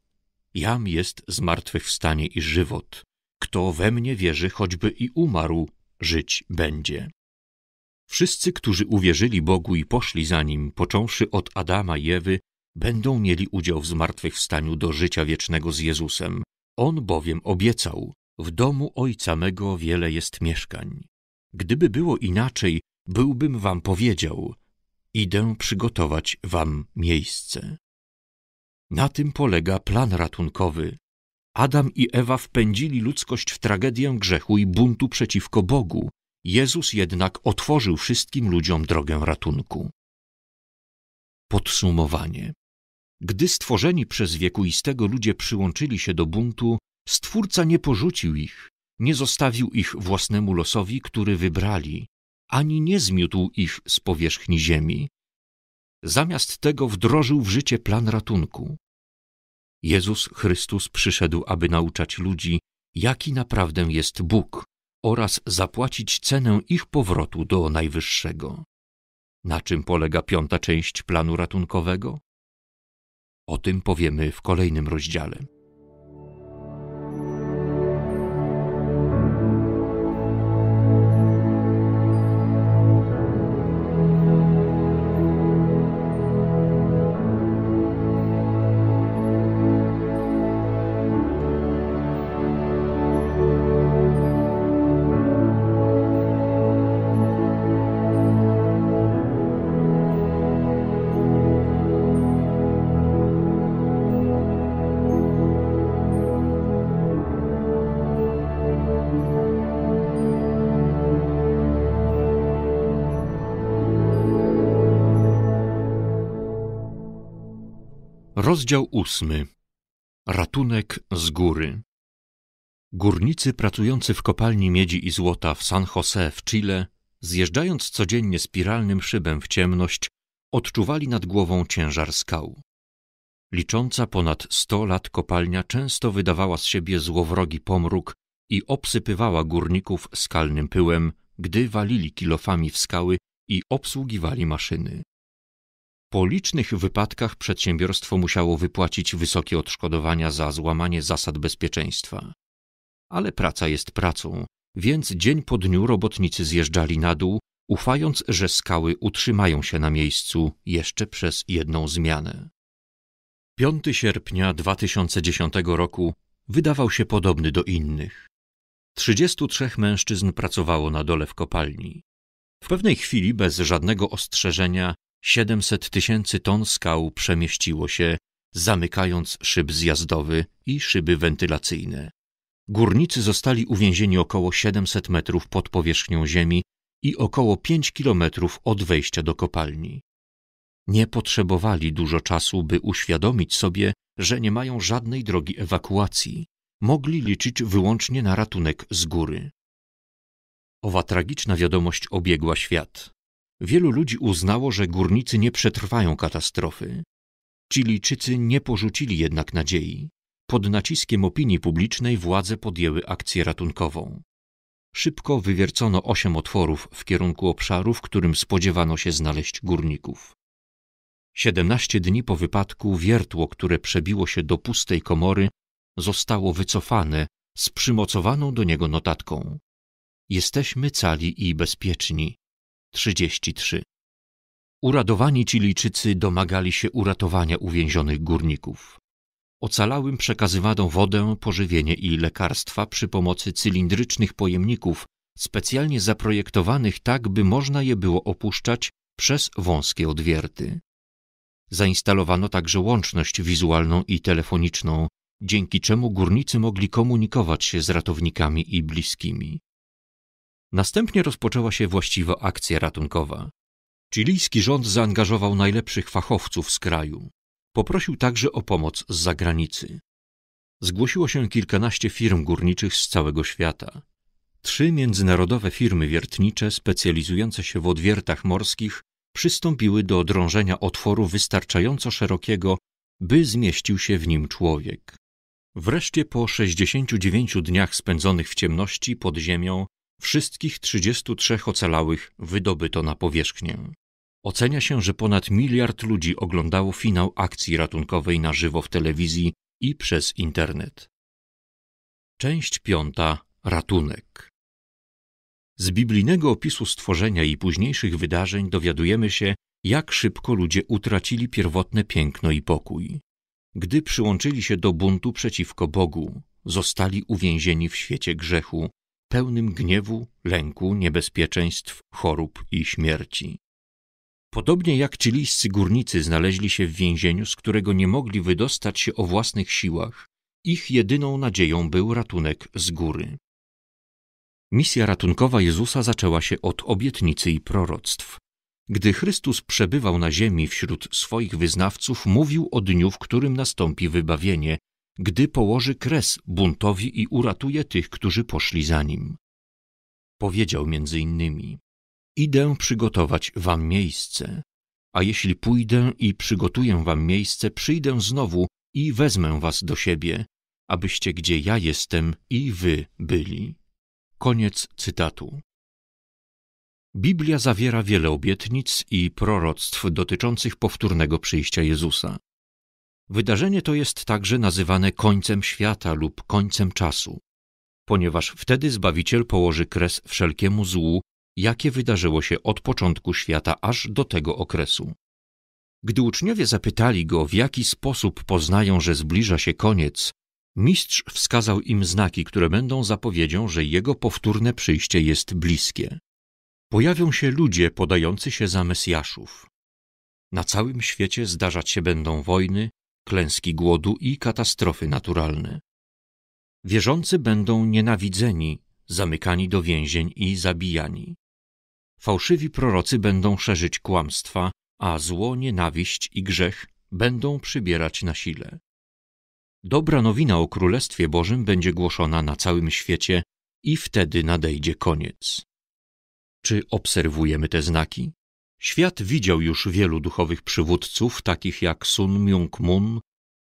Jam jest zmartwychwstanie i żywot. Kto we mnie wierzy, choćby i umarł, żyć będzie. Wszyscy, którzy uwierzyli Bogu i poszli za nim, począwszy od Adama i Ewy, będą mieli udział w zmartwychwstaniu do życia wiecznego z Jezusem. On bowiem obiecał: W domu ojca mego wiele jest mieszkań. Gdyby było inaczej, byłbym wam powiedział: Idę przygotować wam miejsce. Na tym polega plan ratunkowy. Adam i Ewa wpędzili ludzkość w tragedię grzechu i buntu przeciwko Bogu. Jezus jednak otworzył wszystkim ludziom drogę ratunku. Podsumowanie. Gdy stworzeni przez wiekuistego ludzie przyłączyli się do buntu, Stwórca nie porzucił ich, nie zostawił ich własnemu losowi, który wybrali, ani nie zmiótł ich z powierzchni ziemi zamiast tego wdrożył w życie plan ratunku. Jezus Chrystus przyszedł, aby nauczać ludzi, jaki naprawdę jest Bóg oraz zapłacić cenę ich powrotu do Najwyższego. Na czym polega piąta część planu ratunkowego? O tym powiemy w kolejnym rozdziale. Rozdział ósmy. Ratunek z góry. Górnicy pracujący w kopalni miedzi i złota w San Jose w Chile, zjeżdżając codziennie spiralnym szybem w ciemność, odczuwali nad głową ciężar skał. Licząca ponad sto lat kopalnia często wydawała z siebie złowrogi pomruk i obsypywała górników skalnym pyłem, gdy walili kilofami w skały i obsługiwali maszyny. Po licznych wypadkach przedsiębiorstwo musiało wypłacić wysokie odszkodowania za złamanie zasad bezpieczeństwa. Ale praca jest pracą, więc dzień po dniu robotnicy zjeżdżali na dół, ufając, że skały utrzymają się na miejscu jeszcze przez jedną zmianę. 5 sierpnia 2010 roku wydawał się podobny do innych. 33 mężczyzn pracowało na dole w kopalni. W pewnej chwili, bez żadnego ostrzeżenia, 700 tysięcy ton skał przemieściło się, zamykając szyb zjazdowy i szyby wentylacyjne. Górnicy zostali uwięzieni około 700 metrów pod powierzchnią ziemi i około 5 kilometrów od wejścia do kopalni. Nie potrzebowali dużo czasu, by uświadomić sobie, że nie mają żadnej drogi ewakuacji. Mogli liczyć wyłącznie na ratunek z góry. Owa tragiczna wiadomość obiegła świat. Wielu ludzi uznało, że górnicy nie przetrwają katastrofy. Chilijczycy nie porzucili jednak nadziei. Pod naciskiem opinii publicznej władze podjęły akcję ratunkową. Szybko wywiercono osiem otworów w kierunku obszaru, w którym spodziewano się znaleźć górników. Siedemnaście dni po wypadku wiertło, które przebiło się do pustej komory, zostało wycofane z przymocowaną do niego notatką. Jesteśmy cali i bezpieczni. 33. Uradowani Chilijczycy domagali się uratowania uwięzionych górników. Ocalałym przekazywano wodę, pożywienie i lekarstwa przy pomocy cylindrycznych pojemników, specjalnie zaprojektowanych tak, by można je było opuszczać przez wąskie odwierty. Zainstalowano także łączność wizualną i telefoniczną, dzięki czemu górnicy mogli komunikować się z ratownikami i bliskimi. Następnie rozpoczęła się właściwa akcja ratunkowa. Chilijski rząd zaangażował najlepszych fachowców z kraju. Poprosił także o pomoc z zagranicy. Zgłosiło się kilkanaście firm górniczych z całego świata. Trzy międzynarodowe firmy wiertnicze specjalizujące się w odwiertach morskich przystąpiły do drążenia otworu wystarczająco szerokiego, by zmieścił się w nim człowiek. Wreszcie po 69 dniach spędzonych w ciemności pod ziemią Wszystkich 33 ocalałych wydobyto na powierzchnię. Ocenia się, że ponad miliard ludzi oglądało finał akcji ratunkowej na żywo w telewizji i przez internet. Część piąta Ratunek. Z biblijnego opisu stworzenia i późniejszych wydarzeń dowiadujemy się, jak szybko ludzie utracili pierwotne piękno i pokój. Gdy przyłączyli się do buntu przeciwko Bogu, zostali uwięzieni w świecie grzechu pełnym gniewu, lęku, niebezpieczeństw, chorób i śmierci. Podobnie jak chilijscy górnicy znaleźli się w więzieniu, z którego nie mogli wydostać się o własnych siłach, ich jedyną nadzieją był ratunek z góry. Misja ratunkowa Jezusa zaczęła się od obietnicy i proroctw. Gdy Chrystus przebywał na ziemi wśród swoich wyznawców, mówił o dniu, w którym nastąpi wybawienie, gdy położy kres buntowi i uratuje tych, którzy poszli za nim. Powiedział między innymi: Idę przygotować wam miejsce, a jeśli pójdę i przygotuję wam miejsce, przyjdę znowu i wezmę was do siebie, abyście gdzie ja jestem i wy byli. Koniec cytatu. Biblia zawiera wiele obietnic i proroctw dotyczących powtórnego przyjścia Jezusa. Wydarzenie to jest także nazywane końcem świata lub końcem czasu, ponieważ wtedy Zbawiciel położy kres wszelkiemu złu, jakie wydarzyło się od początku świata aż do tego okresu. Gdy uczniowie zapytali go, w jaki sposób poznają, że zbliża się koniec, mistrz wskazał im znaki, które będą zapowiedzią, że jego powtórne przyjście jest bliskie. Pojawią się ludzie podający się za Mesjaszów. Na całym świecie zdarzać się będą wojny, klęski głodu i katastrofy naturalne. Wierzący będą nienawidzeni, zamykani do więzień i zabijani. Fałszywi prorocy będą szerzyć kłamstwa, a zło, nienawiść i grzech będą przybierać na sile. Dobra nowina o Królestwie Bożym będzie głoszona na całym świecie i wtedy nadejdzie koniec. Czy obserwujemy te znaki? Świat widział już wielu duchowych przywódców, takich jak Sun Myung-moon,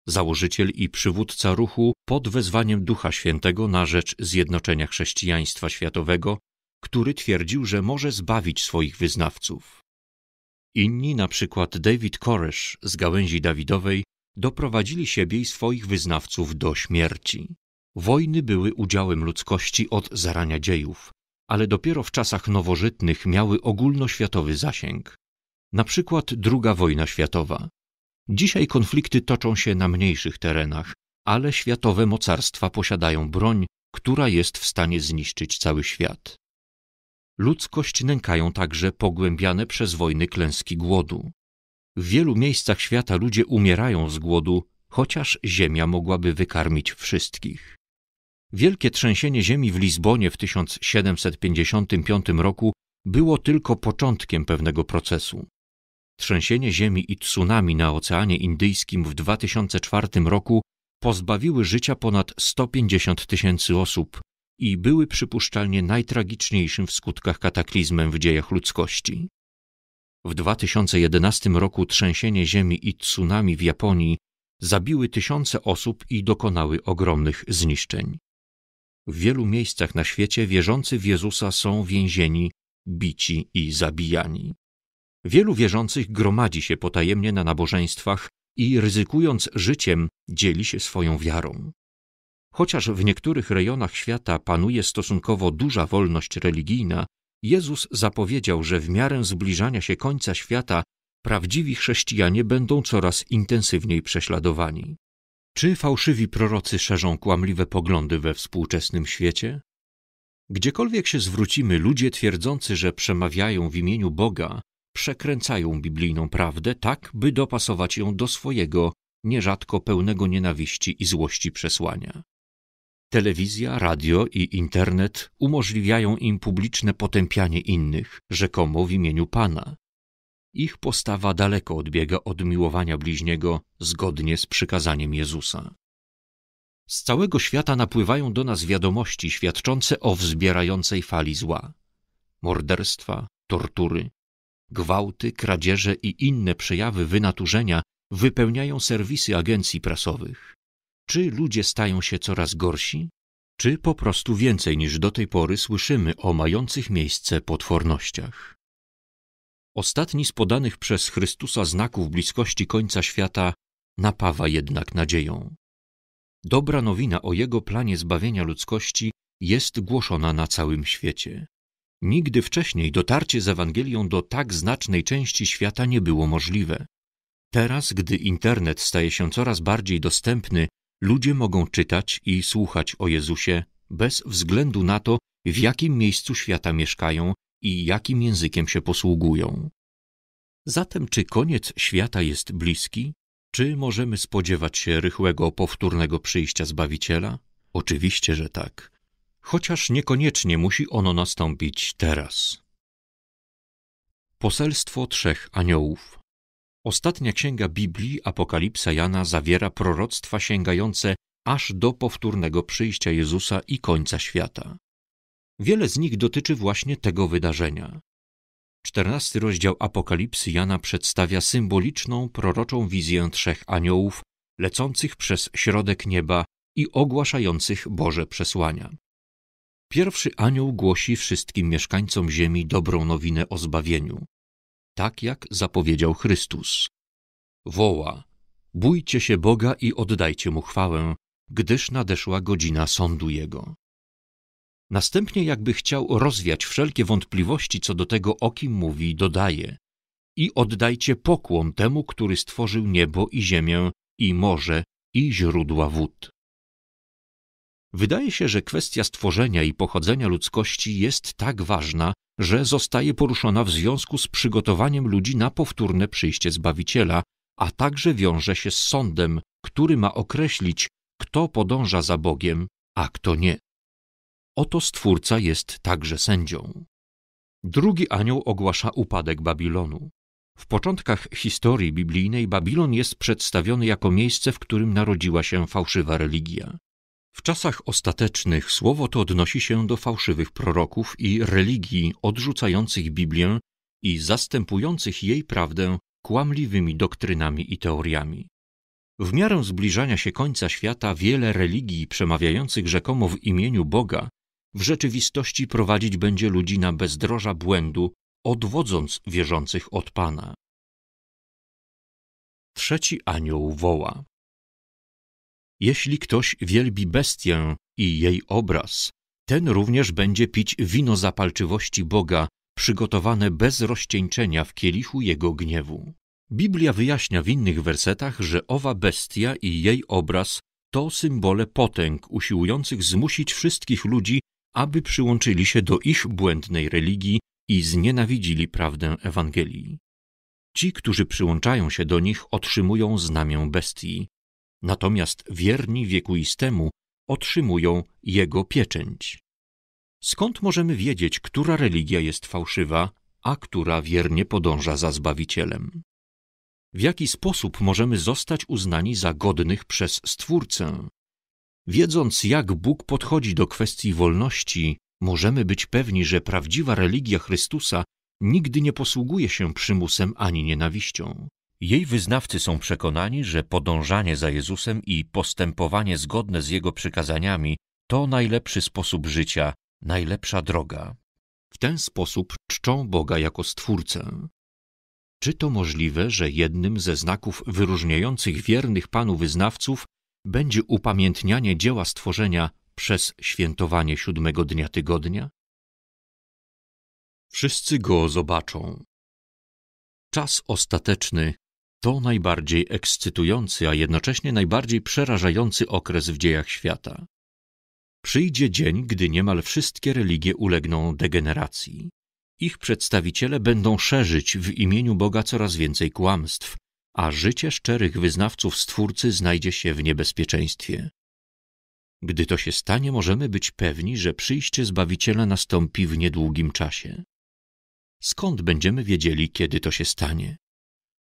założyciel i przywódca ruchu pod wezwaniem Ducha Świętego na rzecz zjednoczenia chrześcijaństwa światowego, który twierdził, że może zbawić swoich wyznawców. Inni, na przykład David Koresh z gałęzi Dawidowej, doprowadzili siebie i swoich wyznawców do śmierci. Wojny były udziałem ludzkości od zarania dziejów, ale dopiero w czasach nowożytnych miały ogólnoświatowy zasięg. Na przykład II wojna światowa. Dzisiaj konflikty toczą się na mniejszych terenach, ale światowe mocarstwa posiadają broń, która jest w stanie zniszczyć cały świat. Ludzkość nękają także pogłębiane przez wojny klęski głodu. W wielu miejscach świata ludzie umierają z głodu, chociaż ziemia mogłaby wykarmić wszystkich. Wielkie trzęsienie ziemi w Lizbonie w 1755 roku było tylko początkiem pewnego procesu. Trzęsienie ziemi i tsunami na Oceanie Indyjskim w 2004 roku pozbawiły życia ponad 150 tysięcy osób i były przypuszczalnie najtragiczniejszym w skutkach kataklizmem w dziejach ludzkości. W 2011 roku trzęsienie ziemi i tsunami w Japonii zabiły tysiące osób i dokonały ogromnych zniszczeń. W wielu miejscach na świecie wierzący w Jezusa są więzieni, bici i zabijani. Wielu wierzących gromadzi się potajemnie na nabożeństwach i ryzykując życiem dzieli się swoją wiarą. Chociaż w niektórych rejonach świata panuje stosunkowo duża wolność religijna, Jezus zapowiedział, że w miarę zbliżania się końca świata prawdziwi chrześcijanie będą coraz intensywniej prześladowani. Czy fałszywi prorocy szerzą kłamliwe poglądy we współczesnym świecie? Gdziekolwiek się zwrócimy, ludzie twierdzący, że przemawiają w imieniu Boga, przekręcają biblijną prawdę tak, by dopasować ją do swojego, nierzadko pełnego nienawiści i złości przesłania. Telewizja, radio i internet umożliwiają im publiczne potępianie innych, rzekomo w imieniu Pana, ich postawa daleko odbiega od miłowania bliźniego zgodnie z przykazaniem Jezusa. Z całego świata napływają do nas wiadomości świadczące o wzbierającej fali zła. Morderstwa, tortury, gwałty, kradzieże i inne przejawy wynaturzenia wypełniają serwisy agencji prasowych. Czy ludzie stają się coraz gorsi? Czy po prostu więcej niż do tej pory słyszymy o mających miejsce potwornościach? Ostatni z podanych przez Chrystusa znaków bliskości końca świata napawa jednak nadzieją. Dobra nowina o jego planie zbawienia ludzkości jest głoszona na całym świecie. Nigdy wcześniej dotarcie z Ewangelią do tak znacznej części świata nie było możliwe. Teraz, gdy internet staje się coraz bardziej dostępny, ludzie mogą czytać i słuchać o Jezusie bez względu na to, w jakim miejscu świata mieszkają i jakim językiem się posługują. Zatem, czy koniec świata jest bliski? Czy możemy spodziewać się rychłego, powtórnego przyjścia Zbawiciela? Oczywiście, że tak. Chociaż niekoniecznie musi ono nastąpić teraz. Poselstwo trzech aniołów. Ostatnia księga Biblii, Apokalipsa Jana, zawiera proroctwa sięgające aż do powtórnego przyjścia Jezusa i końca świata. Wiele z nich dotyczy właśnie tego wydarzenia. Czternasty rozdział Apokalipsy Jana przedstawia symboliczną, proroczą wizję trzech aniołów lecących przez środek nieba i ogłaszających Boże przesłania. Pierwszy anioł głosi wszystkim mieszkańcom ziemi dobrą nowinę o zbawieniu, tak jak zapowiedział Chrystus. Woła: Bójcie się Boga i oddajcie mu chwałę, gdyż nadeszła godzina sądu jego. Następnie, jakby chciał rozwiać wszelkie wątpliwości co do tego, o kim mówi, dodaje: I oddajcie pokłon temu, który stworzył niebo i ziemię, i morze, i źródła wód. Wydaje się, że kwestia stworzenia i pochodzenia ludzkości jest tak ważna, że zostaje poruszona w związku z przygotowaniem ludzi na powtórne przyjście Zbawiciela, a także wiąże się z sądem, który ma określić, kto podąża za Bogiem, a kto nie. Oto Stwórca jest także sędzią. Drugi anioł ogłasza upadek Babilonu. W początkach historii biblijnej Babilon jest przedstawiony jako miejsce, w którym narodziła się fałszywa religia. W czasach ostatecznych słowo to odnosi się do fałszywych proroków i religii odrzucających Biblię i zastępujących jej prawdę kłamliwymi doktrynami i teoriami. W miarę zbliżania się końca świata wiele religii przemawiających rzekomo w imieniu Boga w rzeczywistości prowadzić będzie ludzi na bezdroża błędu, odwodząc wierzących od Pana. Trzeci anioł woła. Jeśli ktoś wielbi bestię i jej obraz, ten również będzie pić wino zapalczywości Boga, przygotowane bez rozcieńczenia w kielichu jego gniewu. Biblia wyjaśnia w innych wersetach, że owa bestia i jej obraz to symbole potęg usiłujących zmusić wszystkich ludzi aby przyłączyli się do ich błędnej religii i znienawidzili prawdę Ewangelii. Ci, którzy przyłączają się do nich, otrzymują znamię bestii, natomiast wierni wiekuistemu otrzymują jego pieczęć. Skąd możemy wiedzieć, która religia jest fałszywa, a która wiernie podąża za Zbawicielem? W jaki sposób możemy zostać uznani za godnych przez Stwórcę, Wiedząc, jak Bóg podchodzi do kwestii wolności, możemy być pewni, że prawdziwa religia Chrystusa nigdy nie posługuje się przymusem ani nienawiścią. Jej wyznawcy są przekonani, że podążanie za Jezusem i postępowanie zgodne z Jego przykazaniami to najlepszy sposób życia, najlepsza droga. W ten sposób czczą Boga jako Stwórcę. Czy to możliwe, że jednym ze znaków wyróżniających wiernych Panu wyznawców będzie upamiętnianie dzieła stworzenia przez świętowanie siódmego dnia tygodnia? Wszyscy go zobaczą. Czas ostateczny to najbardziej ekscytujący, a jednocześnie najbardziej przerażający okres w dziejach świata. Przyjdzie dzień, gdy niemal wszystkie religie ulegną degeneracji. Ich przedstawiciele będą szerzyć w imieniu Boga coraz więcej kłamstw, a życie szczerych wyznawców Stwórcy znajdzie się w niebezpieczeństwie. Gdy to się stanie, możemy być pewni, że przyjście Zbawiciela nastąpi w niedługim czasie. Skąd będziemy wiedzieli, kiedy to się stanie?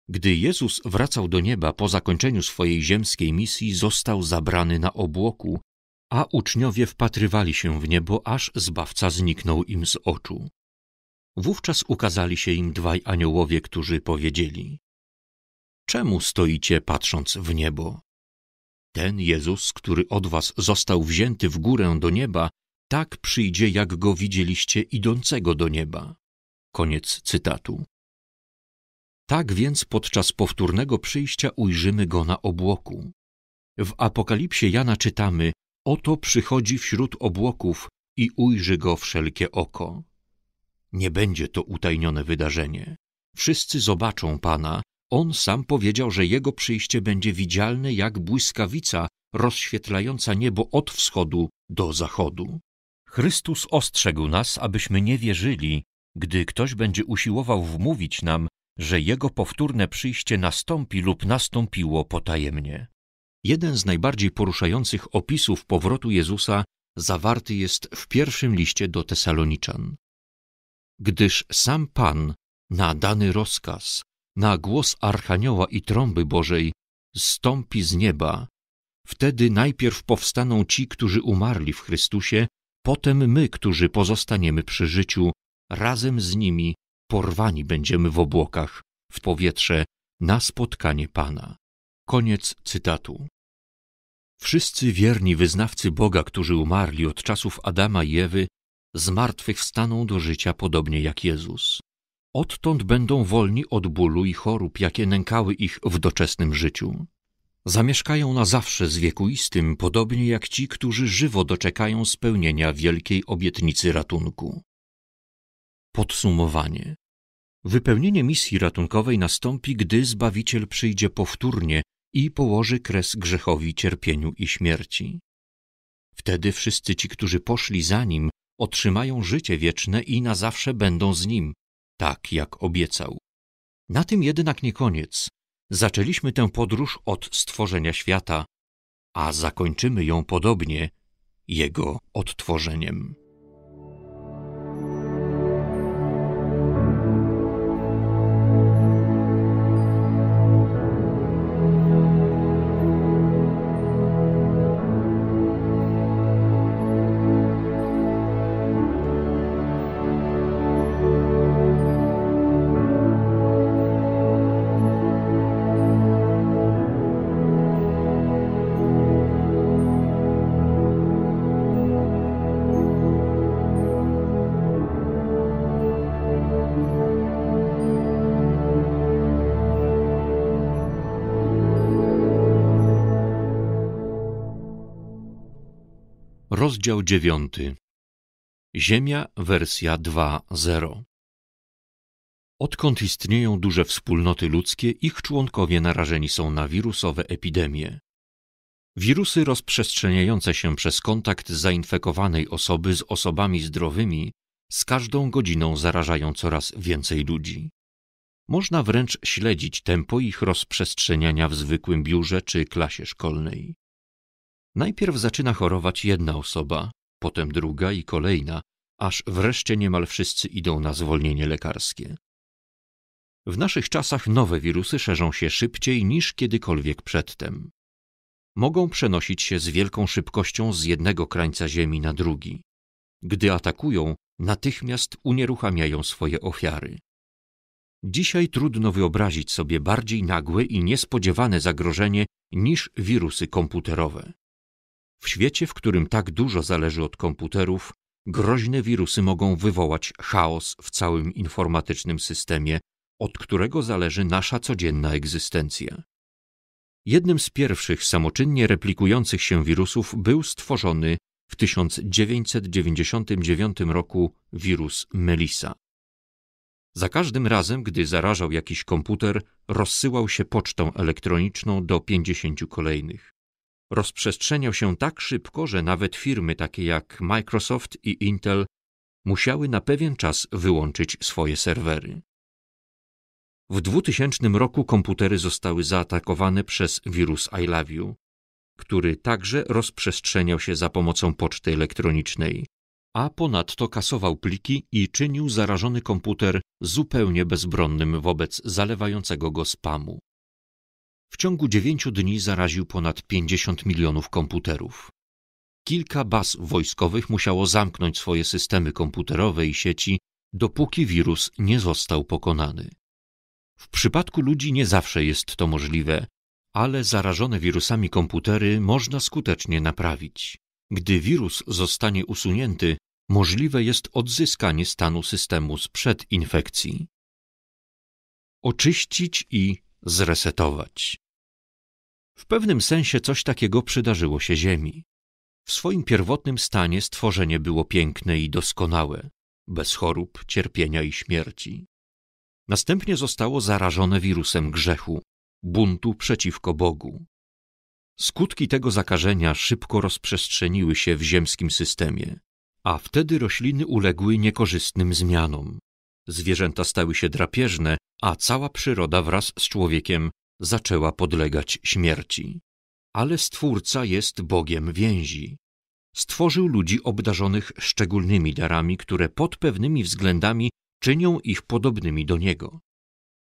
Gdy Jezus wracał do nieba po zakończeniu swojej ziemskiej misji, został zabrany na obłoku, a uczniowie wpatrywali się w niebo, aż Zbawca zniknął im z oczu. Wówczas ukazali się im dwaj aniołowie, którzy powiedzieli Czemu stoicie patrząc w niebo? Ten Jezus, który od was został wzięty w górę do nieba, tak przyjdzie, jak go widzieliście idącego do nieba. Koniec cytatu. Tak więc podczas powtórnego przyjścia ujrzymy go na obłoku. W Apokalipsie Jana czytamy: Oto przychodzi wśród obłoków i ujrzy go wszelkie oko. Nie będzie to utajnione wydarzenie. Wszyscy zobaczą Pana, on sam powiedział, że jego przyjście będzie widzialne jak błyskawica rozświetlająca niebo od wschodu do zachodu. Chrystus ostrzegł nas, abyśmy nie wierzyli, gdy ktoś będzie usiłował wmówić nam, że jego powtórne przyjście nastąpi lub nastąpiło potajemnie. Jeden z najbardziej poruszających opisów powrotu Jezusa zawarty jest w pierwszym liście do Tesaloniczan. Gdyż sam Pan na dany rozkaz na głos Archanioła i trąby Bożej zstąpi z nieba, wtedy najpierw powstaną ci, którzy umarli w Chrystusie, potem my, którzy pozostaniemy przy życiu, razem z nimi porwani będziemy w obłokach, w powietrze, na spotkanie Pana. Koniec cytatu. Wszyscy wierni wyznawcy Boga, którzy umarli od czasów Adama i Ewy, zmartwychwstaną do życia podobnie jak Jezus. Odtąd będą wolni od bólu i chorób, jakie nękały ich w doczesnym życiu. Zamieszkają na zawsze z wiekuistym, podobnie jak ci, którzy żywo doczekają spełnienia wielkiej obietnicy ratunku. Podsumowanie. Wypełnienie misji ratunkowej nastąpi, gdy Zbawiciel przyjdzie powtórnie i położy kres grzechowi, cierpieniu i śmierci. Wtedy wszyscy ci, którzy poszli za Nim, otrzymają życie wieczne i na zawsze będą z Nim, tak jak obiecał. Na tym jednak nie koniec. Zaczęliśmy tę podróż od stworzenia świata, a zakończymy ją podobnie jego odtworzeniem. Rozdział 9. Ziemia wersja 2.0. Odkąd istnieją duże wspólnoty ludzkie, ich członkowie narażeni są na wirusowe epidemie. Wirusy rozprzestrzeniające się przez kontakt zainfekowanej osoby z osobami zdrowymi z każdą godziną zarażają coraz więcej ludzi. Można wręcz śledzić tempo ich rozprzestrzeniania w zwykłym biurze czy klasie szkolnej. Najpierw zaczyna chorować jedna osoba, potem druga i kolejna, aż wreszcie niemal wszyscy idą na zwolnienie lekarskie. W naszych czasach nowe wirusy szerzą się szybciej niż kiedykolwiek przedtem. Mogą przenosić się z wielką szybkością z jednego krańca Ziemi na drugi. Gdy atakują, natychmiast unieruchamiają swoje ofiary. Dzisiaj trudno wyobrazić sobie bardziej nagłe i niespodziewane zagrożenie niż wirusy komputerowe. W świecie, w którym tak dużo zależy od komputerów, groźne wirusy mogą wywołać chaos w całym informatycznym systemie, od którego zależy nasza codzienna egzystencja. Jednym z pierwszych samoczynnie replikujących się wirusów był stworzony w 1999 roku wirus Melisa. Za każdym razem, gdy zarażał jakiś komputer, rozsyłał się pocztą elektroniczną do 50 kolejnych rozprzestrzeniał się tak szybko, że nawet firmy takie jak Microsoft i Intel musiały na pewien czas wyłączyć swoje serwery. W 2000 roku komputery zostały zaatakowane przez wirus I Love You, który także rozprzestrzeniał się za pomocą poczty elektronicznej, a ponadto kasował pliki i czynił zarażony komputer zupełnie bezbronnym wobec zalewającego go spamu w ciągu dziewięciu dni zaraził ponad 50 milionów komputerów. Kilka baz wojskowych musiało zamknąć swoje systemy komputerowe i sieci, dopóki wirus nie został pokonany. W przypadku ludzi nie zawsze jest to możliwe, ale zarażone wirusami komputery można skutecznie naprawić. Gdy wirus zostanie usunięty, możliwe jest odzyskanie stanu systemu sprzed infekcji. Oczyścić i zresetować. W pewnym sensie coś takiego przydarzyło się Ziemi. W swoim pierwotnym stanie stworzenie było piękne i doskonałe, bez chorób, cierpienia i śmierci. Następnie zostało zarażone wirusem grzechu, buntu przeciwko Bogu. Skutki tego zakażenia szybko rozprzestrzeniły się w ziemskim systemie, a wtedy rośliny uległy niekorzystnym zmianom. Zwierzęta stały się drapieżne, a cała przyroda wraz z człowiekiem zaczęła podlegać śmierci. Ale Stwórca jest Bogiem więzi. Stworzył ludzi obdarzonych szczególnymi darami, które pod pewnymi względami czynią ich podobnymi do Niego.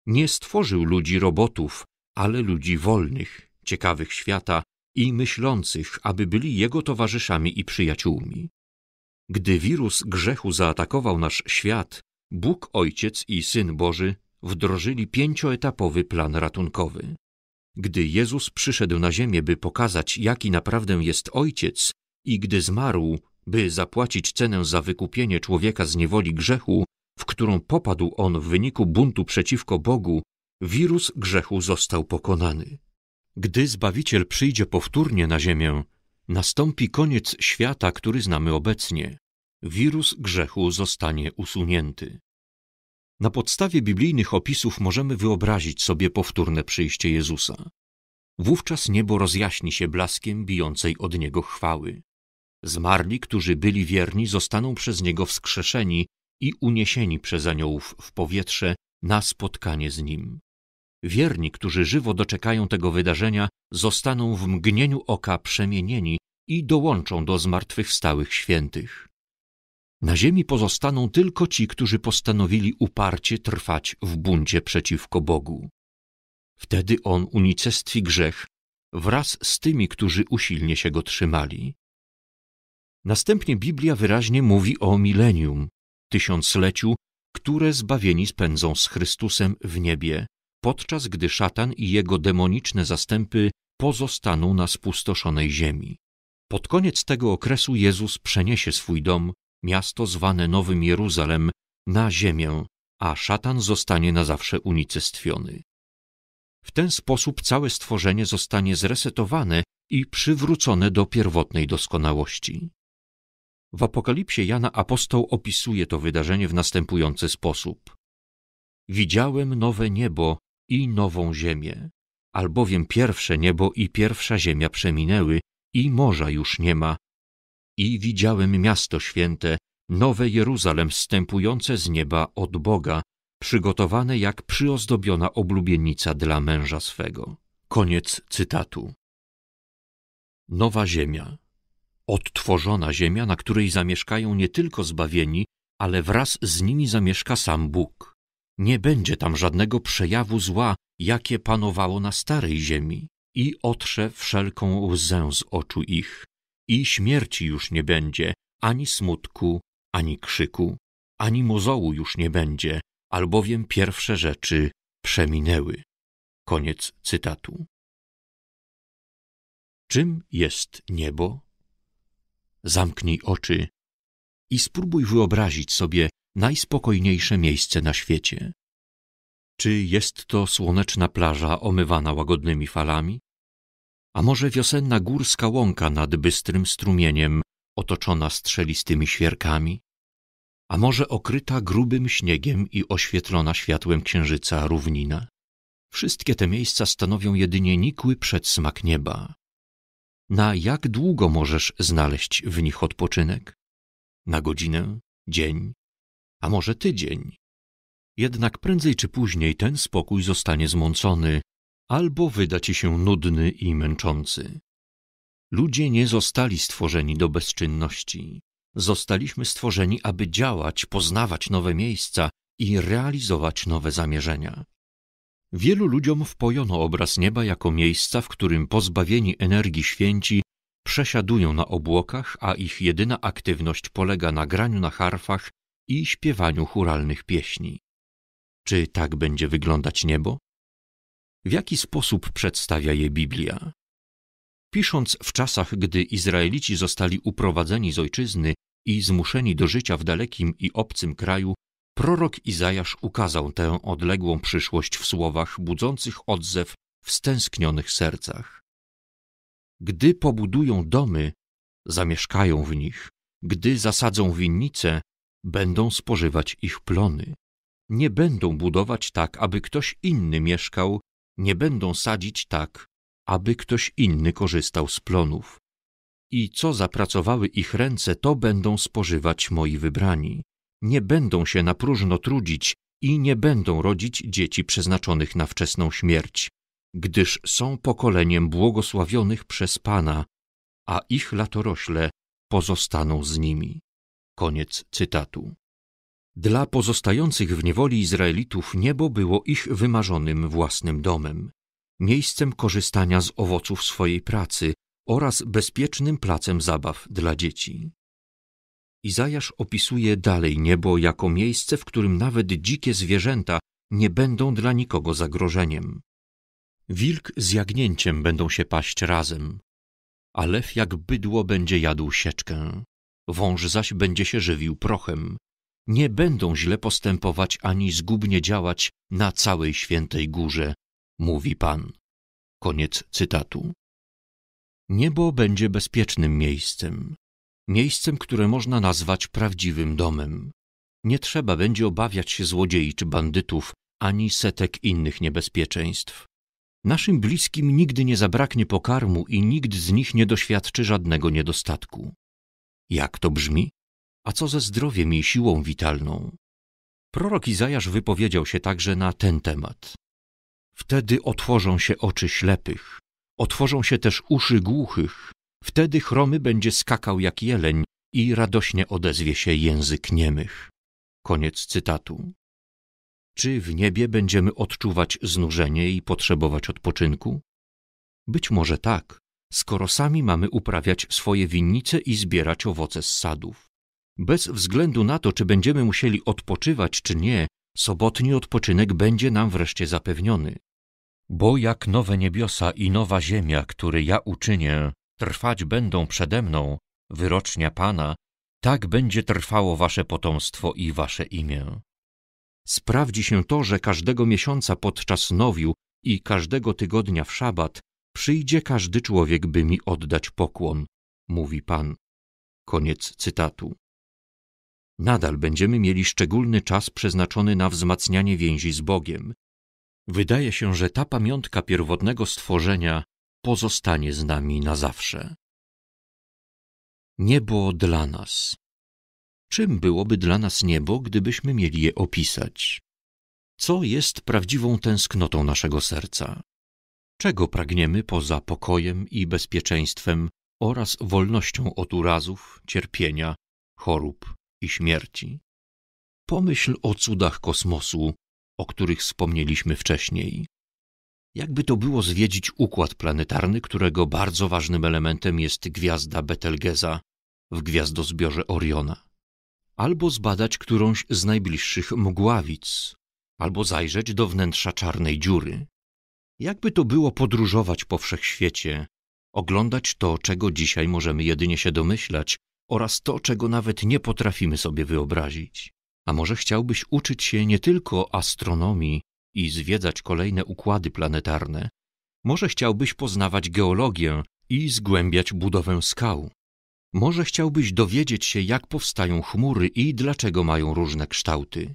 Nie stworzył ludzi robotów, ale ludzi wolnych, ciekawych świata i myślących, aby byli Jego towarzyszami i przyjaciółmi. Gdy wirus grzechu zaatakował nasz świat, Bóg Ojciec i Syn Boży wdrożyli pięcioetapowy plan ratunkowy. Gdy Jezus przyszedł na ziemię, by pokazać, jaki naprawdę jest Ojciec, i gdy zmarł, by zapłacić cenę za wykupienie człowieka z niewoli grzechu, w którą popadł on w wyniku buntu przeciwko Bogu, wirus grzechu został pokonany. Gdy Zbawiciel przyjdzie powtórnie na ziemię, nastąpi koniec świata, który znamy obecnie. Wirus grzechu zostanie usunięty. Na podstawie biblijnych opisów możemy wyobrazić sobie powtórne przyjście Jezusa. Wówczas niebo rozjaśni się blaskiem bijącej od niego chwały. Zmarli, którzy byli wierni, zostaną przez niego wskrzeszeni i uniesieni przez aniołów w powietrze na spotkanie z nim. Wierni, którzy żywo doczekają tego wydarzenia, zostaną w mgnieniu oka przemienieni i dołączą do zmartwychwstałych świętych. Na ziemi pozostaną tylko ci, którzy postanowili uparcie trwać w buncie przeciwko Bogu. Wtedy on unicestwi grzech wraz z tymi, którzy usilnie się go trzymali. Następnie Biblia wyraźnie mówi o milenium, tysiącleciu, które zbawieni spędzą z Chrystusem w niebie, podczas gdy szatan i jego demoniczne zastępy pozostaną na spustoszonej ziemi. Pod koniec tego okresu Jezus przeniesie swój dom miasto zwane Nowym Jeruzalem, na ziemię, a szatan zostanie na zawsze unicestwiony. W ten sposób całe stworzenie zostanie zresetowane i przywrócone do pierwotnej doskonałości. W Apokalipsie Jana apostoł opisuje to wydarzenie w następujący sposób. Widziałem nowe niebo i nową ziemię, albowiem pierwsze niebo i pierwsza ziemia przeminęły i morza już nie ma, i widziałem miasto święte, nowe Jeruzalem wstępujące z nieba od Boga, przygotowane jak przyozdobiona oblubienica dla męża swego. Koniec cytatu. Nowa ziemia. Odtworzona ziemia, na której zamieszkają nie tylko zbawieni, ale wraz z nimi zamieszka sam Bóg. Nie będzie tam żadnego przejawu zła, jakie panowało na starej ziemi, i otrze wszelką łzę z oczu ich i śmierci już nie będzie, ani smutku, ani krzyku, ani mozołu już nie będzie, albowiem pierwsze rzeczy przeminęły. Koniec cytatu. Czym jest niebo? Zamknij oczy i spróbuj wyobrazić sobie najspokojniejsze miejsce na świecie. Czy jest to słoneczna plaża omywana łagodnymi falami? a może wiosenna górska łąka nad bystrym strumieniem, otoczona strzelistymi świerkami, a może okryta grubym śniegiem i oświetlona światłem księżyca równina. Wszystkie te miejsca stanowią jedynie nikły przedsmak nieba. Na jak długo możesz znaleźć w nich odpoczynek? Na godzinę, dzień, a może tydzień. Jednak prędzej czy później ten spokój zostanie zmącony, albo wyda ci się nudny i męczący. Ludzie nie zostali stworzeni do bezczynności. Zostaliśmy stworzeni, aby działać, poznawać nowe miejsca i realizować nowe zamierzenia. Wielu ludziom wpojono obraz nieba jako miejsca, w którym pozbawieni energii święci przesiadują na obłokach, a ich jedyna aktywność polega na graniu na harfach i śpiewaniu churalnych pieśni. Czy tak będzie wyglądać niebo? w jaki sposób przedstawia je Biblia. Pisząc w czasach, gdy Izraelici zostali uprowadzeni z ojczyzny i zmuszeni do życia w dalekim i obcym kraju, prorok Izajasz ukazał tę odległą przyszłość w słowach budzących odzew w stęsknionych sercach. Gdy pobudują domy, zamieszkają w nich, gdy zasadzą winnice, będą spożywać ich plony. Nie będą budować tak, aby ktoś inny mieszkał, nie będą sadzić tak, aby ktoś inny korzystał z plonów. I co zapracowały ich ręce, to będą spożywać moi wybrani. Nie będą się na próżno trudzić i nie będą rodzić dzieci przeznaczonych na wczesną śmierć, gdyż są pokoleniem błogosławionych przez Pana, a ich latorośle pozostaną z nimi. Koniec cytatu. Dla pozostających w niewoli Izraelitów niebo było ich wymarzonym własnym domem, miejscem korzystania z owoców swojej pracy oraz bezpiecznym placem zabaw dla dzieci. Izajasz opisuje dalej niebo jako miejsce, w którym nawet dzikie zwierzęta nie będą dla nikogo zagrożeniem. Wilk z jagnięciem będą się paść razem, a lew jak bydło będzie jadł sieczkę, wąż zaś będzie się żywił prochem nie będą źle postępować ani zgubnie działać na całej świętej górze, mówi Pan. Koniec cytatu. Niebo będzie bezpiecznym miejscem, miejscem, które można nazwać prawdziwym domem. Nie trzeba będzie obawiać się złodziei czy bandytów, ani setek innych niebezpieczeństw. Naszym bliskim nigdy nie zabraknie pokarmu i nikt z nich nie doświadczy żadnego niedostatku. Jak to brzmi? A co ze zdrowiem i siłą witalną? Prorok Izajasz wypowiedział się także na ten temat. Wtedy otworzą się oczy ślepych, otworzą się też uszy głuchych, wtedy chromy będzie skakał jak jeleń i radośnie odezwie się język niemych. Koniec cytatu. Czy w niebie będziemy odczuwać znużenie i potrzebować odpoczynku? Być może tak, skoro sami mamy uprawiać swoje winnice i zbierać owoce z sadów. Bez względu na to, czy będziemy musieli odpoczywać, czy nie, sobotni odpoczynek będzie nam wreszcie zapewniony. Bo jak nowe niebiosa i nowa ziemia, który ja uczynię, trwać będą przede mną, wyrocznia Pana, tak będzie trwało wasze potomstwo i wasze imię. Sprawdzi się to, że każdego miesiąca podczas nowiu i każdego tygodnia w szabat przyjdzie każdy człowiek, by mi oddać pokłon, mówi Pan. Koniec cytatu nadal będziemy mieli szczególny czas przeznaczony na wzmacnianie więzi z Bogiem. Wydaje się, że ta pamiątka pierwotnego stworzenia pozostanie z nami na zawsze. Niebo dla nas. Czym byłoby dla nas niebo, gdybyśmy mieli je opisać? Co jest prawdziwą tęsknotą naszego serca? Czego pragniemy poza pokojem i bezpieczeństwem oraz wolnością od urazów, cierpienia, chorób i śmierci. Pomyśl o cudach kosmosu, o których wspomnieliśmy wcześniej. Jakby to było zwiedzić układ planetarny, którego bardzo ważnym elementem jest gwiazda Betelgeza w gwiazdozbiorze Oriona. Albo zbadać którąś z najbliższych mgławic, albo zajrzeć do wnętrza czarnej dziury. Jakby to było podróżować po wszechświecie, oglądać to, czego dzisiaj możemy jedynie się domyślać, oraz to, czego nawet nie potrafimy sobie wyobrazić. A może chciałbyś uczyć się nie tylko astronomii i zwiedzać kolejne układy planetarne, może chciałbyś poznawać geologię i zgłębiać budowę skał. Może chciałbyś dowiedzieć się, jak powstają chmury i dlaczego mają różne kształty.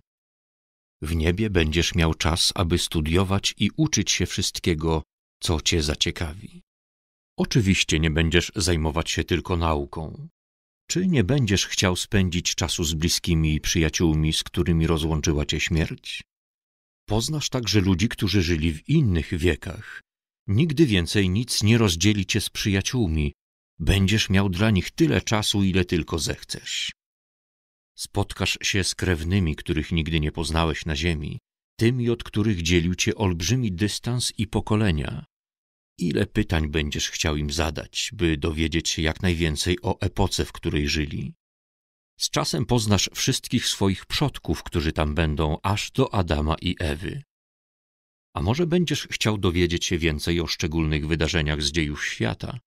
W niebie będziesz miał czas, aby studiować i uczyć się wszystkiego, co cię zaciekawi. Oczywiście nie będziesz zajmować się tylko nauką. Czy nie będziesz chciał spędzić czasu z bliskimi i przyjaciółmi, z którymi rozłączyła cię śmierć? Poznasz także ludzi, którzy żyli w innych wiekach. Nigdy więcej nic nie rozdzieli cię z przyjaciółmi. Będziesz miał dla nich tyle czasu, ile tylko zechcesz. Spotkasz się z krewnymi, których nigdy nie poznałeś na ziemi, tymi, od których dzielił cię olbrzymi dystans i pokolenia ile pytań będziesz chciał im zadać, by dowiedzieć się jak najwięcej o epoce, w której żyli. Z czasem poznasz wszystkich swoich przodków, którzy tam będą, aż do Adama i Ewy. A może będziesz chciał dowiedzieć się więcej o szczególnych wydarzeniach z dziejów świata?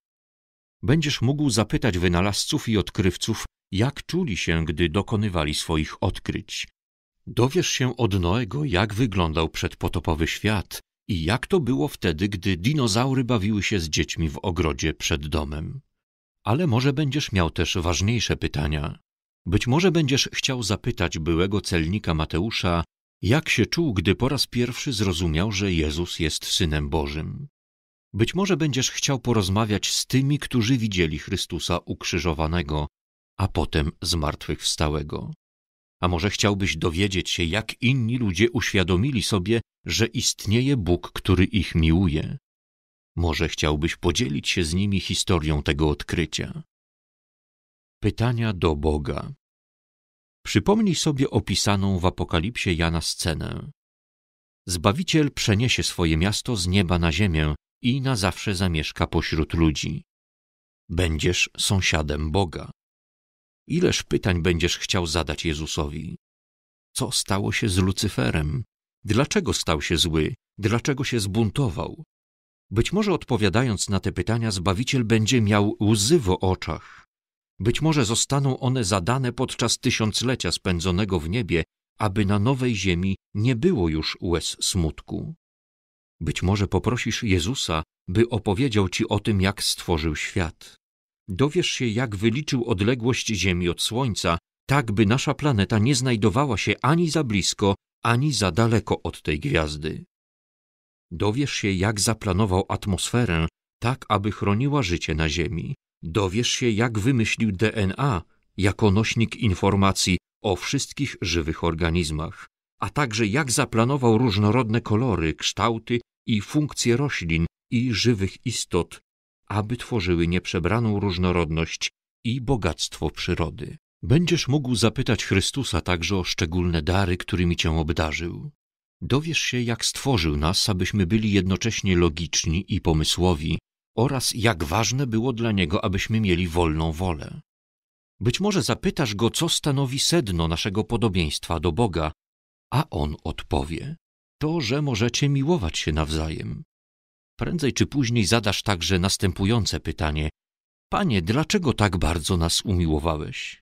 Będziesz mógł zapytać wynalazców i odkrywców, jak czuli się, gdy dokonywali swoich odkryć. Dowiesz się od Noego, jak wyglądał przedpotopowy świat i jak to było wtedy, gdy dinozaury bawiły się z dziećmi w ogrodzie przed domem? Ale może będziesz miał też ważniejsze pytania. Być może będziesz chciał zapytać byłego celnika Mateusza, jak się czuł, gdy po raz pierwszy zrozumiał, że Jezus jest synem Bożym. Być może będziesz chciał porozmawiać z tymi, którzy widzieli Chrystusa ukrzyżowanego, a potem zmartwychwstałego. A może chciałbyś dowiedzieć się, jak inni ludzie uświadomili sobie, że istnieje Bóg, który ich miłuje? Może chciałbyś podzielić się z nimi historią tego odkrycia? Pytania do Boga. Przypomnij sobie opisaną w Apokalipsie Jana scenę. Zbawiciel przeniesie swoje miasto z nieba na ziemię i na zawsze zamieszka pośród ludzi. Będziesz sąsiadem Boga. Ileż pytań będziesz chciał zadać Jezusowi? Co stało się z Lucyferem? Dlaczego stał się zły? Dlaczego się zbuntował? Być może odpowiadając na te pytania, Zbawiciel będzie miał łzy w oczach. Być może zostaną one zadane podczas tysiąclecia spędzonego w niebie, aby na nowej ziemi nie było już łez smutku. Być może poprosisz Jezusa, by opowiedział ci o tym, jak stworzył świat dowiesz się, jak wyliczył odległość Ziemi od Słońca, tak by nasza planeta nie znajdowała się ani za blisko, ani za daleko od tej gwiazdy. Dowiesz się, jak zaplanował atmosferę, tak aby chroniła życie na Ziemi. Dowiesz się, jak wymyślił DNA jako nośnik informacji o wszystkich żywych organizmach, a także jak zaplanował różnorodne kolory, kształty i funkcje roślin i żywych istot aby tworzyły nieprzebraną różnorodność i bogactwo przyrody. Będziesz mógł zapytać Chrystusa także o szczególne dary, którymi cię obdarzył. Dowiesz się, jak stworzył nas, abyśmy byli jednocześnie logiczni i pomysłowi, oraz jak ważne było dla niego, abyśmy mieli wolną wolę. Być może zapytasz go, co stanowi sedno naszego podobieństwa do Boga, a on odpowie: To, że możecie miłować się nawzajem. Prędzej czy później zadasz także następujące pytanie: Panie, dlaczego tak bardzo nas umiłowałeś?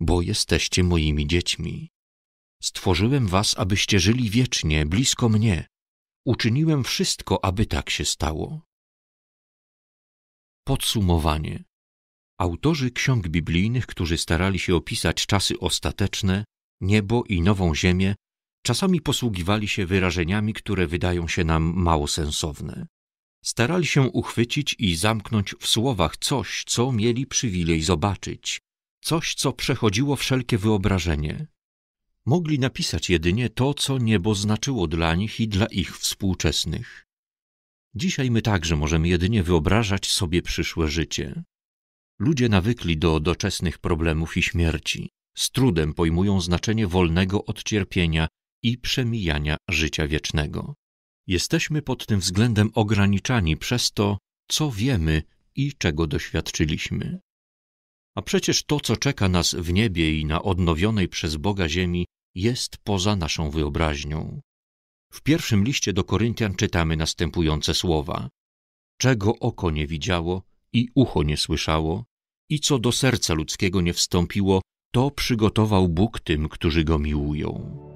Bo jesteście moimi dziećmi. Stworzyłem was, abyście żyli wiecznie, blisko mnie. Uczyniłem wszystko, aby tak się stało. Podsumowanie. Autorzy ksiąg biblijnych, którzy starali się opisać czasy ostateczne, niebo i nową ziemię, Czasami posługiwali się wyrażeniami, które wydają się nam mało sensowne. Starali się uchwycić i zamknąć w słowach coś, co mieli przywilej zobaczyć, coś, co przechodziło wszelkie wyobrażenie. Mogli napisać jedynie to, co niebo znaczyło dla nich i dla ich współczesnych. Dzisiaj my także możemy jedynie wyobrażać sobie przyszłe życie. Ludzie nawykli do doczesnych problemów i śmierci. Z trudem pojmują znaczenie wolnego od cierpienia i przemijania życia wiecznego. Jesteśmy pod tym względem ograniczani przez to, co wiemy i czego doświadczyliśmy. A przecież to, co czeka nas w niebie i na odnowionej przez Boga ziemi, jest poza naszą wyobraźnią. W pierwszym liście do Koryntian czytamy następujące słowa: Czego oko nie widziało i ucho nie słyszało, i co do serca ludzkiego nie wstąpiło, to przygotował Bóg tym, którzy go miłują.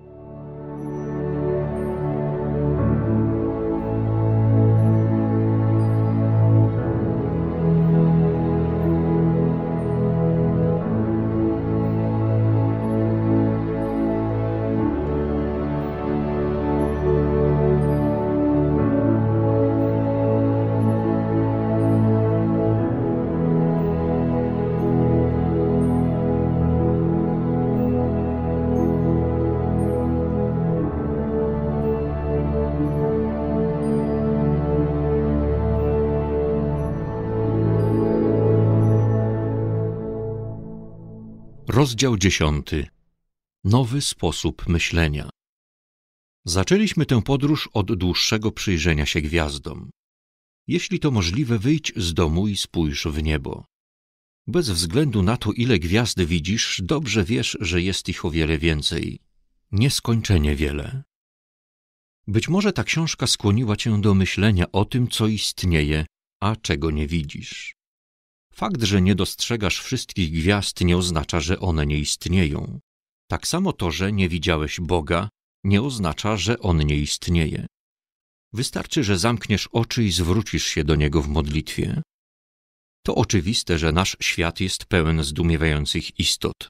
Rozdział 10. Nowy sposób myślenia. Zaczęliśmy tę podróż od dłuższego przyjrzenia się gwiazdom. Jeśli to możliwe, wyjdź z domu i spójrz w niebo. Bez względu na to, ile gwiazd widzisz, dobrze wiesz, że jest ich o wiele więcej. Nieskończenie wiele. Być może ta książka skłoniła cię do myślenia o tym, co istnieje, a czego nie widzisz. Fakt, że nie dostrzegasz wszystkich gwiazd, nie oznacza, że one nie istnieją. Tak samo to, że nie widziałeś Boga, nie oznacza, że on nie istnieje. Wystarczy, że zamkniesz oczy i zwrócisz się do niego w modlitwie. To oczywiste, że nasz świat jest pełen zdumiewających istot.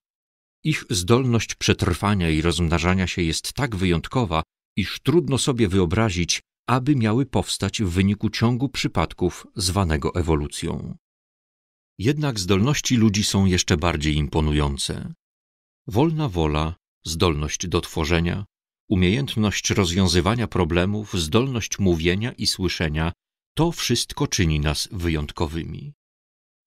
Ich zdolność przetrwania i rozmnażania się jest tak wyjątkowa, iż trudno sobie wyobrazić, aby miały powstać w wyniku ciągu przypadków zwanego ewolucją. Jednak zdolności ludzi są jeszcze bardziej imponujące. Wolna wola, zdolność do tworzenia, umiejętność rozwiązywania problemów, zdolność mówienia i słyszenia to wszystko czyni nas wyjątkowymi.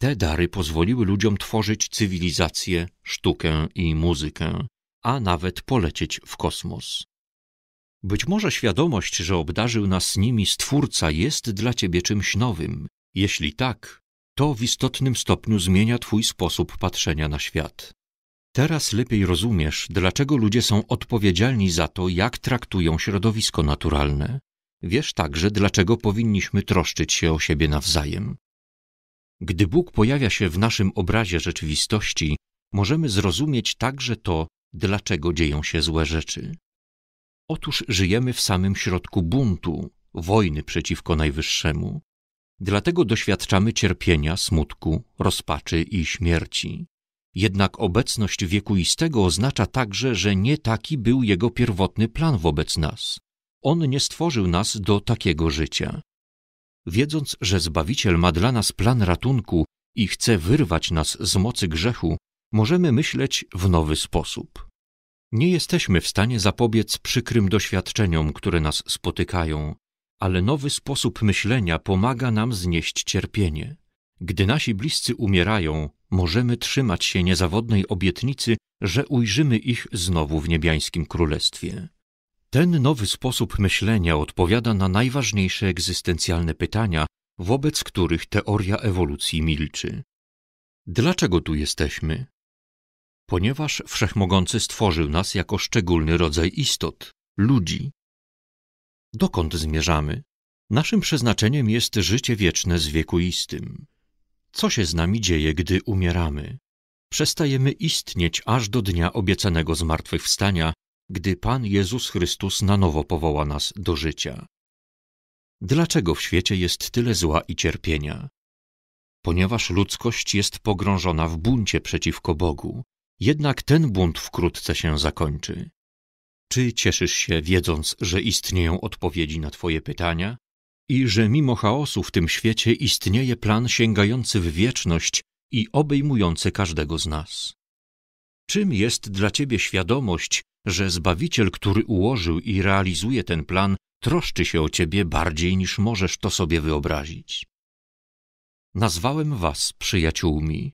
Te dary pozwoliły ludziom tworzyć cywilizację, sztukę i muzykę, a nawet polecieć w kosmos. Być może świadomość, że obdarzył nas nimi Stwórca, jest dla ciebie czymś nowym. Jeśli tak, to w istotnym stopniu zmienia Twój sposób patrzenia na świat. Teraz lepiej rozumiesz, dlaczego ludzie są odpowiedzialni za to, jak traktują środowisko naturalne. Wiesz także, dlaczego powinniśmy troszczyć się o siebie nawzajem. Gdy Bóg pojawia się w naszym obrazie rzeczywistości, możemy zrozumieć także to, dlaczego dzieją się złe rzeczy. Otóż żyjemy w samym środku buntu, wojny przeciwko Najwyższemu. Dlatego doświadczamy cierpienia, smutku, rozpaczy i śmierci. Jednak obecność wiekuistego oznacza także, że nie taki był jego pierwotny plan wobec nas. On nie stworzył nas do takiego życia. Wiedząc, że Zbawiciel ma dla nas plan ratunku i chce wyrwać nas z mocy grzechu, możemy myśleć w nowy sposób. Nie jesteśmy w stanie zapobiec przykrym doświadczeniom, które nas spotykają, ale nowy sposób myślenia pomaga nam znieść cierpienie. Gdy nasi bliscy umierają, możemy trzymać się niezawodnej obietnicy, że ujrzymy ich znowu w niebiańskim królestwie. Ten nowy sposób myślenia odpowiada na najważniejsze egzystencjalne pytania, wobec których teoria ewolucji milczy. Dlaczego tu jesteśmy? Ponieważ Wszechmogący stworzył nas jako szczególny rodzaj istot, ludzi dokąd zmierzamy? Naszym przeznaczeniem jest życie wieczne z wiekuistym. Co się z nami dzieje, gdy umieramy? Przestajemy istnieć aż do dnia obiecanego zmartwychwstania, gdy Pan Jezus Chrystus na nowo powoła nas do życia. Dlaczego w świecie jest tyle zła i cierpienia? Ponieważ ludzkość jest pogrążona w buncie przeciwko Bogu, jednak ten bunt wkrótce się zakończy. Czy cieszysz się, wiedząc, że istnieją odpowiedzi na Twoje pytania i że mimo chaosu w tym świecie istnieje plan sięgający w wieczność i obejmujący każdego z nas? Czym jest dla Ciebie świadomość, że Zbawiciel, który ułożył i realizuje ten plan, troszczy się o Ciebie bardziej niż możesz to sobie wyobrazić? Nazwałem Was przyjaciółmi.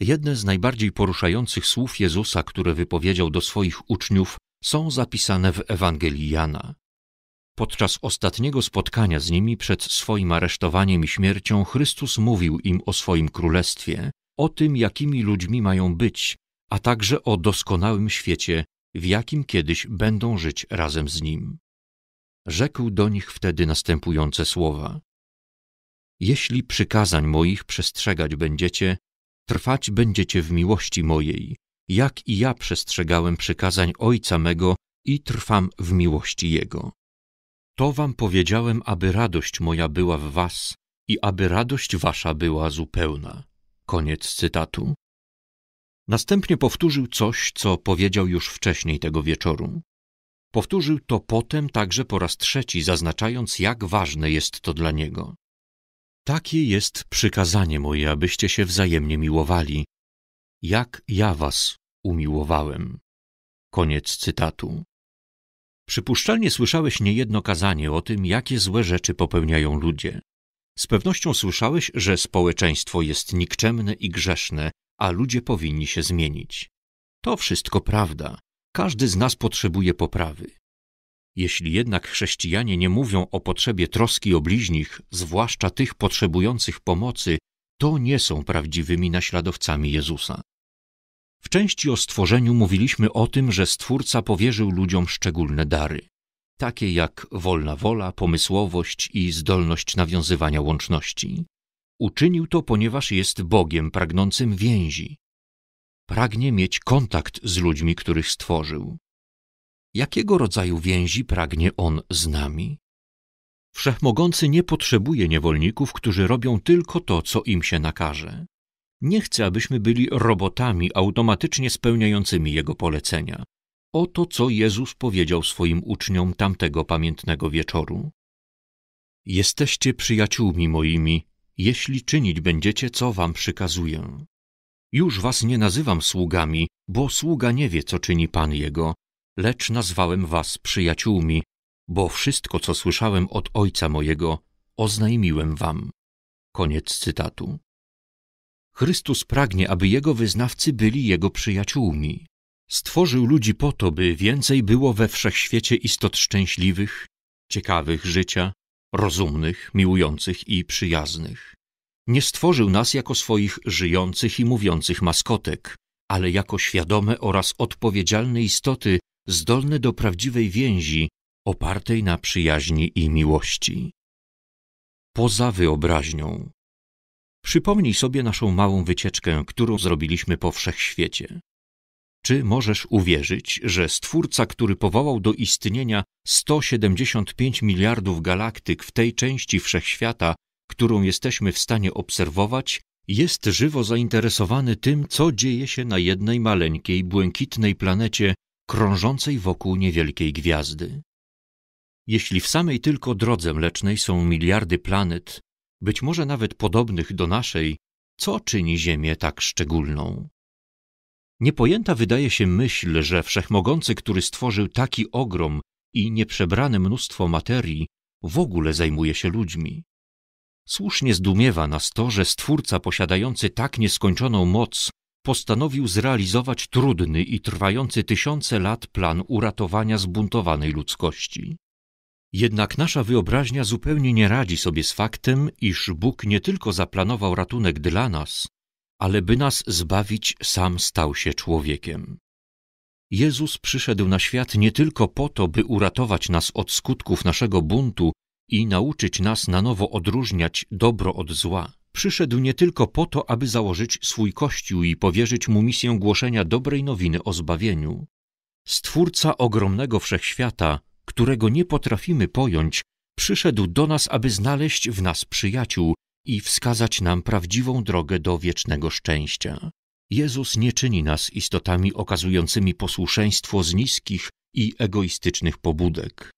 Jedne z najbardziej poruszających słów Jezusa, które wypowiedział do swoich uczniów, są zapisane w Ewangelii Jana. Podczas ostatniego spotkania z nimi przed swoim aresztowaniem i śmiercią Chrystus mówił im o swoim królestwie, o tym, jakimi ludźmi mają być, a także o doskonałym świecie, w jakim kiedyś będą żyć razem z nim. Rzekł do nich wtedy następujące słowa: Jeśli przykazań moich przestrzegać będziecie, trwać będziecie w miłości mojej, jak i ja przestrzegałem przykazań Ojca mego i trwam w miłości Jego. To wam powiedziałem, aby radość moja była w was i aby radość wasza była zupełna. Koniec cytatu. Następnie powtórzył coś, co powiedział już wcześniej tego wieczoru. Powtórzył to potem także po raz trzeci, zaznaczając, jak ważne jest to dla niego. Takie jest przykazanie moje, abyście się wzajemnie miłowali, jak ja was umiłowałem. Koniec cytatu. Przypuszczalnie słyszałeś niejedno kazanie o tym, jakie złe rzeczy popełniają ludzie. Z pewnością słyszałeś, że społeczeństwo jest nikczemne i grzeszne, a ludzie powinni się zmienić. To wszystko prawda. Każdy z nas potrzebuje poprawy. Jeśli jednak chrześcijanie nie mówią o potrzebie troski o bliźnich, zwłaszcza tych potrzebujących pomocy, to nie są prawdziwymi naśladowcami Jezusa. W części o stworzeniu mówiliśmy o tym, że Stwórca powierzył ludziom szczególne dary, takie jak wolna wola, pomysłowość i zdolność nawiązywania łączności. Uczynił to, ponieważ jest Bogiem pragnącym więzi. Pragnie mieć kontakt z ludźmi, których stworzył. Jakiego rodzaju więzi pragnie On z nami? Wszechmogący nie potrzebuje niewolników, którzy robią tylko to, co im się nakaże. Nie chce, abyśmy byli robotami automatycznie spełniającymi Jego polecenia. Oto co Jezus powiedział swoim uczniom tamtego pamiętnego wieczoru. Jesteście przyjaciółmi moimi, jeśli czynić będziecie, co wam przykazuję. Już was nie nazywam sługami, bo sługa nie wie, co czyni Pan jego, lecz nazwałem was przyjaciółmi, bo wszystko, co słyszałem od Ojca mojego, oznajmiłem wam. Koniec cytatu. Chrystus pragnie, aby Jego wyznawcy byli Jego przyjaciółmi. Stworzył ludzi po to, by więcej było we wszechświecie istot szczęśliwych, ciekawych życia, rozumnych, miłujących i przyjaznych. Nie stworzył nas jako swoich żyjących i mówiących maskotek, ale jako świadome oraz odpowiedzialne istoty zdolne do prawdziwej więzi opartej na przyjaźni i miłości. Poza wyobraźnią Przypomnij sobie naszą małą wycieczkę, którą zrobiliśmy po wszechświecie. Czy możesz uwierzyć, że Stwórca, który powołał do istnienia 175 miliardów galaktyk w tej części wszechświata, którą jesteśmy w stanie obserwować, jest żywo zainteresowany tym, co dzieje się na jednej maleńkiej, błękitnej planecie krążącej wokół niewielkiej gwiazdy? Jeśli w samej tylko drodze mlecznej są miliardy planet, być może nawet podobnych do naszej, co czyni Ziemię tak szczególną. Niepojęta wydaje się myśl, że wszechmogący, który stworzył taki ogrom i nieprzebrane mnóstwo materii, w ogóle zajmuje się ludźmi. Słusznie zdumiewa nas to, że stwórca posiadający tak nieskończoną moc postanowił zrealizować trudny i trwający tysiące lat plan uratowania zbuntowanej ludzkości. Jednak nasza wyobraźnia zupełnie nie radzi sobie z faktem, iż Bóg nie tylko zaplanował ratunek dla nas, ale by nas zbawić, sam stał się człowiekiem. Jezus przyszedł na świat nie tylko po to, by uratować nas od skutków naszego buntu i nauczyć nas na nowo odróżniać dobro od zła. Przyszedł nie tylko po to, aby założyć swój kościół i powierzyć mu misję głoszenia dobrej nowiny o zbawieniu. Stwórca ogromnego wszechświata którego nie potrafimy pojąć, przyszedł do nas, aby znaleźć w nas przyjaciół i wskazać nam prawdziwą drogę do wiecznego szczęścia. Jezus nie czyni nas istotami okazującymi posłuszeństwo z niskich i egoistycznych pobudek.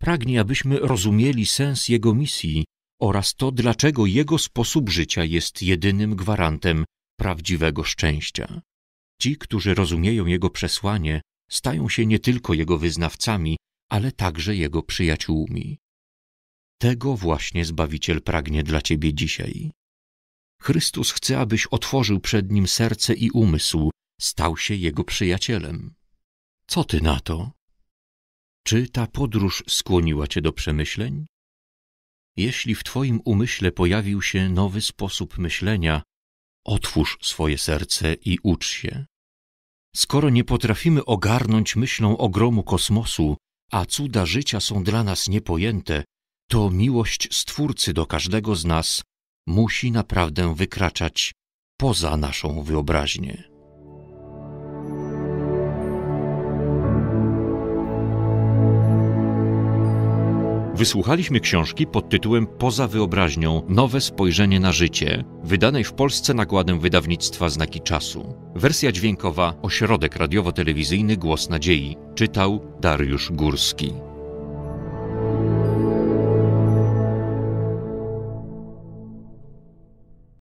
Pragnie, abyśmy rozumieli sens Jego misji oraz to, dlaczego Jego sposób życia jest jedynym gwarantem prawdziwego szczęścia. Ci, którzy rozumieją Jego przesłanie, stają się nie tylko Jego wyznawcami, ale także Jego przyjaciółmi. Tego właśnie Zbawiciel pragnie dla Ciebie dzisiaj. Chrystus chce, abyś otworzył przed Nim serce i umysł, stał się Jego przyjacielem. Co Ty na to? Czy ta podróż skłoniła Cię do przemyśleń? Jeśli w Twoim umyśle pojawił się nowy sposób myślenia, otwórz swoje serce i ucz się. Skoro nie potrafimy ogarnąć myślą ogromu kosmosu, a cuda życia są dla nas niepojęte, to miłość Stwórcy do każdego z nas musi naprawdę wykraczać poza naszą wyobraźnię. Wysłuchaliśmy książki pod tytułem Poza wyobraźnią Nowe spojrzenie na życie, wydanej w Polsce nakładem wydawnictwa Znaki Czasu. Wersja dźwiękowa Ośrodek Radiowo-Telewizyjny Głos Nadziei czytał Dariusz Górski.